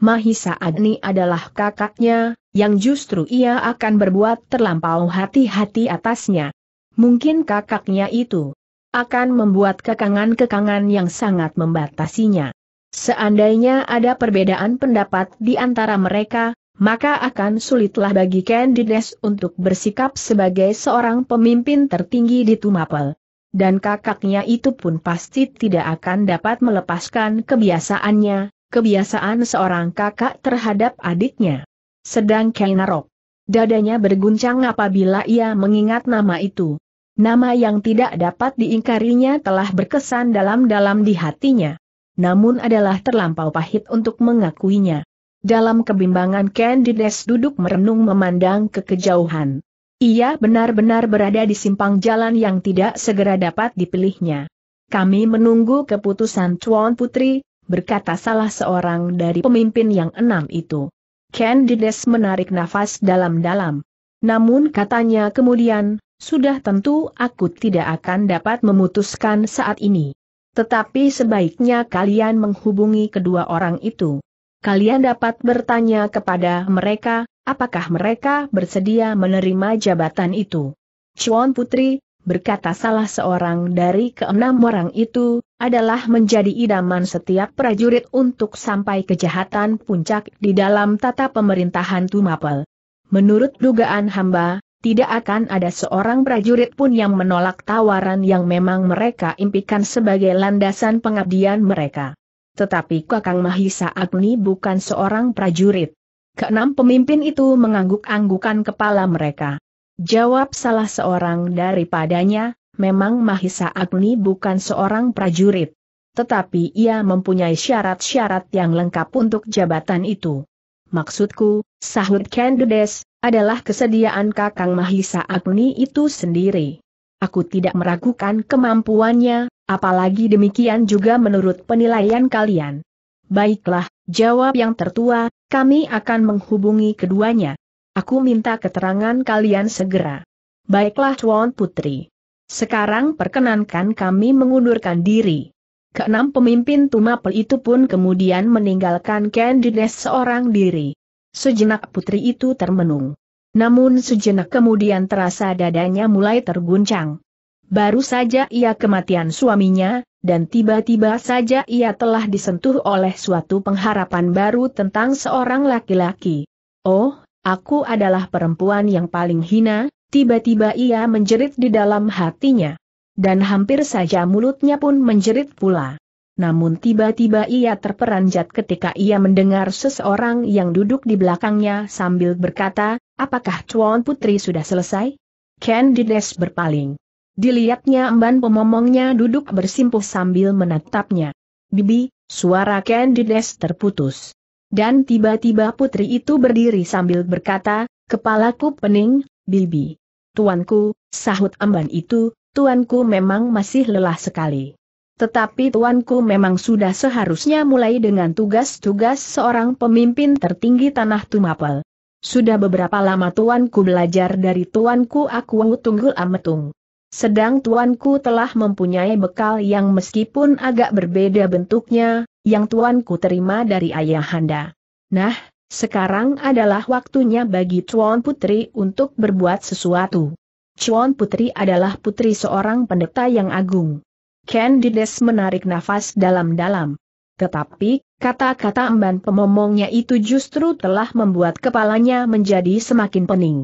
Mahisa Agni adalah kakaknya, yang justru ia akan berbuat terlampau hati-hati atasnya. Mungkin kakaknya itu akan membuat kekangan-kekangan yang sangat membatasinya. Seandainya ada perbedaan pendapat di antara mereka, maka akan sulitlah bagi Candides untuk bersikap sebagai seorang pemimpin tertinggi di Tumapel dan kakaknya itu pun pasti tidak akan dapat melepaskan kebiasaannya, kebiasaan seorang kakak terhadap adiknya. Sedang Kainarok, dadanya berguncang apabila ia mengingat nama itu. Nama yang tidak dapat diingkarinya telah berkesan dalam-dalam di hatinya. Namun adalah terlampau pahit untuk mengakuinya. Dalam kebimbangan Candides duduk merenung memandang ke kejauhan. Ia benar-benar berada di simpang jalan yang tidak segera dapat dipilihnya. Kami menunggu keputusan Tuan Putri, berkata salah seorang dari pemimpin yang enam itu. Candides menarik nafas dalam-dalam. Namun katanya kemudian, sudah tentu aku tidak akan dapat memutuskan saat ini. Tetapi sebaiknya kalian menghubungi kedua orang itu kalian dapat bertanya kepada mereka, apakah mereka bersedia menerima jabatan itu. Chuan Putri, berkata salah seorang dari keenam orang itu, adalah menjadi idaman setiap prajurit untuk sampai kejahatan puncak di dalam tata pemerintahan Tumapel. Menurut dugaan hamba, tidak akan ada seorang prajurit pun yang menolak tawaran yang memang mereka impikan sebagai landasan pengabdian mereka. Tetapi Kakang Mahisa Agni bukan seorang prajurit. Keenam pemimpin itu mengangguk-anggukan kepala mereka. Jawab salah seorang daripadanya, memang Mahisa Agni bukan seorang prajurit. Tetapi ia mempunyai syarat-syarat yang lengkap untuk jabatan itu. Maksudku, sahut Kendudes, adalah kesediaan Kakang Mahisa Agni itu sendiri. Aku tidak meragukan kemampuannya, Apalagi demikian juga menurut penilaian kalian. Baiklah, jawab yang tertua, kami akan menghubungi keduanya. Aku minta keterangan kalian segera. Baiklah Tuan Putri. Sekarang perkenankan kami mengundurkan diri. Keenam pemimpin Tumapel itu pun kemudian meninggalkan Candides seorang diri. Sejenak putri itu termenung. Namun sejenak kemudian terasa dadanya mulai terguncang. Baru saja ia kematian suaminya, dan tiba-tiba saja ia telah disentuh oleh suatu pengharapan baru tentang seorang laki-laki. Oh, aku adalah perempuan yang paling hina, tiba-tiba ia menjerit di dalam hatinya. Dan hampir saja mulutnya pun menjerit pula. Namun tiba-tiba ia terperanjat ketika ia mendengar seseorang yang duduk di belakangnya sambil berkata, apakah Chuan Putri sudah selesai? Candides berpaling. Dilihatnya emban pemomongnya duduk bersimpuh sambil menatapnya. Bibi, suara Candides terputus. Dan tiba-tiba putri itu berdiri sambil berkata, kepalaku pening, Bibi. Tuanku, sahut emban itu, tuanku memang masih lelah sekali. Tetapi tuanku memang sudah seharusnya mulai dengan tugas-tugas seorang pemimpin tertinggi tanah Tumapel. Sudah beberapa lama tuanku belajar dari tuanku aku Tunggul Ametung. Sedang tuanku telah mempunyai bekal yang meskipun agak berbeda bentuknya, yang tuanku terima dari ayahanda. Nah, sekarang adalah waktunya bagi tuan Putri untuk berbuat sesuatu. Tuan Putri adalah putri seorang pendeta yang agung. Candides menarik nafas dalam-dalam. Tetapi, kata-kata emban pemomongnya itu justru telah membuat kepalanya menjadi semakin pening.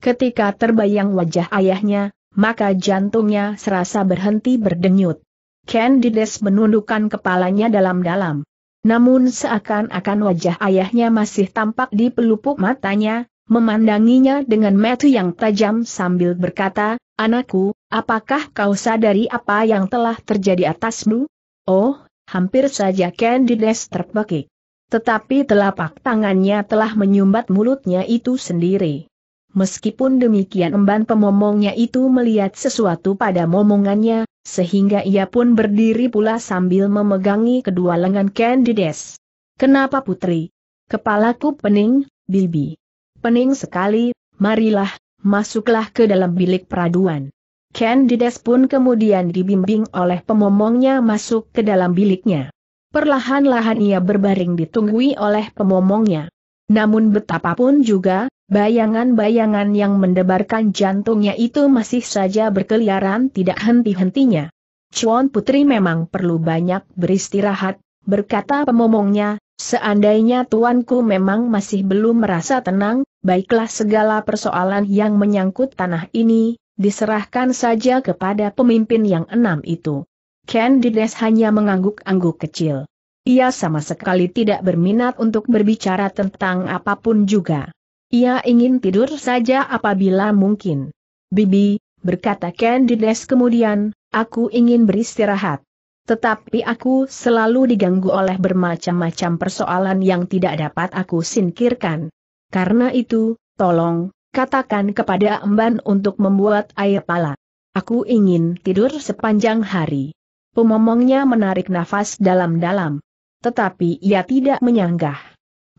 Ketika terbayang wajah ayahnya, maka jantungnya serasa berhenti berdenyut. Candides menundukkan kepalanya dalam-dalam. Namun seakan-akan wajah ayahnya masih tampak di pelupuk matanya, memandanginya dengan metu yang tajam sambil berkata, Anakku, apakah kau sadari apa yang telah terjadi atasmu? Oh, hampir saja Candides terpekik. Tetapi telapak tangannya telah menyumbat mulutnya itu sendiri. Meskipun demikian emban pemomongnya itu melihat sesuatu pada momongannya, sehingga ia pun berdiri pula sambil memegangi kedua lengan Candides. Kenapa putri? Kepalaku pening, Bibi. Pening sekali, marilah, masuklah ke dalam bilik peraduan. Candides pun kemudian dibimbing oleh pemomongnya masuk ke dalam biliknya. Perlahan-lahan ia berbaring ditunggui oleh pemomongnya. Namun betapapun juga, Bayangan-bayangan yang mendebarkan jantungnya itu masih saja berkeliaran tidak henti-hentinya. Chuan Putri memang perlu banyak beristirahat, berkata pemomongnya, seandainya tuanku memang masih belum merasa tenang, baiklah segala persoalan yang menyangkut tanah ini, diserahkan saja kepada pemimpin yang enam itu. Ken Candides hanya mengangguk-angguk kecil. Ia sama sekali tidak berminat untuk berbicara tentang apapun juga. Ia ingin tidur saja apabila mungkin. Bibi, berkata Candides kemudian, aku ingin beristirahat. Tetapi aku selalu diganggu oleh bermacam-macam persoalan yang tidak dapat aku singkirkan. Karena itu, tolong, katakan kepada Emban untuk membuat air pala. Aku ingin tidur sepanjang hari. Pemomongnya menarik nafas dalam-dalam. Tetapi ia tidak menyanggah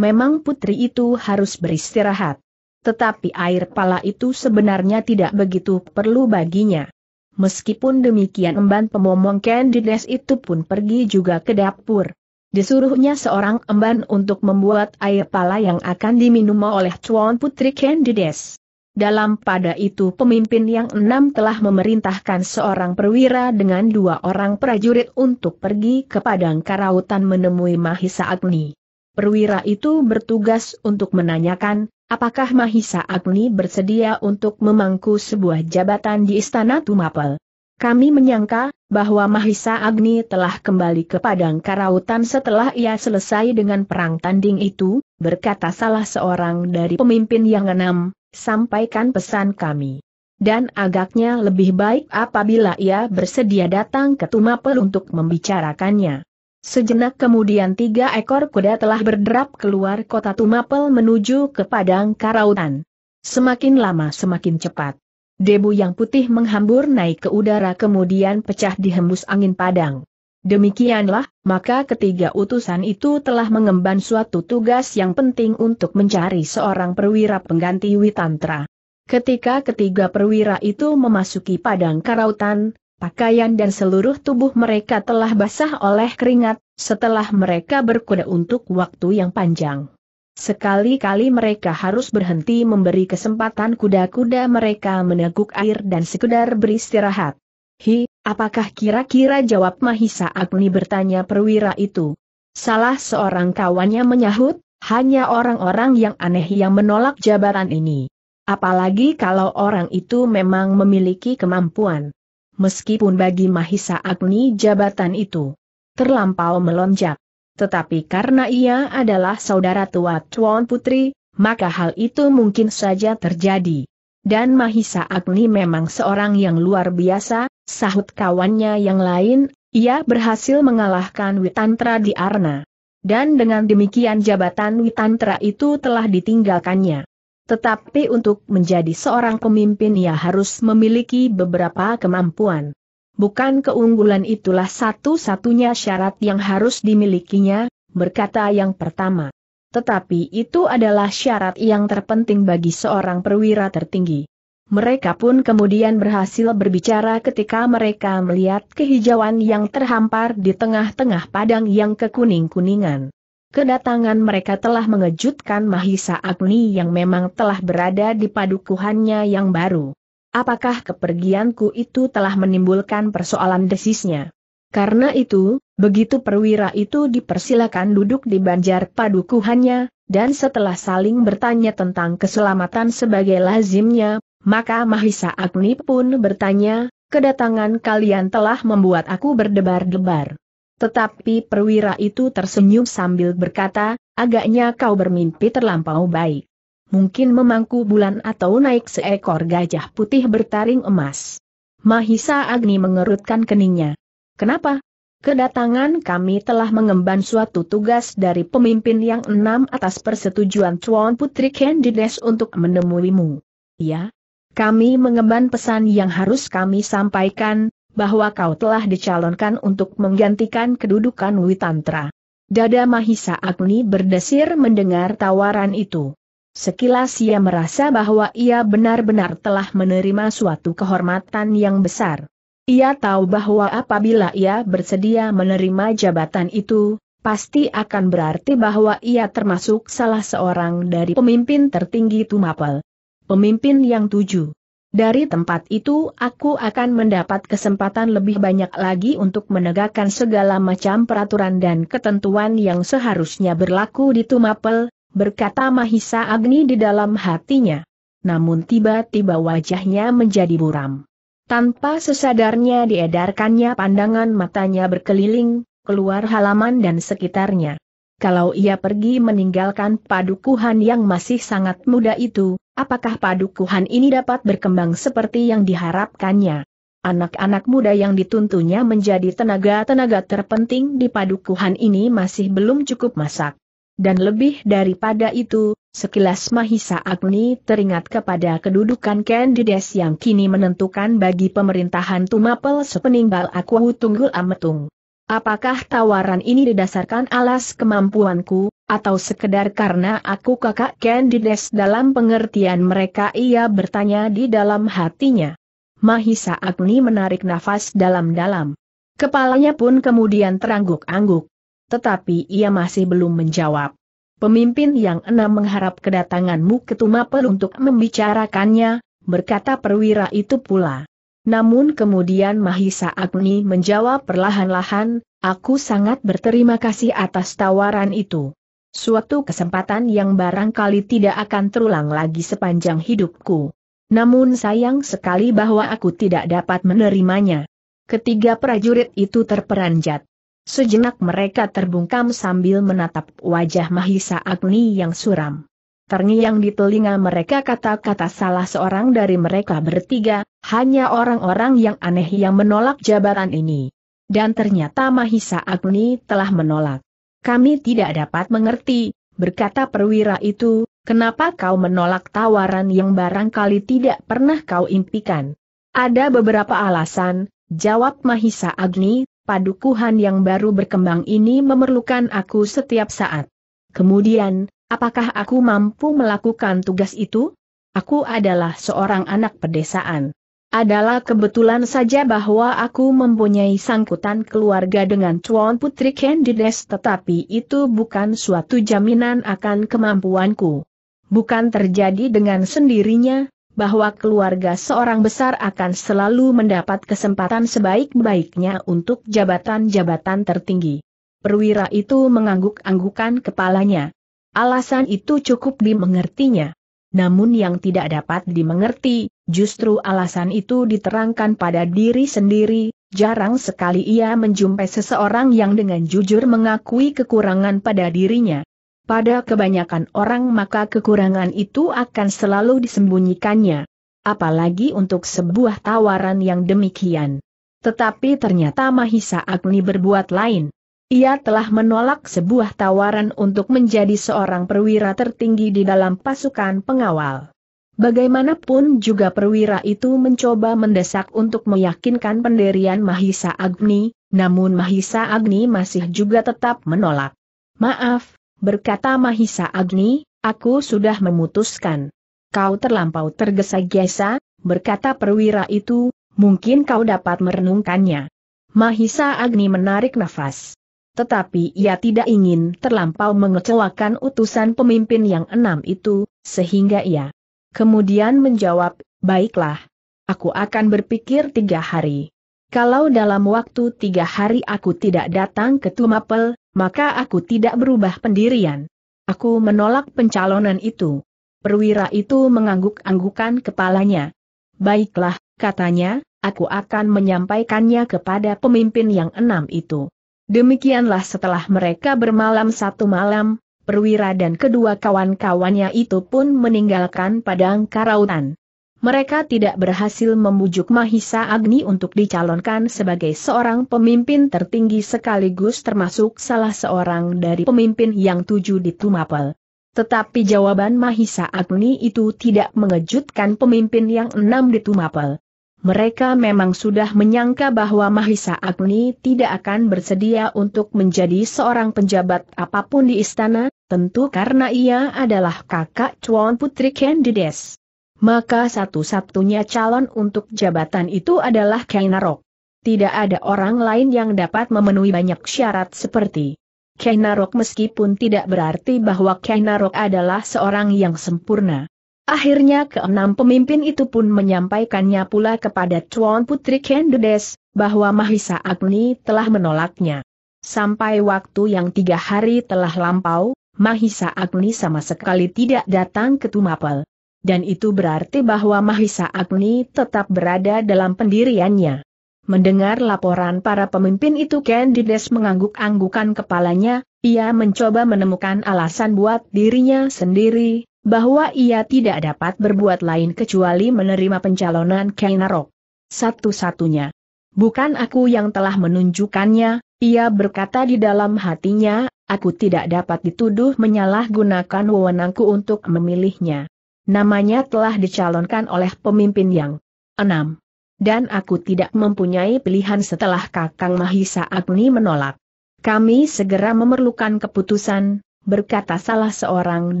memang putri itu harus beristirahat. Tetapi air pala itu sebenarnya tidak begitu perlu baginya. Meskipun demikian emban pemomong Candides itu pun pergi juga ke dapur. Disuruhnya seorang emban untuk membuat air pala yang akan diminum oleh cuan putri Candides. Dalam pada itu pemimpin yang enam telah memerintahkan seorang perwira dengan dua orang prajurit untuk pergi ke padang karautan menemui Mahisa Agni. Perwira itu bertugas untuk menanyakan, apakah Mahisa Agni bersedia untuk memangku sebuah jabatan di Istana Tumapel. Kami menyangka, bahwa Mahisa Agni telah kembali ke Padang Karautan setelah ia selesai dengan perang tanding itu, berkata salah seorang dari pemimpin yang enam, sampaikan pesan kami. Dan agaknya lebih baik apabila ia bersedia datang ke Tumapel untuk membicarakannya. Sejenak kemudian tiga ekor kuda telah berderap keluar kota Tumapel menuju ke Padang Karautan. Semakin lama semakin cepat. Debu yang putih menghambur naik ke udara kemudian pecah dihembus angin padang. Demikianlah, maka ketiga utusan itu telah mengemban suatu tugas yang penting untuk mencari seorang perwira pengganti Witantra. Ketika ketiga perwira itu memasuki padang karautan, pakaian dan seluruh tubuh mereka telah basah oleh keringat, setelah mereka berkuda untuk waktu yang panjang. Sekali-kali mereka harus berhenti memberi kesempatan kuda-kuda mereka meneguk air dan sekedar beristirahat. Hi, apakah kira-kira jawab Mahisa Agni bertanya perwira itu? Salah seorang kawannya menyahut, hanya orang-orang yang aneh yang menolak jabatan ini. Apalagi kalau orang itu memang memiliki kemampuan meskipun bagi Mahisa Agni jabatan itu terlampau melonjak. Tetapi karena ia adalah saudara tua Tuan Putri, maka hal itu mungkin saja terjadi. Dan Mahisa Agni memang seorang yang luar biasa, sahut kawannya yang lain, ia berhasil mengalahkan Witantra di Arna. Dan dengan demikian jabatan Witantra itu telah ditinggalkannya. Tetapi untuk menjadi seorang pemimpin ia harus memiliki beberapa kemampuan. Bukan keunggulan itulah satu-satunya syarat yang harus dimilikinya, berkata yang pertama. Tetapi itu adalah syarat yang terpenting bagi seorang perwira tertinggi. Mereka pun kemudian berhasil berbicara ketika mereka melihat kehijauan yang terhampar di tengah-tengah padang yang kekuning-kuningan. Kedatangan mereka telah mengejutkan Mahisa Agni yang memang telah berada di padukuhannya yang baru. Apakah kepergianku itu telah menimbulkan persoalan desisnya? Karena itu, begitu perwira itu dipersilakan duduk di banjar padukuhannya, dan setelah saling bertanya tentang keselamatan sebagai lazimnya, maka Mahisa Agni pun bertanya, kedatangan kalian telah membuat aku berdebar-debar. Tetapi perwira itu tersenyum sambil berkata, agaknya kau bermimpi terlampau baik. Mungkin memangku bulan atau naik seekor gajah putih bertaring emas. Mahisa Agni mengerutkan keningnya. Kenapa? Kedatangan kami telah mengemban suatu tugas dari pemimpin yang enam atas persetujuan Tuan Putri Candides untuk menemuimu. Ya, kami mengemban pesan yang harus kami sampaikan, bahwa kau telah dicalonkan untuk menggantikan kedudukan Witantra. Dada Mahisa Agni berdesir mendengar tawaran itu. Sekilas ia merasa bahwa ia benar-benar telah menerima suatu kehormatan yang besar. Ia tahu bahwa apabila ia bersedia menerima jabatan itu, pasti akan berarti bahwa ia termasuk salah seorang dari pemimpin tertinggi Tumapel. Pemimpin yang tujuh. Dari tempat itu aku akan mendapat kesempatan lebih banyak lagi untuk menegakkan segala macam peraturan dan ketentuan yang seharusnya berlaku di Tumapel, berkata Mahisa Agni di dalam hatinya. Namun tiba-tiba wajahnya menjadi buram. Tanpa sesadarnya diedarkannya pandangan matanya berkeliling, keluar halaman dan sekitarnya. Kalau ia pergi meninggalkan padukuhan yang masih sangat muda itu, apakah padukuhan ini dapat berkembang seperti yang diharapkannya. Anak-anak muda yang dituntunnya menjadi tenaga-tenaga terpenting di padukuhan ini masih belum cukup masak. Dan lebih daripada itu, sekilas Mahisa Agni teringat kepada kedudukan Kendides yang kini menentukan bagi pemerintahan Tumapel sepeninggal Aku Tunggul Ametung. Apakah tawaran ini didasarkan alas kemampuanku, atau sekedar karena aku kakak Candides dalam pengertian mereka ia bertanya di dalam hatinya. Mahisa Agni menarik nafas dalam-dalam. Kepalanya pun kemudian terangguk-angguk. Tetapi ia masih belum menjawab. Pemimpin yang enam mengharap kedatanganmu ke Tumapel untuk membicarakannya, berkata perwira itu pula. Namun kemudian Mahisa Agni menjawab perlahan-lahan, aku sangat berterima kasih atas tawaran itu. Suatu kesempatan yang barangkali tidak akan terulang lagi sepanjang hidupku. Namun sayang sekali bahwa aku tidak dapat menerimanya. Ketiga prajurit itu terperanjat. Sejenak mereka terbungkam sambil menatap wajah Mahisa Agni yang suram terngiang di telinga mereka kata-kata salah seorang dari mereka bertiga, hanya orang-orang yang aneh yang menolak jabatan ini. Dan ternyata Mahisa Agni telah menolak. Kami tidak dapat mengerti, berkata perwira itu, kenapa kau menolak tawaran yang barangkali tidak pernah kau impikan. Ada beberapa alasan, jawab Mahisa Agni, padukuhan yang baru berkembang ini memerlukan aku setiap saat. Kemudian, Apakah aku mampu melakukan tugas itu? Aku adalah seorang anak pedesaan. Adalah kebetulan saja bahwa aku mempunyai sangkutan keluarga dengan Chuan Putri Candides tetapi itu bukan suatu jaminan akan kemampuanku. Bukan terjadi dengan sendirinya, bahwa keluarga seorang besar akan selalu mendapat kesempatan sebaik-baiknya untuk jabatan-jabatan tertinggi. Perwira itu mengangguk-anggukan kepalanya. Alasan itu cukup dimengertinya. Namun yang tidak dapat dimengerti, justru alasan itu diterangkan pada diri sendiri, jarang sekali ia menjumpai seseorang yang dengan jujur mengakui kekurangan pada dirinya. Pada kebanyakan orang maka kekurangan itu akan selalu disembunyikannya. Apalagi untuk sebuah tawaran yang demikian. Tetapi ternyata Mahisa Agni berbuat lain. Ia telah menolak sebuah tawaran untuk menjadi seorang perwira tertinggi di dalam pasukan pengawal. Bagaimanapun juga perwira itu mencoba mendesak untuk meyakinkan penderian Mahisa Agni, namun Mahisa Agni masih juga tetap menolak. Maaf, berkata Mahisa Agni, aku sudah memutuskan. Kau terlampau tergesa-gesa, berkata perwira itu, mungkin kau dapat merenungkannya. Mahisa Agni menarik nafas tetapi ia tidak ingin terlampau mengecewakan utusan pemimpin yang enam itu, sehingga ia kemudian menjawab, baiklah, aku akan berpikir tiga hari. Kalau dalam waktu tiga hari aku tidak datang ke Tumapel, maka aku tidak berubah pendirian. Aku menolak pencalonan itu. Perwira itu mengangguk-anggukan kepalanya. Baiklah, katanya, aku akan menyampaikannya kepada pemimpin yang enam itu. Demikianlah setelah mereka bermalam satu malam, perwira dan kedua kawan-kawannya itu pun meninggalkan padang karautan. Mereka tidak berhasil membujuk Mahisa Agni untuk dicalonkan sebagai seorang pemimpin tertinggi sekaligus termasuk salah seorang dari pemimpin yang tujuh di Tumapel. Tetapi jawaban Mahisa Agni itu tidak mengejutkan pemimpin yang enam di Tumapel. Mereka memang sudah menyangka bahwa Mahisa Agni tidak akan bersedia untuk menjadi seorang penjabat apapun di istana, tentu karena ia adalah kakak cuan putri Candides. Maka satu-satunya calon untuk jabatan itu adalah Kainarok. Tidak ada orang lain yang dapat memenuhi banyak syarat seperti Kainarok meskipun tidak berarti bahwa Kainarok adalah seorang yang sempurna. Akhirnya keenam pemimpin itu pun menyampaikannya pula kepada Tuan Putri Kendudes, bahwa Mahisa Agni telah menolaknya. Sampai waktu yang tiga hari telah lampau, Mahisa Agni sama sekali tidak datang ke Tumapel. Dan itu berarti bahwa Mahisa Agni tetap berada dalam pendiriannya. Mendengar laporan para pemimpin itu Kendides mengangguk-anggukan kepalanya, ia mencoba menemukan alasan buat dirinya sendiri, bahwa ia tidak dapat berbuat lain kecuali menerima pencalonan Kainarok. Satu-satunya. Bukan aku yang telah menunjukkannya, ia berkata di dalam hatinya, aku tidak dapat dituduh menyalahgunakan wewenangku untuk memilihnya. Namanya telah dicalonkan oleh pemimpin yang enam. Dan aku tidak mempunyai pilihan setelah Kakang Mahisa Agni menolak. Kami segera memerlukan keputusan, berkata salah seorang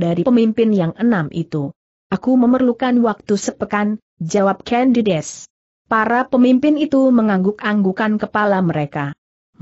dari pemimpin yang enam itu. Aku memerlukan waktu sepekan, jawab Candides. Para pemimpin itu mengangguk-anggukan kepala mereka.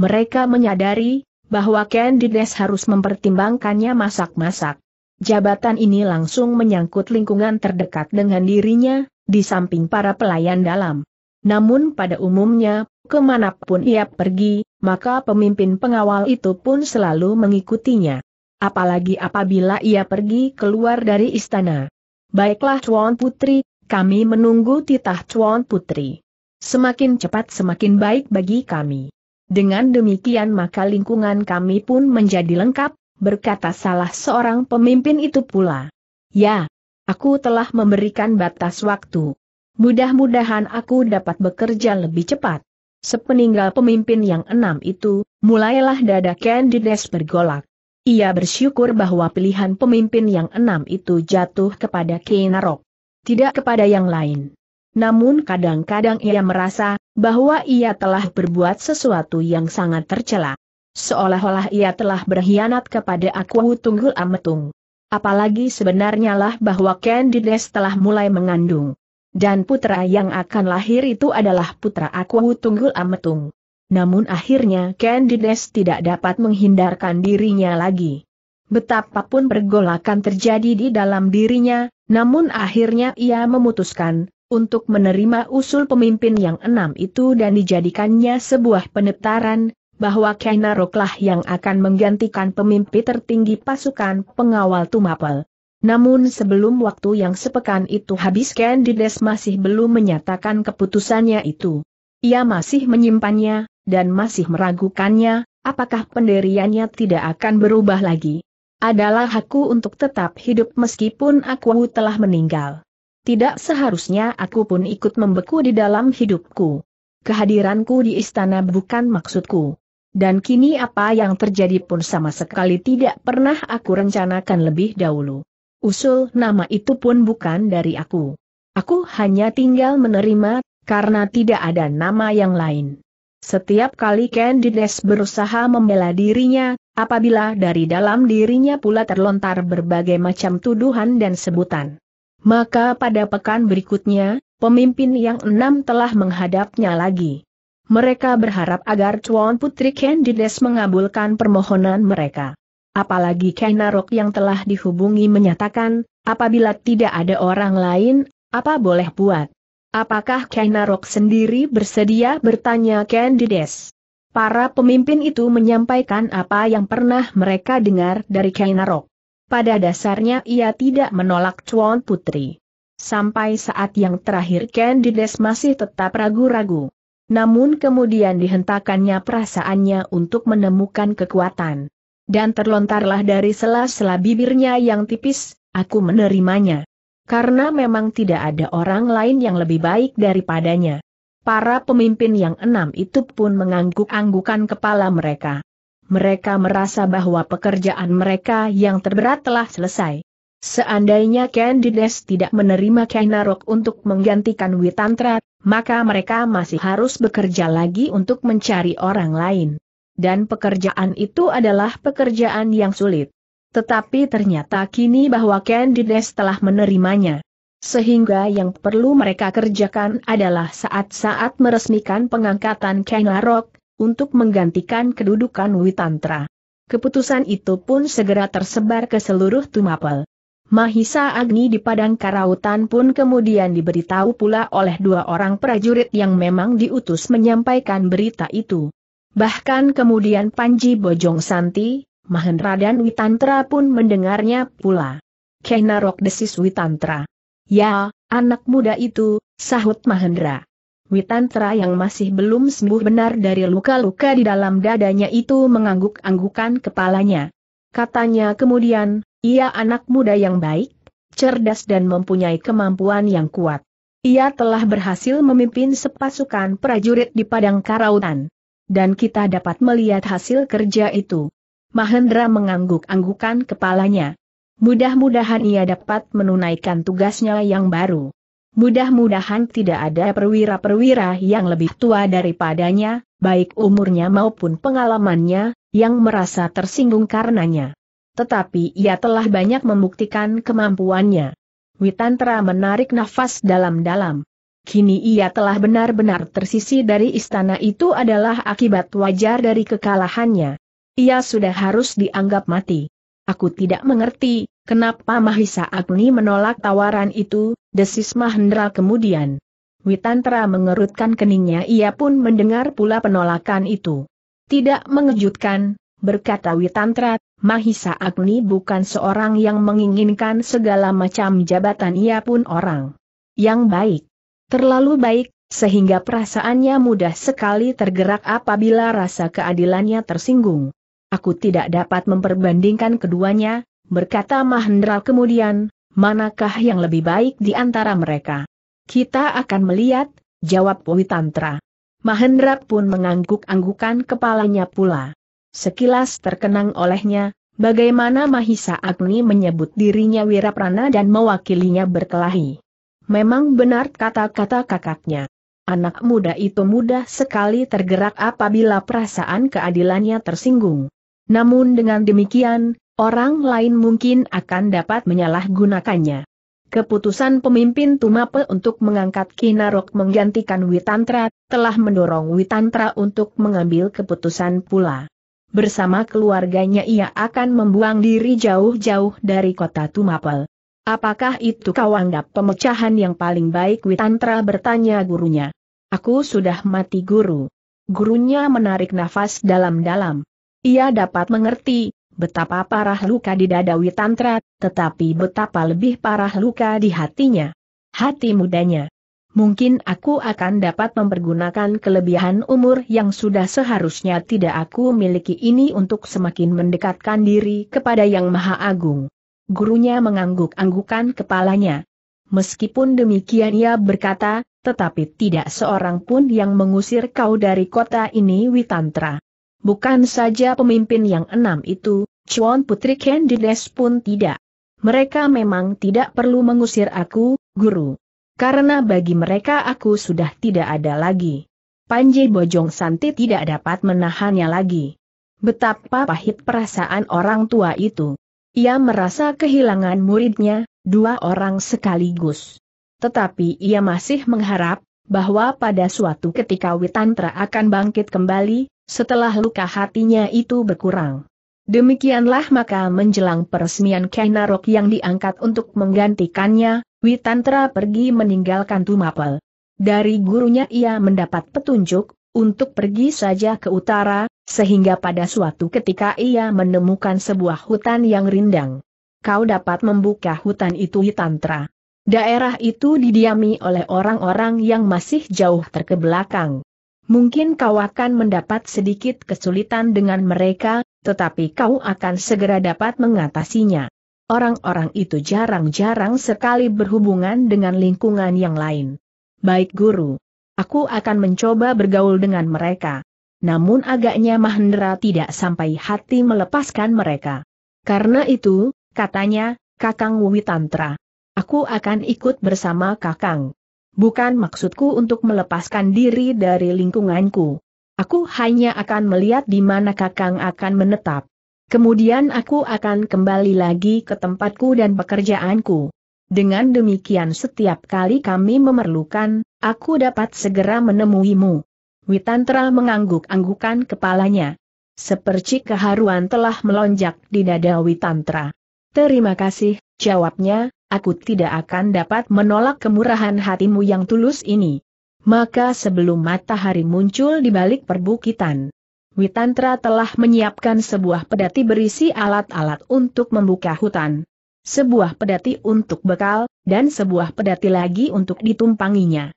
Mereka menyadari, bahwa Candides harus mempertimbangkannya masak-masak. Jabatan ini langsung menyangkut lingkungan terdekat dengan dirinya, di samping para pelayan dalam. Namun pada umumnya, kemanapun ia pergi, maka pemimpin pengawal itu pun selalu mengikutinya apalagi apabila ia pergi keluar dari istana. Baiklah Chuan Putri, kami menunggu titah Chuan Putri. Semakin cepat semakin baik bagi kami. Dengan demikian maka lingkungan kami pun menjadi lengkap, berkata salah seorang pemimpin itu pula. Ya, aku telah memberikan batas waktu. Mudah-mudahan aku dapat bekerja lebih cepat. Sepeninggal pemimpin yang enam itu, mulailah dada Candides bergolak. Ia bersyukur bahwa pilihan pemimpin yang enam itu jatuh kepada Kinarok. Tidak kepada yang lain. Namun kadang-kadang ia merasa bahwa ia telah berbuat sesuatu yang sangat tercela. Seolah-olah ia telah berkhianat kepada aku Tunggul Ametung. Apalagi sebenarnya lah bahwa Candides telah mulai mengandung. Dan putra yang akan lahir itu adalah putra aku Tunggul Ametung. Namun akhirnya Candides tidak dapat menghindarkan dirinya lagi. Betapapun pergolakan terjadi di dalam dirinya, namun akhirnya ia memutuskan, untuk menerima usul pemimpin yang enam itu dan dijadikannya sebuah penetaran, bahwa Kainaroklah yang akan menggantikan pemimpin tertinggi pasukan pengawal Tumapel. Namun sebelum waktu yang sepekan itu habis Candides masih belum menyatakan keputusannya itu. Ia masih menyimpannya, dan masih meragukannya, apakah pendiriannya tidak akan berubah lagi. Adalah hakku untuk tetap hidup meskipun aku telah meninggal. Tidak seharusnya aku pun ikut membeku di dalam hidupku. Kehadiranku di istana bukan maksudku. Dan kini apa yang terjadi pun sama sekali tidak pernah aku rencanakan lebih dahulu. Usul nama itu pun bukan dari aku. Aku hanya tinggal menerima, karena tidak ada nama yang lain. Setiap kali Candides berusaha membela dirinya, apabila dari dalam dirinya pula terlontar berbagai macam tuduhan dan sebutan. Maka pada pekan berikutnya, pemimpin yang enam telah menghadapnya lagi. Mereka berharap agar Tuan Putri Candides mengabulkan permohonan mereka. Apalagi Kainarok yang telah dihubungi menyatakan, apabila tidak ada orang lain, apa boleh buat? Apakah Narok sendiri bersedia bertanya Candides? Para pemimpin itu menyampaikan apa yang pernah mereka dengar dari Narok. Pada dasarnya ia tidak menolak Chuan Putri. Sampai saat yang terakhir Candides masih tetap ragu-ragu. Namun kemudian dihentakannya perasaannya untuk menemukan kekuatan. Dan terlontarlah dari sela-sela bibirnya yang tipis, aku menerimanya karena memang tidak ada orang lain yang lebih baik daripadanya. Para pemimpin yang enam itu pun mengangguk-anggukan kepala mereka. Mereka merasa bahwa pekerjaan mereka yang terberat telah selesai. Seandainya Candides tidak menerima Kainarok untuk menggantikan Witantra, maka mereka masih harus bekerja lagi untuk mencari orang lain. Dan pekerjaan itu adalah pekerjaan yang sulit. Tetapi ternyata kini bahwa Candides telah menerimanya. Sehingga yang perlu mereka kerjakan adalah saat-saat meresmikan pengangkatan Kenarok, untuk menggantikan kedudukan Witantra. Keputusan itu pun segera tersebar ke seluruh Tumapel. Mahisa Agni di Padang Karautan pun kemudian diberitahu pula oleh dua orang prajurit yang memang diutus menyampaikan berita itu. Bahkan kemudian Panji Bojong Santi, Mahendra dan Witantra pun mendengarnya pula. Kenarok desis Witantra. Ya, anak muda itu, sahut Mahendra. Witantra yang masih belum sembuh benar dari luka-luka di dalam dadanya itu mengangguk-anggukan kepalanya. Katanya kemudian, ia anak muda yang baik, cerdas dan mempunyai kemampuan yang kuat. Ia telah berhasil memimpin sepasukan prajurit di Padang Karautan. Dan kita dapat melihat hasil kerja itu. Mahendra mengangguk-anggukan kepalanya. Mudah-mudahan ia dapat menunaikan tugasnya yang baru. Mudah-mudahan tidak ada perwira-perwira yang lebih tua daripadanya, baik umurnya maupun pengalamannya, yang merasa tersinggung karenanya. Tetapi ia telah banyak membuktikan kemampuannya. Witantra menarik nafas dalam-dalam. Kini ia telah benar-benar tersisi dari istana itu adalah akibat wajar dari kekalahannya. Ia sudah harus dianggap mati. Aku tidak mengerti, kenapa Mahisa Agni menolak tawaran itu, desis Mahendra kemudian. Witantra mengerutkan keningnya ia pun mendengar pula penolakan itu. Tidak mengejutkan, berkata Witantra, Mahisa Agni bukan seorang yang menginginkan segala macam jabatan ia pun orang. Yang baik. Terlalu baik, sehingga perasaannya mudah sekali tergerak apabila rasa keadilannya tersinggung. Aku tidak dapat memperbandingkan keduanya, berkata Mahendra kemudian, manakah yang lebih baik di antara mereka? Kita akan melihat, jawab Witantra. Mahendra pun mengangguk-anggukan kepalanya pula. Sekilas terkenang olehnya, bagaimana Mahisa Agni menyebut dirinya Wiraprana dan mewakilinya berkelahi. Memang benar kata-kata kakaknya. Anak muda itu mudah sekali tergerak apabila perasaan keadilannya tersinggung. Namun dengan demikian, orang lain mungkin akan dapat menyalahgunakannya. Keputusan pemimpin Tumape untuk mengangkat Kinarok menggantikan Witantra, telah mendorong Witantra untuk mengambil keputusan pula. Bersama keluarganya ia akan membuang diri jauh-jauh dari kota Tumapel. Apakah itu kau anggap pemecahan yang paling baik Witantra bertanya gurunya. Aku sudah mati guru. Gurunya menarik nafas dalam-dalam. Ia dapat mengerti betapa parah luka di dada Witantra, tetapi betapa lebih parah luka di hatinya. Hati mudanya. Mungkin aku akan dapat mempergunakan kelebihan umur yang sudah seharusnya tidak aku miliki ini untuk semakin mendekatkan diri kepada Yang Maha Agung. Gurunya mengangguk-anggukan kepalanya. Meskipun demikian ia berkata, tetapi tidak seorang pun yang mengusir kau dari kota ini Witantra. Bukan saja pemimpin yang enam itu, Chuan Putri Candides pun tidak. Mereka memang tidak perlu mengusir aku, guru. Karena bagi mereka aku sudah tidak ada lagi. Panji Bojong Santi tidak dapat menahannya lagi. Betapa pahit perasaan orang tua itu. Ia merasa kehilangan muridnya, dua orang sekaligus. Tetapi ia masih mengharap, bahwa pada suatu ketika Witantra akan bangkit kembali, setelah luka hatinya itu berkurang. Demikianlah maka menjelang peresmian Kainarok yang diangkat untuk menggantikannya, Witantra pergi meninggalkan Tumapel. Dari gurunya ia mendapat petunjuk, untuk pergi saja ke utara, sehingga pada suatu ketika ia menemukan sebuah hutan yang rindang. Kau dapat membuka hutan itu Witantra. Daerah itu didiami oleh orang-orang yang masih jauh terkebelakang. Mungkin kau akan mendapat sedikit kesulitan dengan mereka, tetapi kau akan segera dapat mengatasinya. Orang-orang itu jarang-jarang sekali berhubungan dengan lingkungan yang lain. Baik guru, aku akan mencoba bergaul dengan mereka. Namun agaknya Mahendra tidak sampai hati melepaskan mereka. Karena itu, katanya, Kakang Witantra. Aku akan ikut bersama Kakang. Bukan maksudku untuk melepaskan diri dari lingkunganku. Aku hanya akan melihat di mana Kakang akan menetap. Kemudian aku akan kembali lagi ke tempatku dan pekerjaanku. Dengan demikian setiap kali kami memerlukan, aku dapat segera menemuimu. Witantra mengangguk-anggukan kepalanya. Seperti keharuan telah melonjak di dada Witantra. Terima kasih, jawabnya, aku tidak akan dapat menolak kemurahan hatimu yang tulus ini. Maka sebelum matahari muncul di balik perbukitan, Witantra telah menyiapkan sebuah pedati berisi alat-alat untuk membuka hutan, sebuah pedati untuk bekal, dan sebuah pedati lagi untuk ditumpanginya.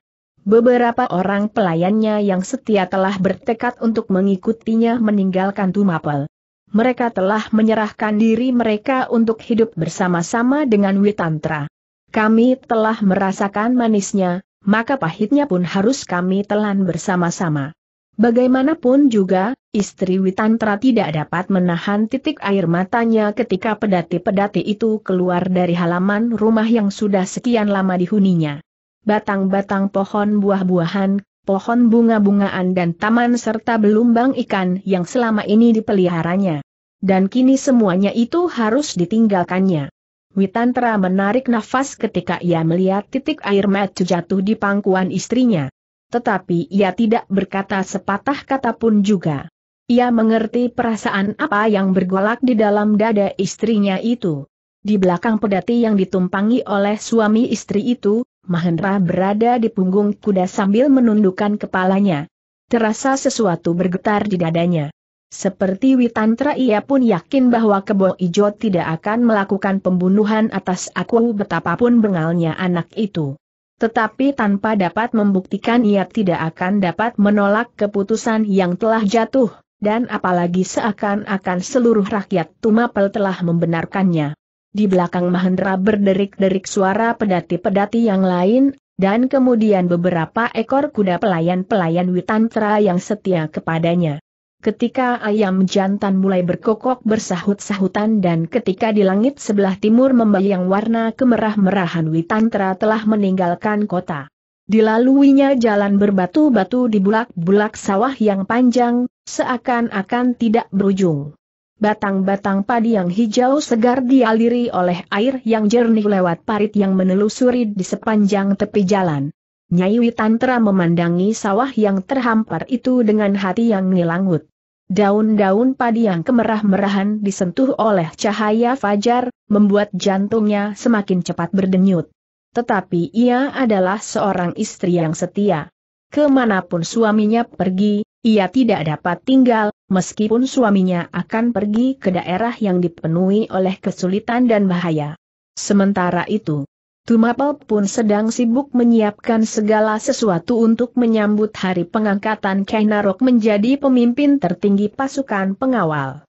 Beberapa orang pelayannya yang setia telah bertekad untuk mengikutinya meninggalkan Tumapel mereka telah menyerahkan diri mereka untuk hidup bersama-sama dengan Witantra. Kami telah merasakan manisnya, maka pahitnya pun harus kami telan bersama-sama. Bagaimanapun juga, istri Witantra tidak dapat menahan titik air matanya ketika pedati-pedati itu keluar dari halaman rumah yang sudah sekian lama dihuninya. Batang-batang pohon buah-buahan pohon bunga-bungaan dan taman serta belumbang ikan yang selama ini dipeliharanya. Dan kini semuanya itu harus ditinggalkannya. Witantra menarik nafas ketika ia melihat titik air mata jatuh di pangkuan istrinya. Tetapi ia tidak berkata sepatah kata pun juga. Ia mengerti perasaan apa yang bergolak di dalam dada istrinya itu. Di belakang pedati yang ditumpangi oleh suami istri itu, Mahendra berada di punggung kuda sambil menundukkan kepalanya. Terasa sesuatu bergetar di dadanya. Seperti Witantra ia pun yakin bahwa Kebo Ijo tidak akan melakukan pembunuhan atas aku betapapun bengalnya anak itu. Tetapi tanpa dapat membuktikan ia tidak akan dapat menolak keputusan yang telah jatuh, dan apalagi seakan-akan seluruh rakyat Tumapel telah membenarkannya. Di belakang Mahendra berderik-derik suara pedati-pedati yang lain, dan kemudian beberapa ekor kuda pelayan-pelayan Witantra yang setia kepadanya. Ketika ayam jantan mulai berkokok bersahut-sahutan dan ketika di langit sebelah timur membayang warna kemerah-merahan Witantra telah meninggalkan kota. Dilaluinya jalan berbatu-batu di bulak-bulak sawah yang panjang, seakan-akan tidak berujung. Batang-batang padi yang hijau segar dialiri oleh air yang jernih lewat parit yang menelusuri di sepanjang tepi jalan. Nyai Witantra memandangi sawah yang terhampar itu dengan hati yang ngilangut. Daun-daun padi yang kemerah-merahan disentuh oleh cahaya fajar, membuat jantungnya semakin cepat berdenyut. Tetapi ia adalah seorang istri yang setia. Kemanapun suaminya pergi, ia tidak dapat tinggal, meskipun suaminya akan pergi ke daerah yang dipenuhi oleh kesulitan dan bahaya. Sementara itu, Tumapel pun sedang sibuk menyiapkan segala sesuatu untuk menyambut hari pengangkatan Kainarok menjadi pemimpin tertinggi pasukan pengawal.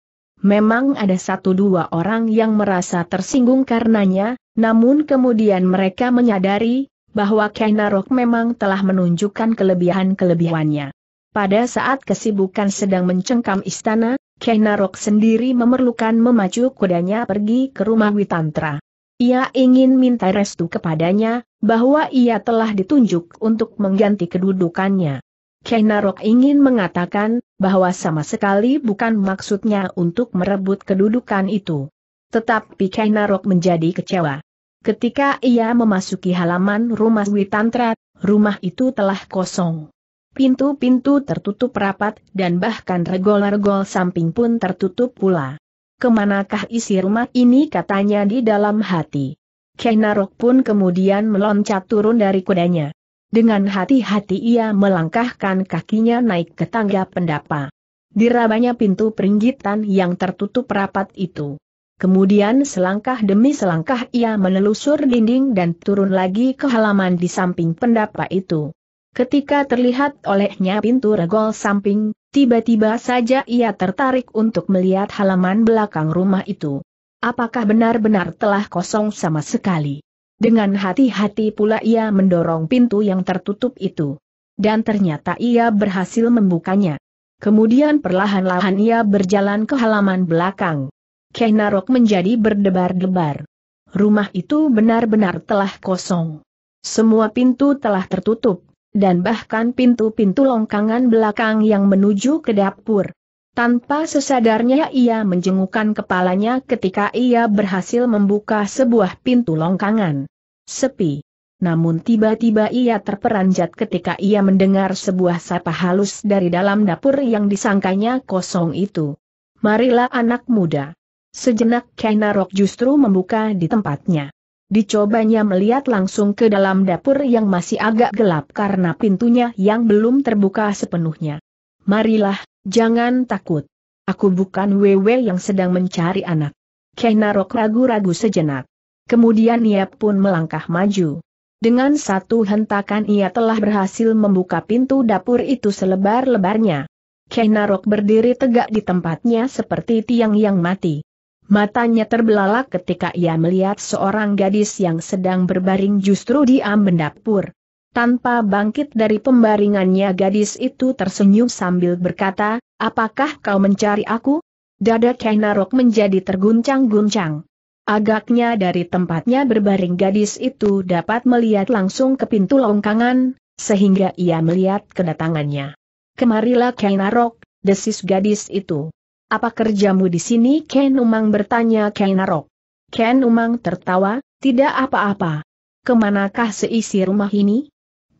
Memang ada satu dua orang yang merasa tersinggung karenanya, namun kemudian mereka menyadari bahwa Kainarok memang telah menunjukkan kelebihan-kelebihannya. Pada saat kesibukan sedang mencengkam istana, Kenarok sendiri memerlukan memacu kudanya pergi ke rumah Witantra. Ia ingin minta restu kepadanya, bahwa ia telah ditunjuk untuk mengganti kedudukannya. Kenarok ingin mengatakan, bahwa sama sekali bukan maksudnya untuk merebut kedudukan itu. Tetapi Kenarok menjadi kecewa. Ketika ia memasuki halaman rumah Witantra, rumah itu telah kosong. Pintu-pintu tertutup rapat dan bahkan regol-regol samping pun tertutup pula. Kemanakah isi rumah ini katanya di dalam hati. Kenarok pun kemudian meloncat turun dari kudanya. Dengan hati-hati ia melangkahkan kakinya naik ke tangga pendapa. Dirabanya pintu peringgitan yang tertutup rapat itu. Kemudian selangkah demi selangkah ia menelusur dinding dan turun lagi ke halaman di samping pendapa itu. Ketika terlihat olehnya pintu regol samping, tiba-tiba saja ia tertarik untuk melihat halaman belakang rumah itu. Apakah benar-benar telah kosong sama sekali? Dengan hati-hati pula ia mendorong pintu yang tertutup itu. Dan ternyata ia berhasil membukanya. Kemudian perlahan-lahan ia berjalan ke halaman belakang. Kenarok menjadi berdebar-debar. Rumah itu benar-benar telah kosong. Semua pintu telah tertutup dan bahkan pintu-pintu longkangan belakang yang menuju ke dapur. Tanpa sesadarnya ia menjengukkan kepalanya ketika ia berhasil membuka sebuah pintu longkangan. Sepi. Namun tiba-tiba ia terperanjat ketika ia mendengar sebuah sapa halus dari dalam dapur yang disangkanya kosong itu. Marilah anak muda. Sejenak Kainarok justru membuka di tempatnya. Dicobanya melihat langsung ke dalam dapur yang masih agak gelap karena pintunya yang belum terbuka sepenuhnya. Marilah, jangan takut. Aku bukan Wewe yang sedang mencari anak. Kenarok ragu-ragu sejenak. Kemudian ia pun melangkah maju. Dengan satu hentakan ia telah berhasil membuka pintu dapur itu selebar-lebarnya. Kenarok berdiri tegak di tempatnya seperti tiang yang mati. Matanya terbelalak ketika ia melihat seorang gadis yang sedang berbaring justru di amben dapur. Tanpa bangkit dari pembaringannya gadis itu tersenyum sambil berkata, apakah kau mencari aku? Dada Kainarok menjadi terguncang-guncang. Agaknya dari tempatnya berbaring gadis itu dapat melihat langsung ke pintu longkangan, sehingga ia melihat kedatangannya. Kemarilah Kainarok, desis gadis itu. Apa kerjamu di sini? Ken Umang bertanya Ken Narok. Ken Umang tertawa, tidak apa-apa. Kemanakah seisi rumah ini?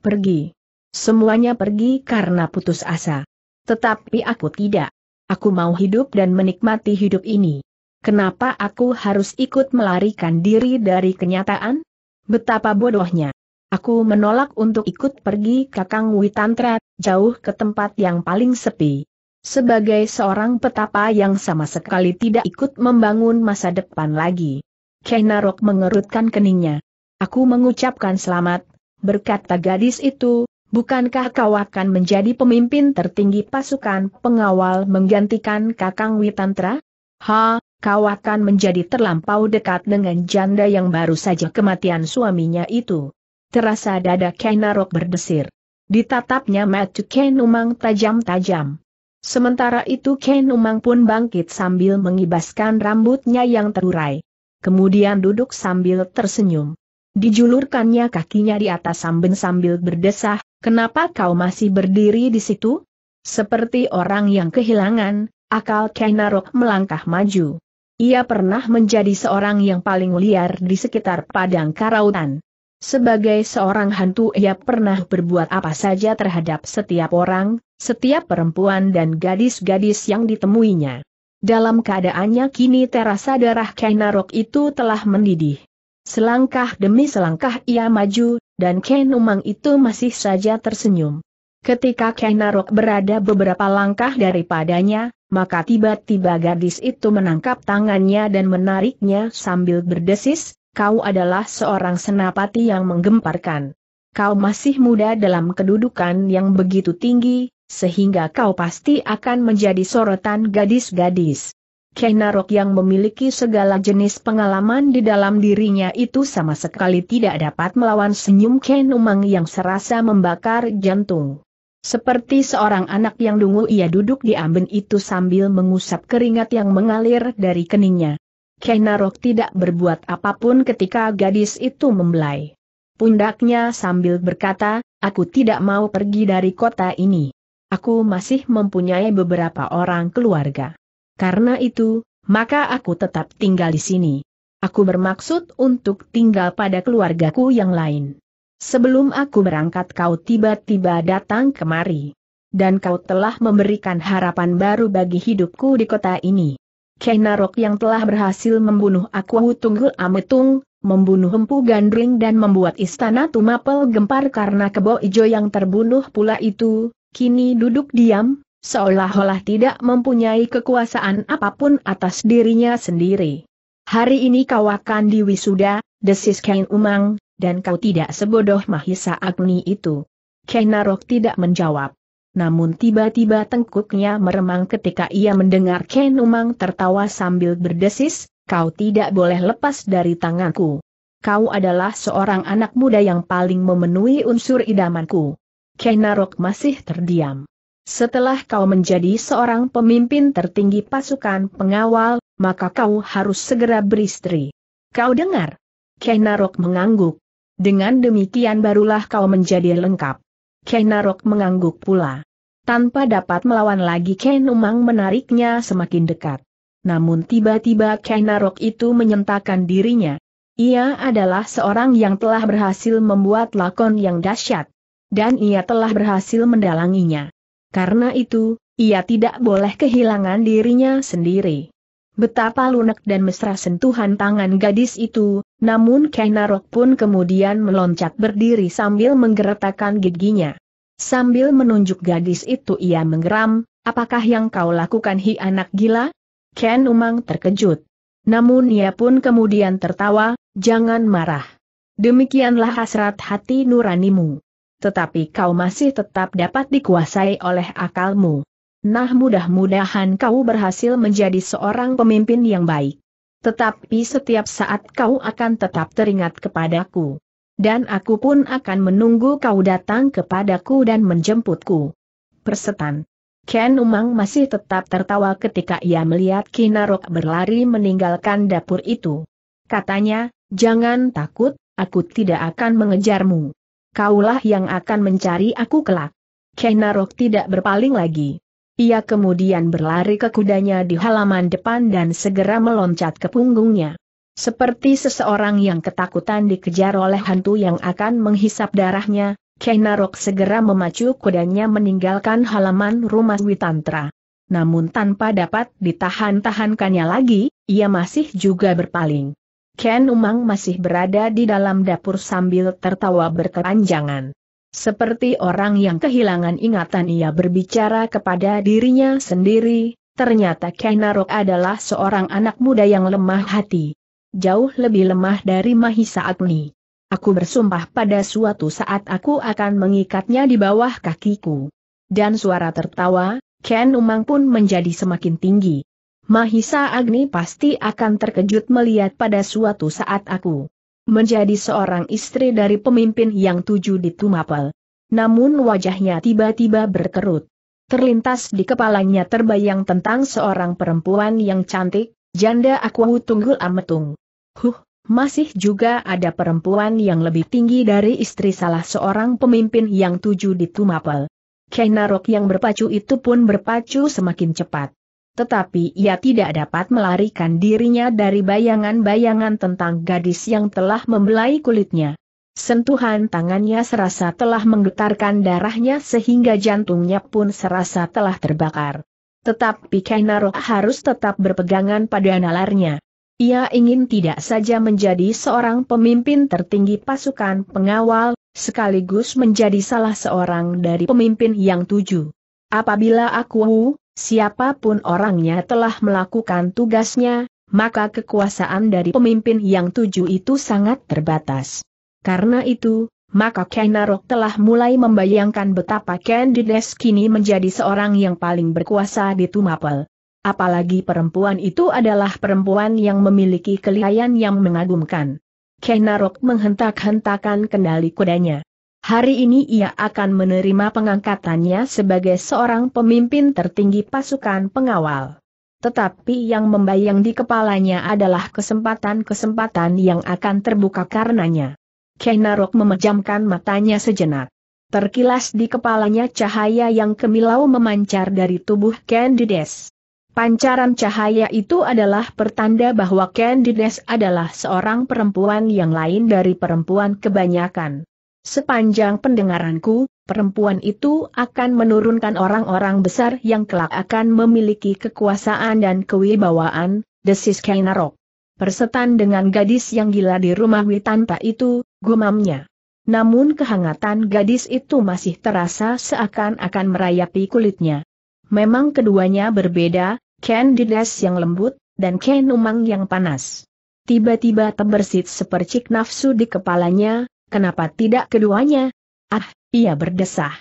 Pergi. Semuanya pergi karena putus asa. Tetapi aku tidak. Aku mau hidup dan menikmati hidup ini. Kenapa aku harus ikut melarikan diri dari kenyataan? Betapa bodohnya. Aku menolak untuk ikut pergi Kakang Witantra, jauh ke tempat yang paling sepi. Sebagai seorang petapa yang sama sekali tidak ikut membangun masa depan lagi. Kenarok mengerutkan keningnya. Aku mengucapkan selamat, berkata gadis itu, bukankah kau akan menjadi pemimpin tertinggi pasukan pengawal menggantikan Kakang Witantra? Ha, kau akan menjadi terlampau dekat dengan janda yang baru saja kematian suaminya itu. Terasa dada Kenarok berdesir. Ditatapnya Matthew Kenumang tajam-tajam. Sementara itu Ken Umang pun bangkit sambil mengibaskan rambutnya yang terurai. Kemudian duduk sambil tersenyum. Dijulurkannya kakinya di atas samben sambil berdesah, kenapa kau masih berdiri di situ? Seperti orang yang kehilangan, akal Kenarok melangkah maju. Ia pernah menjadi seorang yang paling liar di sekitar padang karautan. Sebagai seorang hantu ia pernah berbuat apa saja terhadap setiap orang, setiap perempuan dan gadis-gadis yang ditemuinya. Dalam keadaannya kini terasa darah Kenarok itu telah mendidih. Selangkah demi selangkah ia maju, dan Ken Umang itu masih saja tersenyum. Ketika Kenarok berada beberapa langkah daripadanya, maka tiba-tiba gadis itu menangkap tangannya dan menariknya sambil berdesis, kau adalah seorang senapati yang menggemparkan. Kau masih muda dalam kedudukan yang begitu tinggi, sehingga kau pasti akan menjadi sorotan gadis-gadis. Kenarok yang memiliki segala jenis pengalaman di dalam dirinya itu sama sekali tidak dapat melawan senyum Kenumang Umang yang serasa membakar jantung. Seperti seorang anak yang dungu ia duduk di amben itu sambil mengusap keringat yang mengalir dari keningnya. Kenarok tidak berbuat apapun ketika gadis itu membelai. Pundaknya sambil berkata, aku tidak mau pergi dari kota ini. Aku masih mempunyai beberapa orang keluarga. Karena itu, maka aku tetap tinggal di sini. Aku bermaksud untuk tinggal pada keluargaku yang lain. Sebelum aku berangkat kau tiba-tiba datang kemari. Dan kau telah memberikan harapan baru bagi hidupku di kota ini. Kenarok yang telah berhasil membunuh Aku Tunggul Ametung, membunuh Empu Gandring dan membuat istana Tumapel gempar karena kebo ijo yang terbunuh pula itu, kini duduk diam, seolah-olah tidak mempunyai kekuasaan apapun atas dirinya sendiri. Hari ini kau akan diwisuda, desis Kain Umang, dan kau tidak sebodoh Mahisa Agni itu. Kenarok tidak menjawab. Namun tiba-tiba tengkuknya meremang ketika ia mendengar Ken Umang tertawa sambil berdesis, kau tidak boleh lepas dari tanganku. Kau adalah seorang anak muda yang paling memenuhi unsur idamanku. Kenarok masih terdiam. Setelah kau menjadi seorang pemimpin tertinggi pasukan pengawal, maka kau harus segera beristri. Kau dengar? Kenarok mengangguk. Dengan demikian barulah kau menjadi lengkap. Ken Narok mengangguk pula. Tanpa dapat melawan lagi Ken Umang menariknya semakin dekat. Namun tiba-tiba Ken Narok itu menyentakkan dirinya. Ia adalah seorang yang telah berhasil membuat lakon yang dahsyat. Dan ia telah berhasil mendalanginya. Karena itu, ia tidak boleh kehilangan dirinya sendiri. Betapa lunak dan mesra sentuhan tangan gadis itu, namun Kainarok pun kemudian meloncat berdiri sambil menggeretakkan giginya. Sambil menunjuk gadis itu ia menggeram, apakah yang kau lakukan hi anak gila? Ken Umang terkejut. Namun ia pun kemudian tertawa, jangan marah. Demikianlah hasrat hati nuranimu. Tetapi kau masih tetap dapat dikuasai oleh akalmu. Nah mudah-mudahan kau berhasil menjadi seorang pemimpin yang baik. Tetapi setiap saat kau akan tetap teringat kepadaku. Dan aku pun akan menunggu kau datang kepadaku dan menjemputku. Persetan. Ken Umang masih tetap tertawa ketika ia melihat Kinarok berlari meninggalkan dapur itu. Katanya, jangan takut, aku tidak akan mengejarmu. Kaulah yang akan mencari aku kelak. Kinarok tidak berpaling lagi. Ia kemudian berlari ke kudanya di halaman depan dan segera meloncat ke punggungnya. Seperti seseorang yang ketakutan dikejar oleh hantu yang akan menghisap darahnya, Kenarok segera memacu kudanya meninggalkan halaman rumah Witantra. Namun tanpa dapat ditahan-tahankannya lagi, ia masih juga berpaling. Ken Umang masih berada di dalam dapur sambil tertawa berkepanjangan. Seperti orang yang kehilangan ingatan ia berbicara kepada dirinya sendiri, ternyata Kenarok adalah seorang anak muda yang lemah hati. Jauh lebih lemah dari Mahisa Agni. Aku bersumpah pada suatu saat aku akan mengikatnya di bawah kakiku. Dan suara tertawa, Ken Umang pun menjadi semakin tinggi. Mahisa Agni pasti akan terkejut melihat pada suatu saat aku menjadi seorang istri dari pemimpin yang tujuh di Tumapel. Namun wajahnya tiba-tiba berkerut. Terlintas di kepalanya terbayang tentang seorang perempuan yang cantik, janda aku tunggul ametung. Huh, masih juga ada perempuan yang lebih tinggi dari istri salah seorang pemimpin yang tujuh di Tumapel. Kainarok yang berpacu itu pun berpacu semakin cepat tetapi ia tidak dapat melarikan dirinya dari bayangan-bayangan tentang gadis yang telah membelai kulitnya. Sentuhan tangannya serasa telah menggetarkan darahnya sehingga jantungnya pun serasa telah terbakar. Tetapi Kainaro harus tetap berpegangan pada nalarnya. Ia ingin tidak saja menjadi seorang pemimpin tertinggi pasukan pengawal, sekaligus menjadi salah seorang dari pemimpin yang tujuh. Apabila aku Siapapun orangnya telah melakukan tugasnya, maka kekuasaan dari pemimpin yang tujuh itu sangat terbatas. Karena itu, maka Kenarok telah mulai membayangkan betapa Candides kini menjadi seorang yang paling berkuasa di Tumapel. Apalagi perempuan itu adalah perempuan yang memiliki kelihayan yang mengagumkan. Kenarok menghentak-hentakan kendali kudanya. Hari ini ia akan menerima pengangkatannya sebagai seorang pemimpin tertinggi pasukan pengawal. Tetapi yang membayang di kepalanya adalah kesempatan-kesempatan yang akan terbuka karenanya. Kenarok memejamkan matanya sejenak. Terkilas di kepalanya cahaya yang kemilau memancar dari tubuh Candides. Pancaran cahaya itu adalah pertanda bahwa Candides adalah seorang perempuan yang lain dari perempuan kebanyakan. Sepanjang pendengaranku, perempuan itu akan menurunkan orang-orang besar yang kelak akan memiliki kekuasaan dan kewibawaan, desis Kainarok. Persetan dengan gadis yang gila di rumah Witanta itu, gumamnya. Namun kehangatan gadis itu masih terasa seakan-akan merayapi kulitnya. Memang keduanya berbeda, Ken Dides yang lembut, dan Ken Umang yang panas. Tiba-tiba terbersit sepercik nafsu di kepalanya, Kenapa tidak keduanya? Ah, ia berdesah.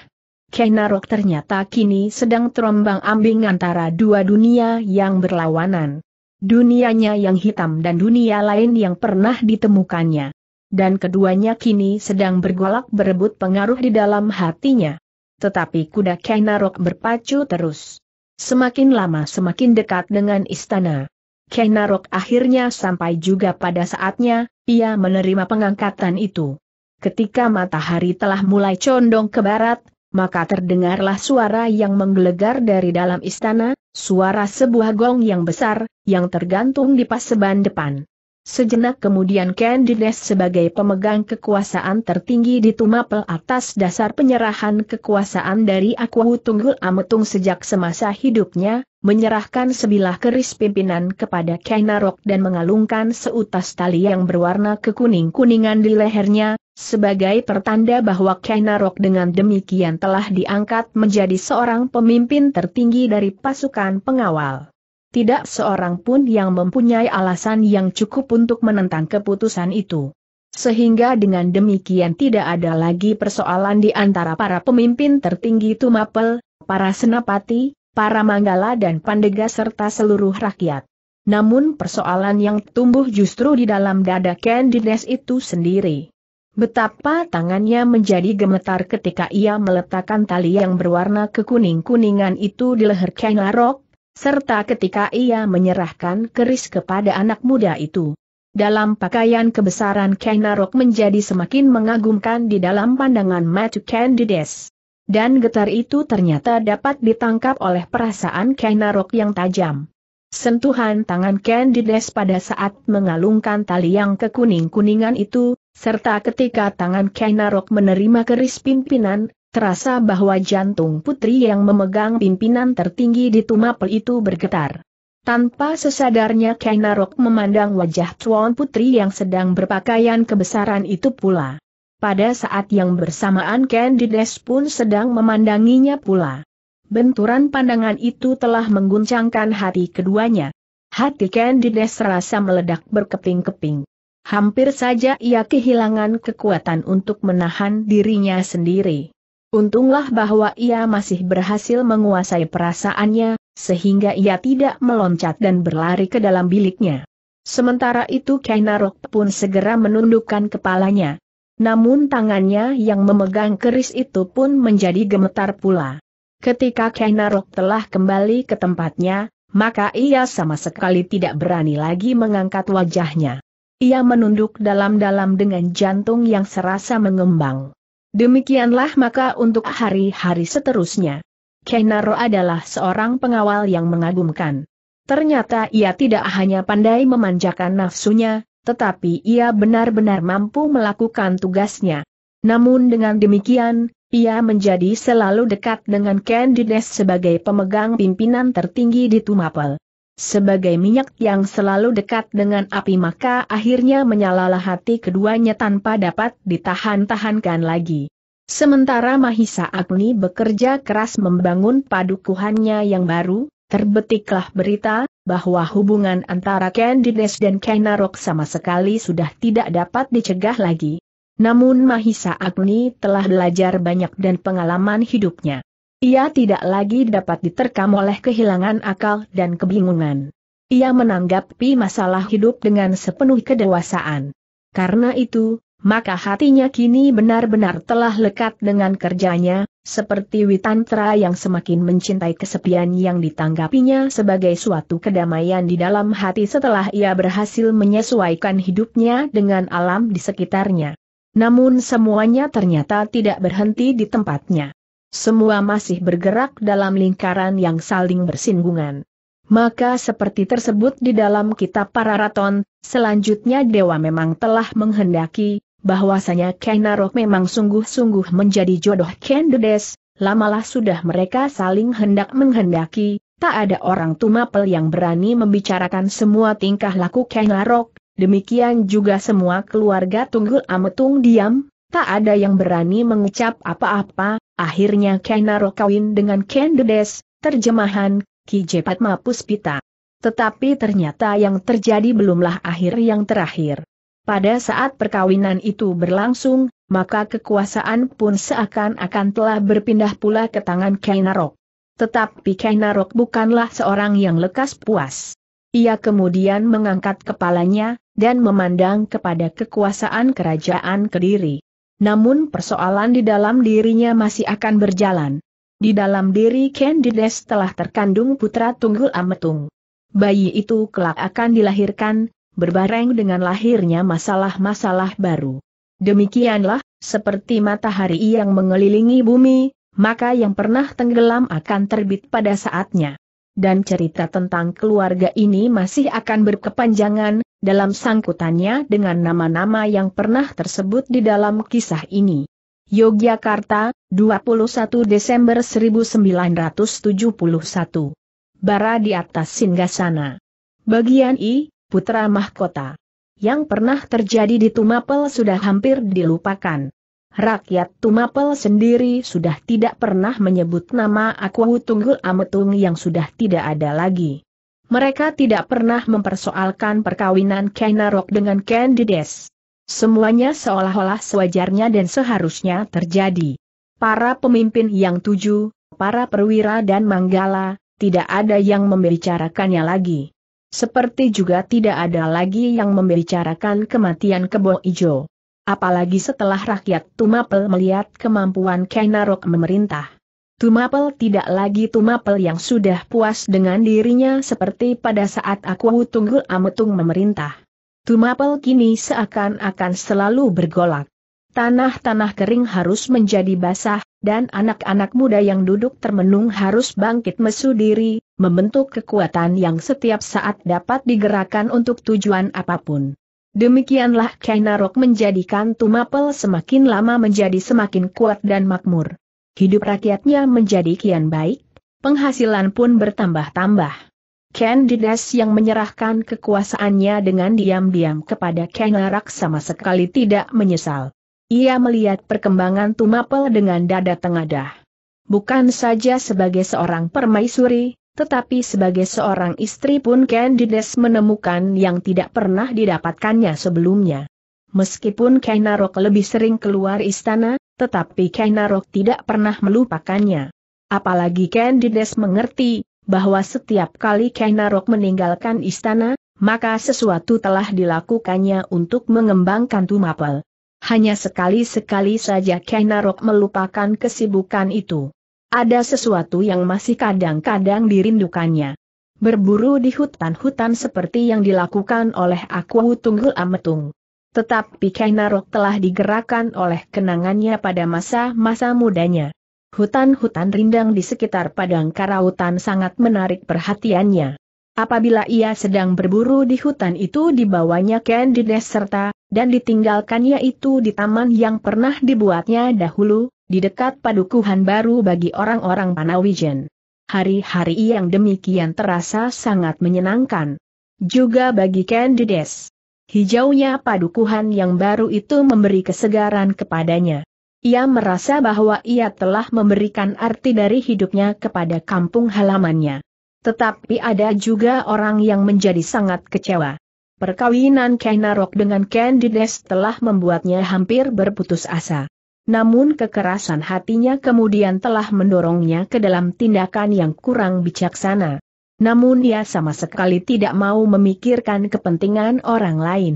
Kenarok ternyata kini sedang terombang ambing antara dua dunia yang berlawanan. Dunianya yang hitam dan dunia lain yang pernah ditemukannya. Dan keduanya kini sedang bergolak berebut pengaruh di dalam hatinya. Tetapi kuda Kenarok berpacu terus. Semakin lama semakin dekat dengan istana. Kenarok akhirnya sampai juga pada saatnya, ia menerima pengangkatan itu. Ketika matahari telah mulai condong ke barat, maka terdengarlah suara yang menggelegar dari dalam istana, suara sebuah gong yang besar, yang tergantung di paseban depan. Sejenak kemudian Candides sebagai pemegang kekuasaan tertinggi di Tumapel atas dasar penyerahan kekuasaan dari Akwahu Tunggul Ametung sejak semasa hidupnya, menyerahkan sebilah keris pimpinan kepada Kainarok dan mengalungkan seutas tali yang berwarna kekuning-kuningan di lehernya, sebagai pertanda bahwa Kainarok dengan demikian telah diangkat menjadi seorang pemimpin tertinggi dari pasukan pengawal. Tidak seorang pun yang mempunyai alasan yang cukup untuk menentang keputusan itu. Sehingga dengan demikian tidak ada lagi persoalan di antara para pemimpin tertinggi Tumapel, para senapati, para manggala dan pandega serta seluruh rakyat. Namun persoalan yang tumbuh justru di dalam dada Candides itu sendiri. Betapa tangannya menjadi gemetar ketika ia meletakkan tali yang berwarna kekuning-kuningan itu di leher Kenarok, serta ketika ia menyerahkan keris kepada anak muda itu. Dalam pakaian kebesaran Kenarok menjadi semakin mengagumkan di dalam pandangan Matu Candides. Dan getar itu ternyata dapat ditangkap oleh perasaan Kenarok yang tajam. Sentuhan tangan Candides pada saat mengalungkan tali yang kekuning-kuningan itu, serta ketika tangan Kainarok menerima keris pimpinan, terasa bahwa jantung putri yang memegang pimpinan tertinggi di Tumapel itu bergetar. Tanpa sesadarnya Kainarok memandang wajah Chuan Putri yang sedang berpakaian kebesaran itu pula. Pada saat yang bersamaan Candides pun sedang memandanginya pula. Benturan pandangan itu telah mengguncangkan hati keduanya. Hati Candides serasa meledak berkeping-keping. Hampir saja ia kehilangan kekuatan untuk menahan dirinya sendiri. Untunglah bahwa ia masih berhasil menguasai perasaannya, sehingga ia tidak meloncat dan berlari ke dalam biliknya. Sementara itu Kainarok pun segera menundukkan kepalanya. Namun tangannya yang memegang keris itu pun menjadi gemetar pula. Ketika Kainarok telah kembali ke tempatnya, maka ia sama sekali tidak berani lagi mengangkat wajahnya. Ia menunduk dalam-dalam dengan jantung yang serasa mengembang. Demikianlah maka untuk hari-hari seterusnya. Kenaro adalah seorang pengawal yang mengagumkan. Ternyata ia tidak hanya pandai memanjakan nafsunya, tetapi ia benar-benar mampu melakukan tugasnya. Namun dengan demikian, ia menjadi selalu dekat dengan Candides sebagai pemegang pimpinan tertinggi di Tumapel sebagai minyak yang selalu dekat dengan api maka akhirnya menyalalah hati keduanya tanpa dapat ditahan-tahankan lagi. Sementara Mahisa Agni bekerja keras membangun padukuhannya yang baru, terbetiklah berita, bahwa hubungan antara Candides dan Kainarok sama sekali sudah tidak dapat dicegah lagi. Namun Mahisa Agni telah belajar banyak dan pengalaman hidupnya ia tidak lagi dapat diterkam oleh kehilangan akal dan kebingungan. Ia menanggapi masalah hidup dengan sepenuh kedewasaan. Karena itu, maka hatinya kini benar-benar telah lekat dengan kerjanya, seperti Witantra yang semakin mencintai kesepian yang ditanggapinya sebagai suatu kedamaian di dalam hati setelah ia berhasil menyesuaikan hidupnya dengan alam di sekitarnya. Namun semuanya ternyata tidak berhenti di tempatnya. Semua masih bergerak dalam lingkaran yang saling bersinggungan. Maka seperti tersebut di dalam kitab para raton, selanjutnya dewa memang telah menghendaki, bahwasanya Kenarok memang sungguh-sungguh menjadi jodoh Kendedes, lamalah sudah mereka saling hendak menghendaki, tak ada orang tumapel yang berani membicarakan semua tingkah laku Kenarok, demikian juga semua keluarga Tunggul Ametung diam, tak ada yang berani mengucap apa-apa, Akhirnya Kenaro kawin dengan Kendedes, terjemahan, Ki Jepat Mapuspita. Tetapi ternyata yang terjadi belumlah akhir yang terakhir. Pada saat perkawinan itu berlangsung, maka kekuasaan pun seakan-akan telah berpindah pula ke tangan Kainarok. Tetapi Kainarok bukanlah seorang yang lekas puas. Ia kemudian mengangkat kepalanya, dan memandang kepada kekuasaan kerajaan Kediri. Namun persoalan di dalam dirinya masih akan berjalan. Di dalam diri Candides telah terkandung putra Tunggul Ametung. Bayi itu kelak akan dilahirkan, berbareng dengan lahirnya masalah-masalah baru. Demikianlah, seperti matahari yang mengelilingi bumi, maka yang pernah tenggelam akan terbit pada saatnya. Dan cerita tentang keluarga ini masih akan berkepanjangan, dalam sangkutannya dengan nama-nama yang pernah tersebut di dalam kisah ini. Yogyakarta, 21 Desember 1971. Bara di atas Singgasana. Bagian I, Putra Mahkota. Yang pernah terjadi di Tumapel sudah hampir dilupakan. Rakyat Tumapel sendiri sudah tidak pernah menyebut nama Aku Tunggul Ametung yang sudah tidak ada lagi. Mereka tidak pernah mempersoalkan perkawinan Narok dengan Ken Dides. Semuanya seolah-olah sewajarnya dan seharusnya terjadi. Para pemimpin yang tujuh, para perwira dan manggala, tidak ada yang membicarakannya lagi. Seperti juga tidak ada lagi yang membicarakan kematian kebo ijo. Apalagi setelah rakyat Tumapel melihat kemampuan Kainarok memerintah. Tumapel tidak lagi Tumapel yang sudah puas dengan dirinya seperti pada saat aku Tunggul Ametung memerintah. Tumapel kini seakan-akan selalu bergolak. Tanah-tanah kering harus menjadi basah, dan anak-anak muda yang duduk termenung harus bangkit mesu diri, membentuk kekuatan yang setiap saat dapat digerakkan untuk tujuan apapun. Demikianlah Kainarok menjadikan Tumapel semakin lama menjadi semakin kuat dan makmur. Hidup rakyatnya menjadi kian baik, penghasilan pun bertambah-tambah. Candides yang menyerahkan kekuasaannya dengan diam-diam kepada Kengarak sama sekali tidak menyesal. Ia melihat perkembangan Tumapel dengan dada tengadah. Bukan saja sebagai seorang permaisuri, tetapi sebagai seorang istri pun Candides menemukan yang tidak pernah didapatkannya sebelumnya. Meskipun Kenarok lebih sering keluar istana, tetapi Kainarok tidak pernah melupakannya. Apalagi Ken Dides mengerti, bahwa setiap kali Kainarok meninggalkan istana, maka sesuatu telah dilakukannya untuk mengembangkan Tumapel. Hanya sekali-sekali saja Kainarok melupakan kesibukan itu. Ada sesuatu yang masih kadang-kadang dirindukannya. Berburu di hutan-hutan seperti yang dilakukan oleh Aku Tunggul Ametung. Tetapi Kainarok telah digerakkan oleh kenangannya pada masa-masa mudanya. Hutan-hutan rindang di sekitar padang karautan sangat menarik perhatiannya. Apabila ia sedang berburu di hutan itu dibawanya Ken Candides serta, dan ditinggalkannya itu di taman yang pernah dibuatnya dahulu, di dekat padukuhan baru bagi orang-orang Panawijen. Hari-hari yang demikian terasa sangat menyenangkan. Juga bagi Candides hijaunya padukuhan yang baru itu memberi kesegaran kepadanya. Ia merasa bahwa ia telah memberikan arti dari hidupnya kepada kampung halamannya. Tetapi ada juga orang yang menjadi sangat kecewa. Perkawinan Kenarok dengan Candides telah membuatnya hampir berputus asa. Namun kekerasan hatinya kemudian telah mendorongnya ke dalam tindakan yang kurang bijaksana namun ia sama sekali tidak mau memikirkan kepentingan orang lain.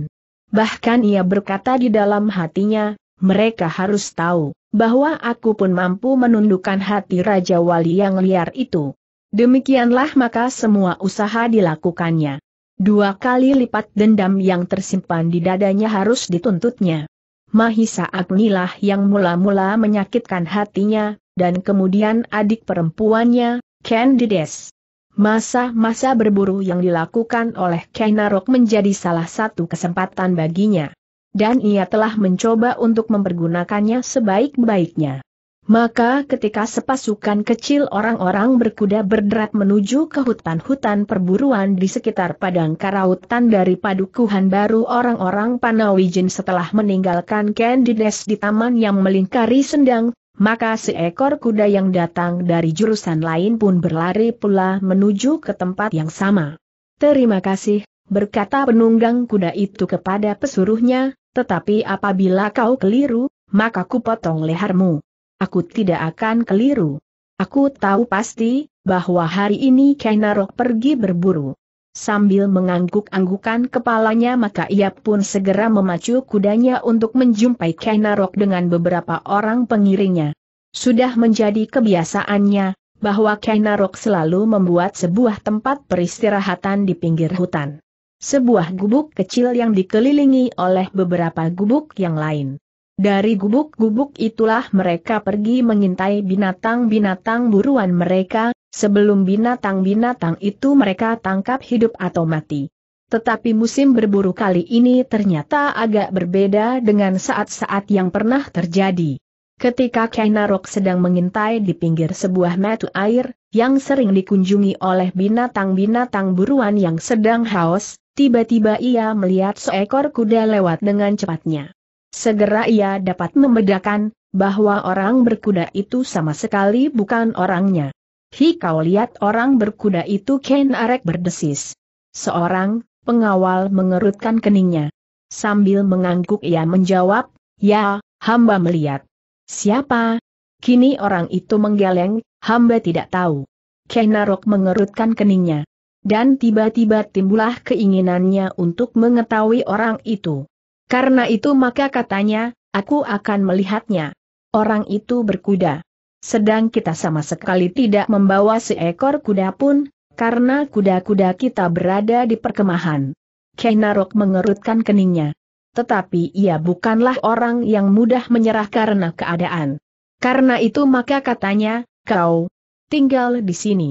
Bahkan ia berkata di dalam hatinya, mereka harus tahu, bahwa aku pun mampu menundukkan hati Raja Wali yang liar itu. Demikianlah maka semua usaha dilakukannya. Dua kali lipat dendam yang tersimpan di dadanya harus dituntutnya. Mahisa Agnilah yang mula-mula menyakitkan hatinya, dan kemudian adik perempuannya, Candides. Masa-masa berburu yang dilakukan oleh Kainarok menjadi salah satu kesempatan baginya. Dan ia telah mencoba untuk mempergunakannya sebaik-baiknya. Maka ketika sepasukan kecil orang-orang berkuda berderet menuju ke hutan-hutan perburuan di sekitar padang karautan dari padukuhan baru orang-orang Panawijin setelah meninggalkan Candides di taman yang melingkari sendang, maka seekor kuda yang datang dari jurusan lain pun berlari pula menuju ke tempat yang sama. Terima kasih, berkata penunggang kuda itu kepada pesuruhnya, tetapi apabila kau keliru, maka ku potong lehermu. Aku tidak akan keliru. Aku tahu pasti, bahwa hari ini Kenarok pergi berburu. Sambil mengangguk-anggukan kepalanya maka ia pun segera memacu kudanya untuk menjumpai Kenarok dengan beberapa orang pengiringnya. Sudah menjadi kebiasaannya, bahwa Kenarok selalu membuat sebuah tempat peristirahatan di pinggir hutan. Sebuah gubuk kecil yang dikelilingi oleh beberapa gubuk yang lain. Dari gubuk-gubuk itulah mereka pergi mengintai binatang-binatang buruan mereka, Sebelum binatang-binatang itu mereka tangkap hidup atau mati. Tetapi musim berburu kali ini ternyata agak berbeda dengan saat-saat yang pernah terjadi. Ketika Kainarok sedang mengintai di pinggir sebuah metu air, yang sering dikunjungi oleh binatang-binatang buruan yang sedang haus, tiba-tiba ia melihat seekor kuda lewat dengan cepatnya. Segera ia dapat membedakan, bahwa orang berkuda itu sama sekali bukan orangnya. Hi kau lihat orang berkuda itu Ken Arek berdesis. Seorang, pengawal mengerutkan keningnya. Sambil mengangguk ia menjawab, ya, hamba melihat. Siapa? Kini orang itu menggeleng, hamba tidak tahu. Arek mengerutkan keningnya. Dan tiba-tiba timbulah keinginannya untuk mengetahui orang itu. Karena itu maka katanya, aku akan melihatnya. Orang itu berkuda sedang kita sama sekali tidak membawa seekor kuda pun, karena kuda-kuda kita berada di perkemahan. Kainarok mengerutkan keningnya. Tetapi ia bukanlah orang yang mudah menyerah karena keadaan. Karena itu maka katanya, kau tinggal di sini.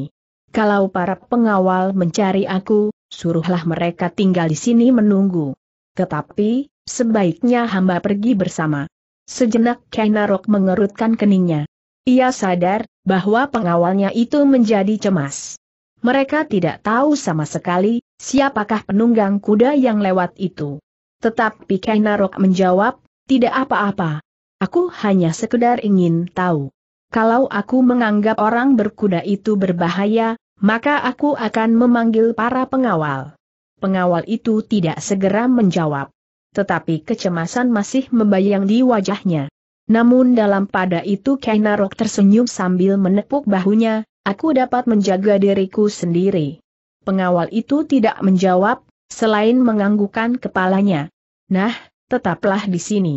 Kalau para pengawal mencari aku, suruhlah mereka tinggal di sini menunggu. Tetapi, sebaiknya hamba pergi bersama. Sejenak Kainarok mengerutkan keningnya. Ia sadar bahwa pengawalnya itu menjadi cemas. Mereka tidak tahu sama sekali siapakah penunggang kuda yang lewat itu. Tetapi Kainarok menjawab, tidak apa-apa. Aku hanya sekedar ingin tahu. Kalau aku menganggap orang berkuda itu berbahaya, maka aku akan memanggil para pengawal. Pengawal itu tidak segera menjawab. Tetapi kecemasan masih membayang di wajahnya. Namun dalam pada itu Kainarok tersenyum sambil menepuk bahunya, aku dapat menjaga diriku sendiri. Pengawal itu tidak menjawab, selain menganggukkan kepalanya. Nah, tetaplah di sini.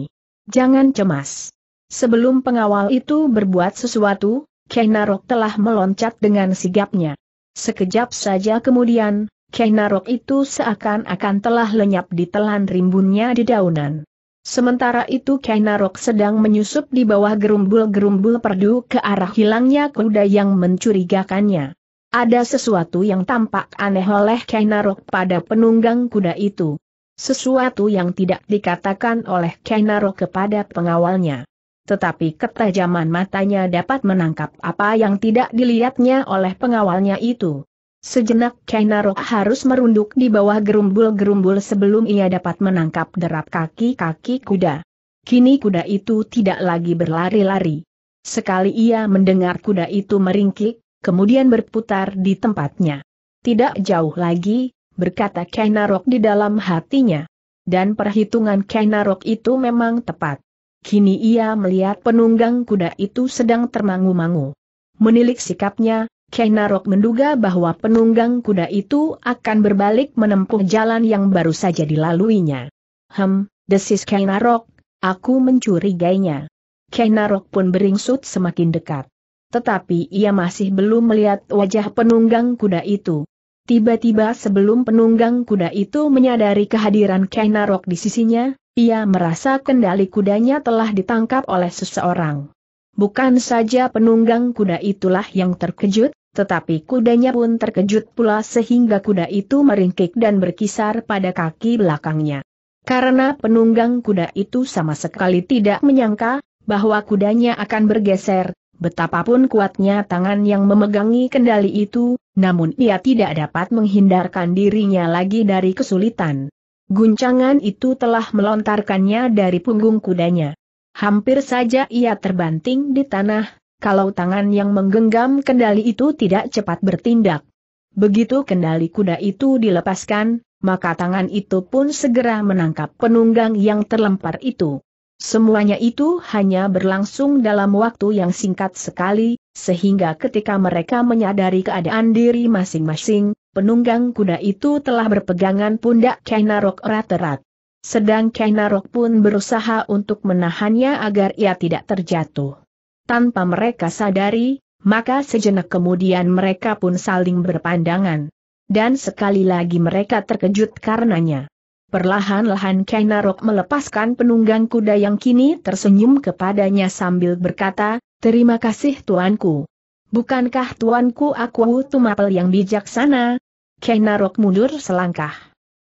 Jangan cemas. Sebelum pengawal itu berbuat sesuatu, Kainarok telah meloncat dengan sigapnya. Sekejap saja kemudian, Kainarok itu seakan-akan telah lenyap di telan rimbunnya di daunan. Sementara itu Kainarok sedang menyusup di bawah gerumbul-gerumbul perdu ke arah hilangnya kuda yang mencurigakannya. Ada sesuatu yang tampak aneh oleh Kainarok pada penunggang kuda itu. Sesuatu yang tidak dikatakan oleh Kainarok kepada pengawalnya. Tetapi ketajaman matanya dapat menangkap apa yang tidak dilihatnya oleh pengawalnya itu. Sejenak Kainarok harus merunduk di bawah gerumbul-gerumbul sebelum ia dapat menangkap derap kaki-kaki kuda. Kini kuda itu tidak lagi berlari-lari. Sekali ia mendengar kuda itu meringkik, kemudian berputar di tempatnya. Tidak jauh lagi, berkata Kainarok di dalam hatinya. Dan perhitungan Kainarok itu memang tepat. Kini ia melihat penunggang kuda itu sedang termangu-mangu. Menilik sikapnya, Narok menduga bahwa penunggang kuda itu akan berbalik menempuh jalan yang baru saja dilaluinya. Hem, desis Narok, aku mencurigainya. Narok pun beringsut semakin dekat. Tetapi ia masih belum melihat wajah penunggang kuda itu. Tiba-tiba sebelum penunggang kuda itu menyadari kehadiran Narok di sisinya, ia merasa kendali kudanya telah ditangkap oleh seseorang. Bukan saja penunggang kuda itulah yang terkejut, tetapi kudanya pun terkejut pula sehingga kuda itu meringkik dan berkisar pada kaki belakangnya. Karena penunggang kuda itu sama sekali tidak menyangka, bahwa kudanya akan bergeser, betapapun kuatnya tangan yang memegangi kendali itu, namun ia tidak dapat menghindarkan dirinya lagi dari kesulitan. Guncangan itu telah melontarkannya dari punggung kudanya. Hampir saja ia terbanting di tanah, kalau tangan yang menggenggam kendali itu tidak cepat bertindak. Begitu kendali kuda itu dilepaskan, maka tangan itu pun segera menangkap penunggang yang terlempar itu. Semuanya itu hanya berlangsung dalam waktu yang singkat sekali, sehingga ketika mereka menyadari keadaan diri masing-masing, penunggang kuda itu telah berpegangan pundak Kainarok erat-erat sedang Kainarok pun berusaha untuk menahannya agar ia tidak terjatuh. Tanpa mereka sadari, maka sejenak kemudian mereka pun saling berpandangan. Dan sekali lagi mereka terkejut karenanya. Perlahan-lahan Kainarok melepaskan penunggang kuda yang kini tersenyum kepadanya sambil berkata, Terima kasih tuanku. Bukankah tuanku aku tumapel yang bijaksana? Kainarok mundur selangkah.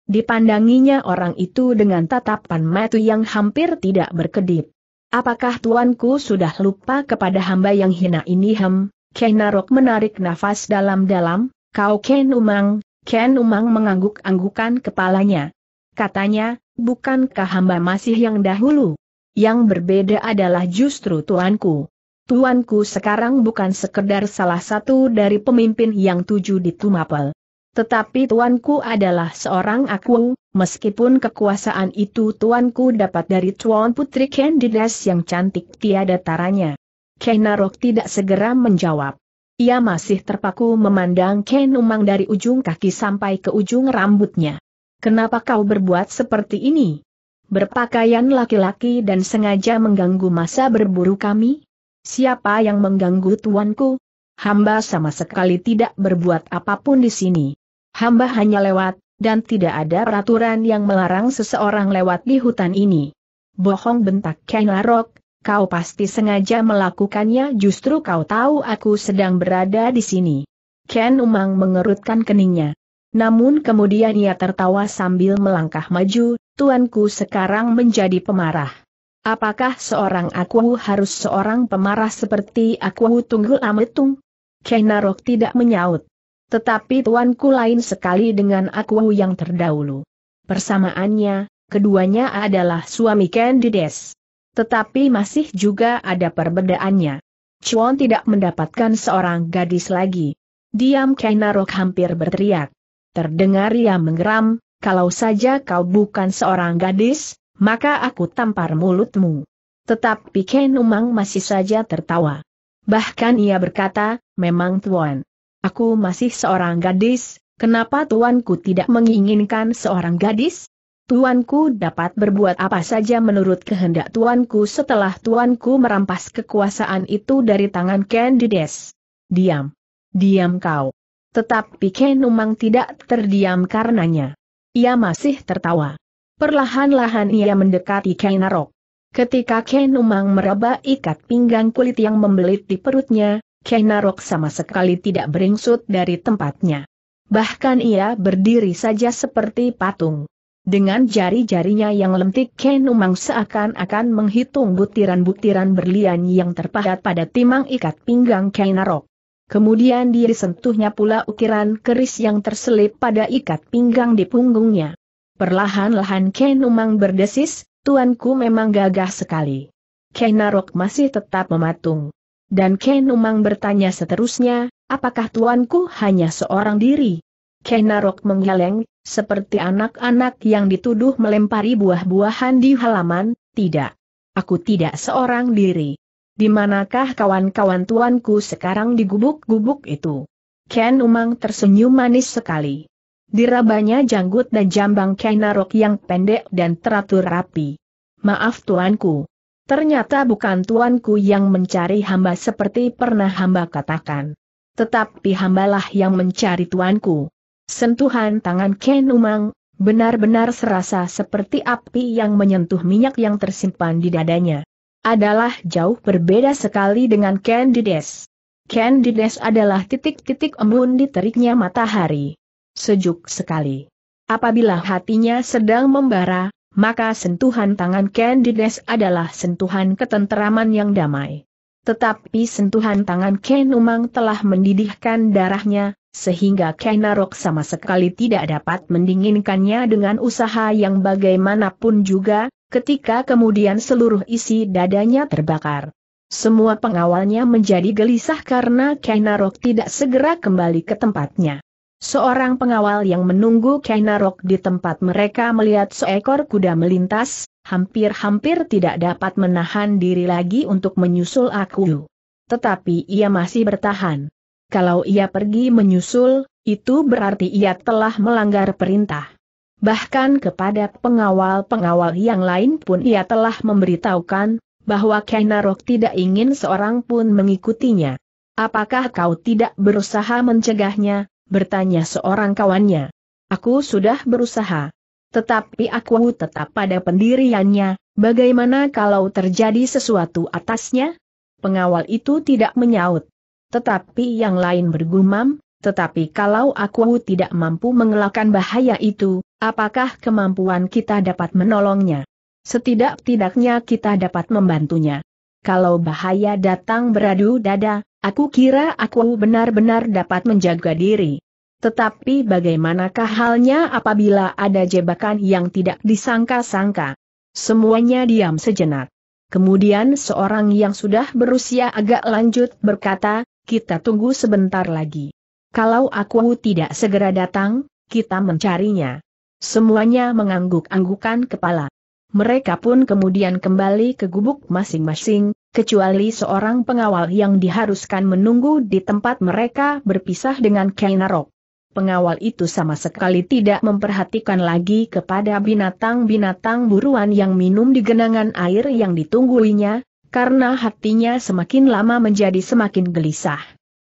Dipandanginya orang itu dengan tatapan mata yang hampir tidak berkedip. Apakah tuanku sudah lupa kepada hamba yang hina ini hem? Kenarok menarik nafas dalam-dalam, kau Ken Umang, Ken Umang mengangguk-anggukan kepalanya. Katanya, bukankah hamba masih yang dahulu? Yang berbeda adalah justru tuanku. Tuanku sekarang bukan sekedar salah satu dari pemimpin yang tujuh di Tumapel. Tetapi tuanku adalah seorang aku, meskipun kekuasaan itu tuanku dapat dari tuan putri Candidas yang cantik tiada taranya. Kenarok tidak segera menjawab. Ia masih terpaku memandang Ken Umang dari ujung kaki sampai ke ujung rambutnya. Kenapa kau berbuat seperti ini? Berpakaian laki-laki dan sengaja mengganggu masa berburu kami? Siapa yang mengganggu tuanku? Hamba sama sekali tidak berbuat apapun di sini. Hamba hanya lewat, dan tidak ada peraturan yang melarang seseorang lewat di hutan ini. Bohong bentak Kenarok, kau pasti sengaja melakukannya justru kau tahu aku sedang berada di sini. Ken Umang mengerutkan keningnya. Namun kemudian ia tertawa sambil melangkah maju, tuanku sekarang menjadi pemarah. Apakah seorang aku harus seorang pemarah seperti aku Tunggul Ametung? Kenarok tidak menyaut. Tetapi tuanku lain sekali dengan aku yang terdahulu. Persamaannya, keduanya adalah suami Candides. Tetapi masih juga ada perbedaannya. Chuan tidak mendapatkan seorang gadis lagi. Diam Kainarok hampir berteriak. Terdengar ia menggeram, kalau saja kau bukan seorang gadis, maka aku tampar mulutmu. Tetapi Ken Umang masih saja tertawa. Bahkan ia berkata, memang tuan. Aku masih seorang gadis, kenapa tuanku tidak menginginkan seorang gadis? Tuanku dapat berbuat apa saja menurut kehendak tuanku setelah tuanku merampas kekuasaan itu dari tangan Candides. Diam. Diam kau. Tetapi Kenumang tidak terdiam karenanya. Ia masih tertawa. Perlahan-lahan ia mendekati Kenarok. Ketika Kenumang meraba ikat pinggang kulit yang membelit di perutnya, Kenarok sama sekali tidak beringsut dari tempatnya. Bahkan ia berdiri saja seperti patung. Dengan jari-jarinya yang lentik Ken Umang seakan-akan menghitung butiran-butiran berlian yang terpahat pada timang ikat pinggang Kenarok. Kemudian dia disentuhnya pula ukiran keris yang terselip pada ikat pinggang di punggungnya. Perlahan-lahan Ken Umang berdesis, tuanku memang gagah sekali. Kenarok masih tetap mematung. Dan Ken Umang bertanya seterusnya, apakah tuanku hanya seorang diri? Ken Narok menggeleng, seperti anak-anak yang dituduh melempari buah-buahan di halaman, tidak. Aku tidak seorang diri. Di manakah kawan-kawan tuanku sekarang di gubuk-gubuk itu? Ken Umang tersenyum manis sekali. Dirabanya janggut dan jambang Ken Narok yang pendek dan teratur rapi. Maaf tuanku. Ternyata bukan tuanku yang mencari hamba seperti pernah hamba katakan. Tetapi hambalah yang mencari tuanku. Sentuhan tangan Ken Umang, benar-benar serasa seperti api yang menyentuh minyak yang tersimpan di dadanya. Adalah jauh berbeda sekali dengan Ken Dides. Ken Dides adalah titik-titik embun di teriknya matahari. Sejuk sekali. Apabila hatinya sedang membara, maka sentuhan tangan Candides adalah sentuhan ketenteraman yang damai. Tetapi sentuhan tangan Ken Umang telah mendidihkan darahnya, sehingga Kenarok sama sekali tidak dapat mendinginkannya dengan usaha yang bagaimanapun juga, ketika kemudian seluruh isi dadanya terbakar. Semua pengawalnya menjadi gelisah karena Kenarok tidak segera kembali ke tempatnya. Seorang pengawal yang menunggu Kainarok di tempat mereka melihat seekor kuda melintas, hampir-hampir tidak dapat menahan diri lagi untuk menyusul aku. Tetapi ia masih bertahan. Kalau ia pergi menyusul, itu berarti ia telah melanggar perintah. Bahkan kepada pengawal-pengawal yang lain pun ia telah memberitahukan, bahwa Kainarok tidak ingin seorang pun mengikutinya. Apakah kau tidak berusaha mencegahnya, bertanya seorang kawannya. Aku sudah berusaha. Tetapi aku tetap pada pendiriannya, bagaimana kalau terjadi sesuatu atasnya? Pengawal itu tidak menyaut. Tetapi yang lain bergumam, tetapi kalau aku tidak mampu mengelakkan bahaya itu, apakah kemampuan kita dapat menolongnya? Setidak-tidaknya kita dapat membantunya. Kalau bahaya datang beradu dada, Aku kira aku benar-benar dapat menjaga diri. Tetapi bagaimanakah halnya apabila ada jebakan yang tidak disangka-sangka? Semuanya diam sejenak. Kemudian seorang yang sudah berusia agak lanjut berkata, kita tunggu sebentar lagi. Kalau aku tidak segera datang, kita mencarinya. Semuanya mengangguk-anggukan kepala. Mereka pun kemudian kembali ke gubuk masing-masing, kecuali seorang pengawal yang diharuskan menunggu di tempat mereka berpisah dengan Kainarok. Pengawal itu sama sekali tidak memperhatikan lagi kepada binatang-binatang buruan yang minum di genangan air yang ditungguinya, karena hatinya semakin lama menjadi semakin gelisah.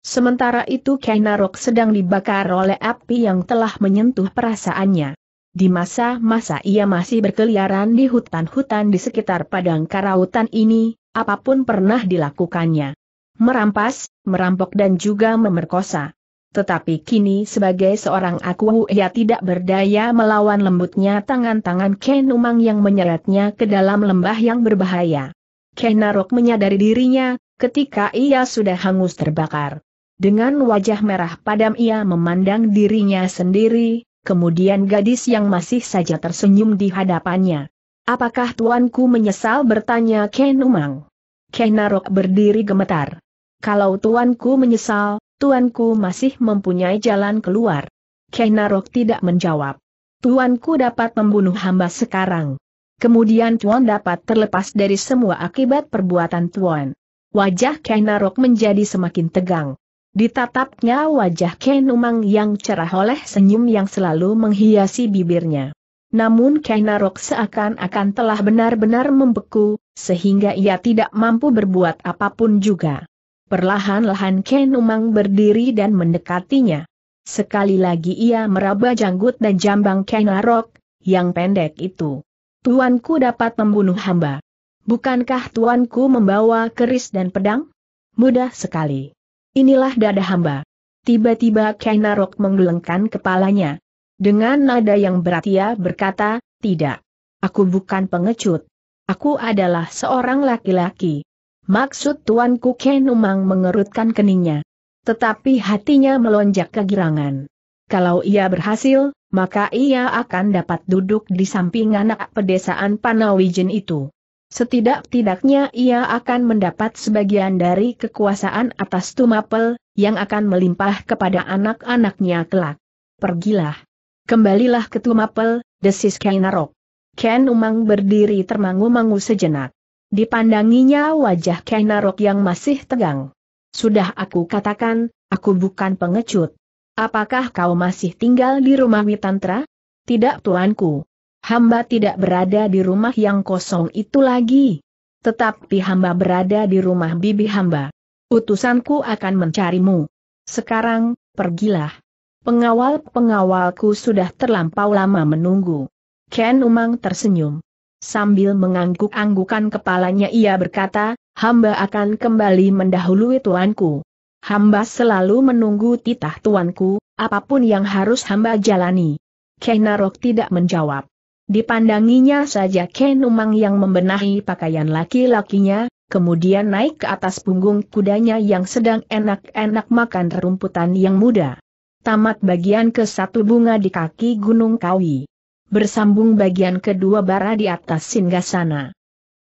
Sementara itu Kainarok sedang dibakar oleh api yang telah menyentuh perasaannya. Di masa-masa ia masih berkeliaran di hutan-hutan di sekitar padang karautan ini, apapun pernah dilakukannya. Merampas, merampok dan juga memerkosa. Tetapi kini sebagai seorang aku ia tidak berdaya melawan lembutnya tangan-tangan Ken Umang yang menyeretnya ke dalam lembah yang berbahaya. Kenarok menyadari dirinya, ketika ia sudah hangus terbakar. Dengan wajah merah padam ia memandang dirinya sendiri, kemudian gadis yang masih saja tersenyum di hadapannya. Apakah tuanku menyesal bertanya Ken Umang? Ken berdiri gemetar. Kalau tuanku menyesal, tuanku masih mempunyai jalan keluar. Ken tidak menjawab. Tuanku dapat membunuh hamba sekarang. Kemudian Tuan dapat terlepas dari semua akibat perbuatan Tuan. Wajah Ken menjadi semakin tegang. Ditatapnya wajah Ken Umang yang cerah oleh senyum yang selalu menghiasi bibirnya namun Kainarok seakan-akan telah benar-benar membeku, sehingga ia tidak mampu berbuat apapun juga. Perlahan-lahan Ken Umang berdiri dan mendekatinya. Sekali lagi ia meraba janggut dan jambang Kainarok, yang pendek itu. Tuanku dapat membunuh hamba. Bukankah tuanku membawa keris dan pedang? Mudah sekali. Inilah dada hamba. Tiba-tiba Kainarok menggelengkan kepalanya. Dengan nada yang berat ia berkata, tidak. Aku bukan pengecut. Aku adalah seorang laki-laki. Maksud tuanku Kenumang mengerutkan keningnya. Tetapi hatinya melonjak kegirangan. Kalau ia berhasil, maka ia akan dapat duduk di samping anak pedesaan Panawijen itu. Setidak-tidaknya ia akan mendapat sebagian dari kekuasaan atas Tumapel, yang akan melimpah kepada anak-anaknya kelak. Pergilah. Kembalilah ke Tumapel, desis Kainarok. Ken Umang berdiri termangu-mangu sejenak. Dipandanginya wajah Kainarok yang masih tegang. Sudah aku katakan, aku bukan pengecut. Apakah kau masih tinggal di rumah Witantra? Tidak tuanku. Hamba tidak berada di rumah yang kosong itu lagi. Tetapi hamba berada di rumah bibi hamba. Utusanku akan mencarimu. Sekarang, pergilah. Pengawal-pengawalku sudah terlampau lama menunggu. Ken Umang tersenyum. Sambil mengangguk-anggukan kepalanya ia berkata, hamba akan kembali mendahului tuanku. Hamba selalu menunggu titah tuanku, apapun yang harus hamba jalani. Kenarok tidak menjawab. Dipandanginya saja Ken Umang yang membenahi pakaian laki-lakinya, kemudian naik ke atas punggung kudanya yang sedang enak-enak makan rumputan yang muda tamat bagian ke satu bunga di kaki Gunung Kawi. Bersambung bagian kedua bara di atas singgasana.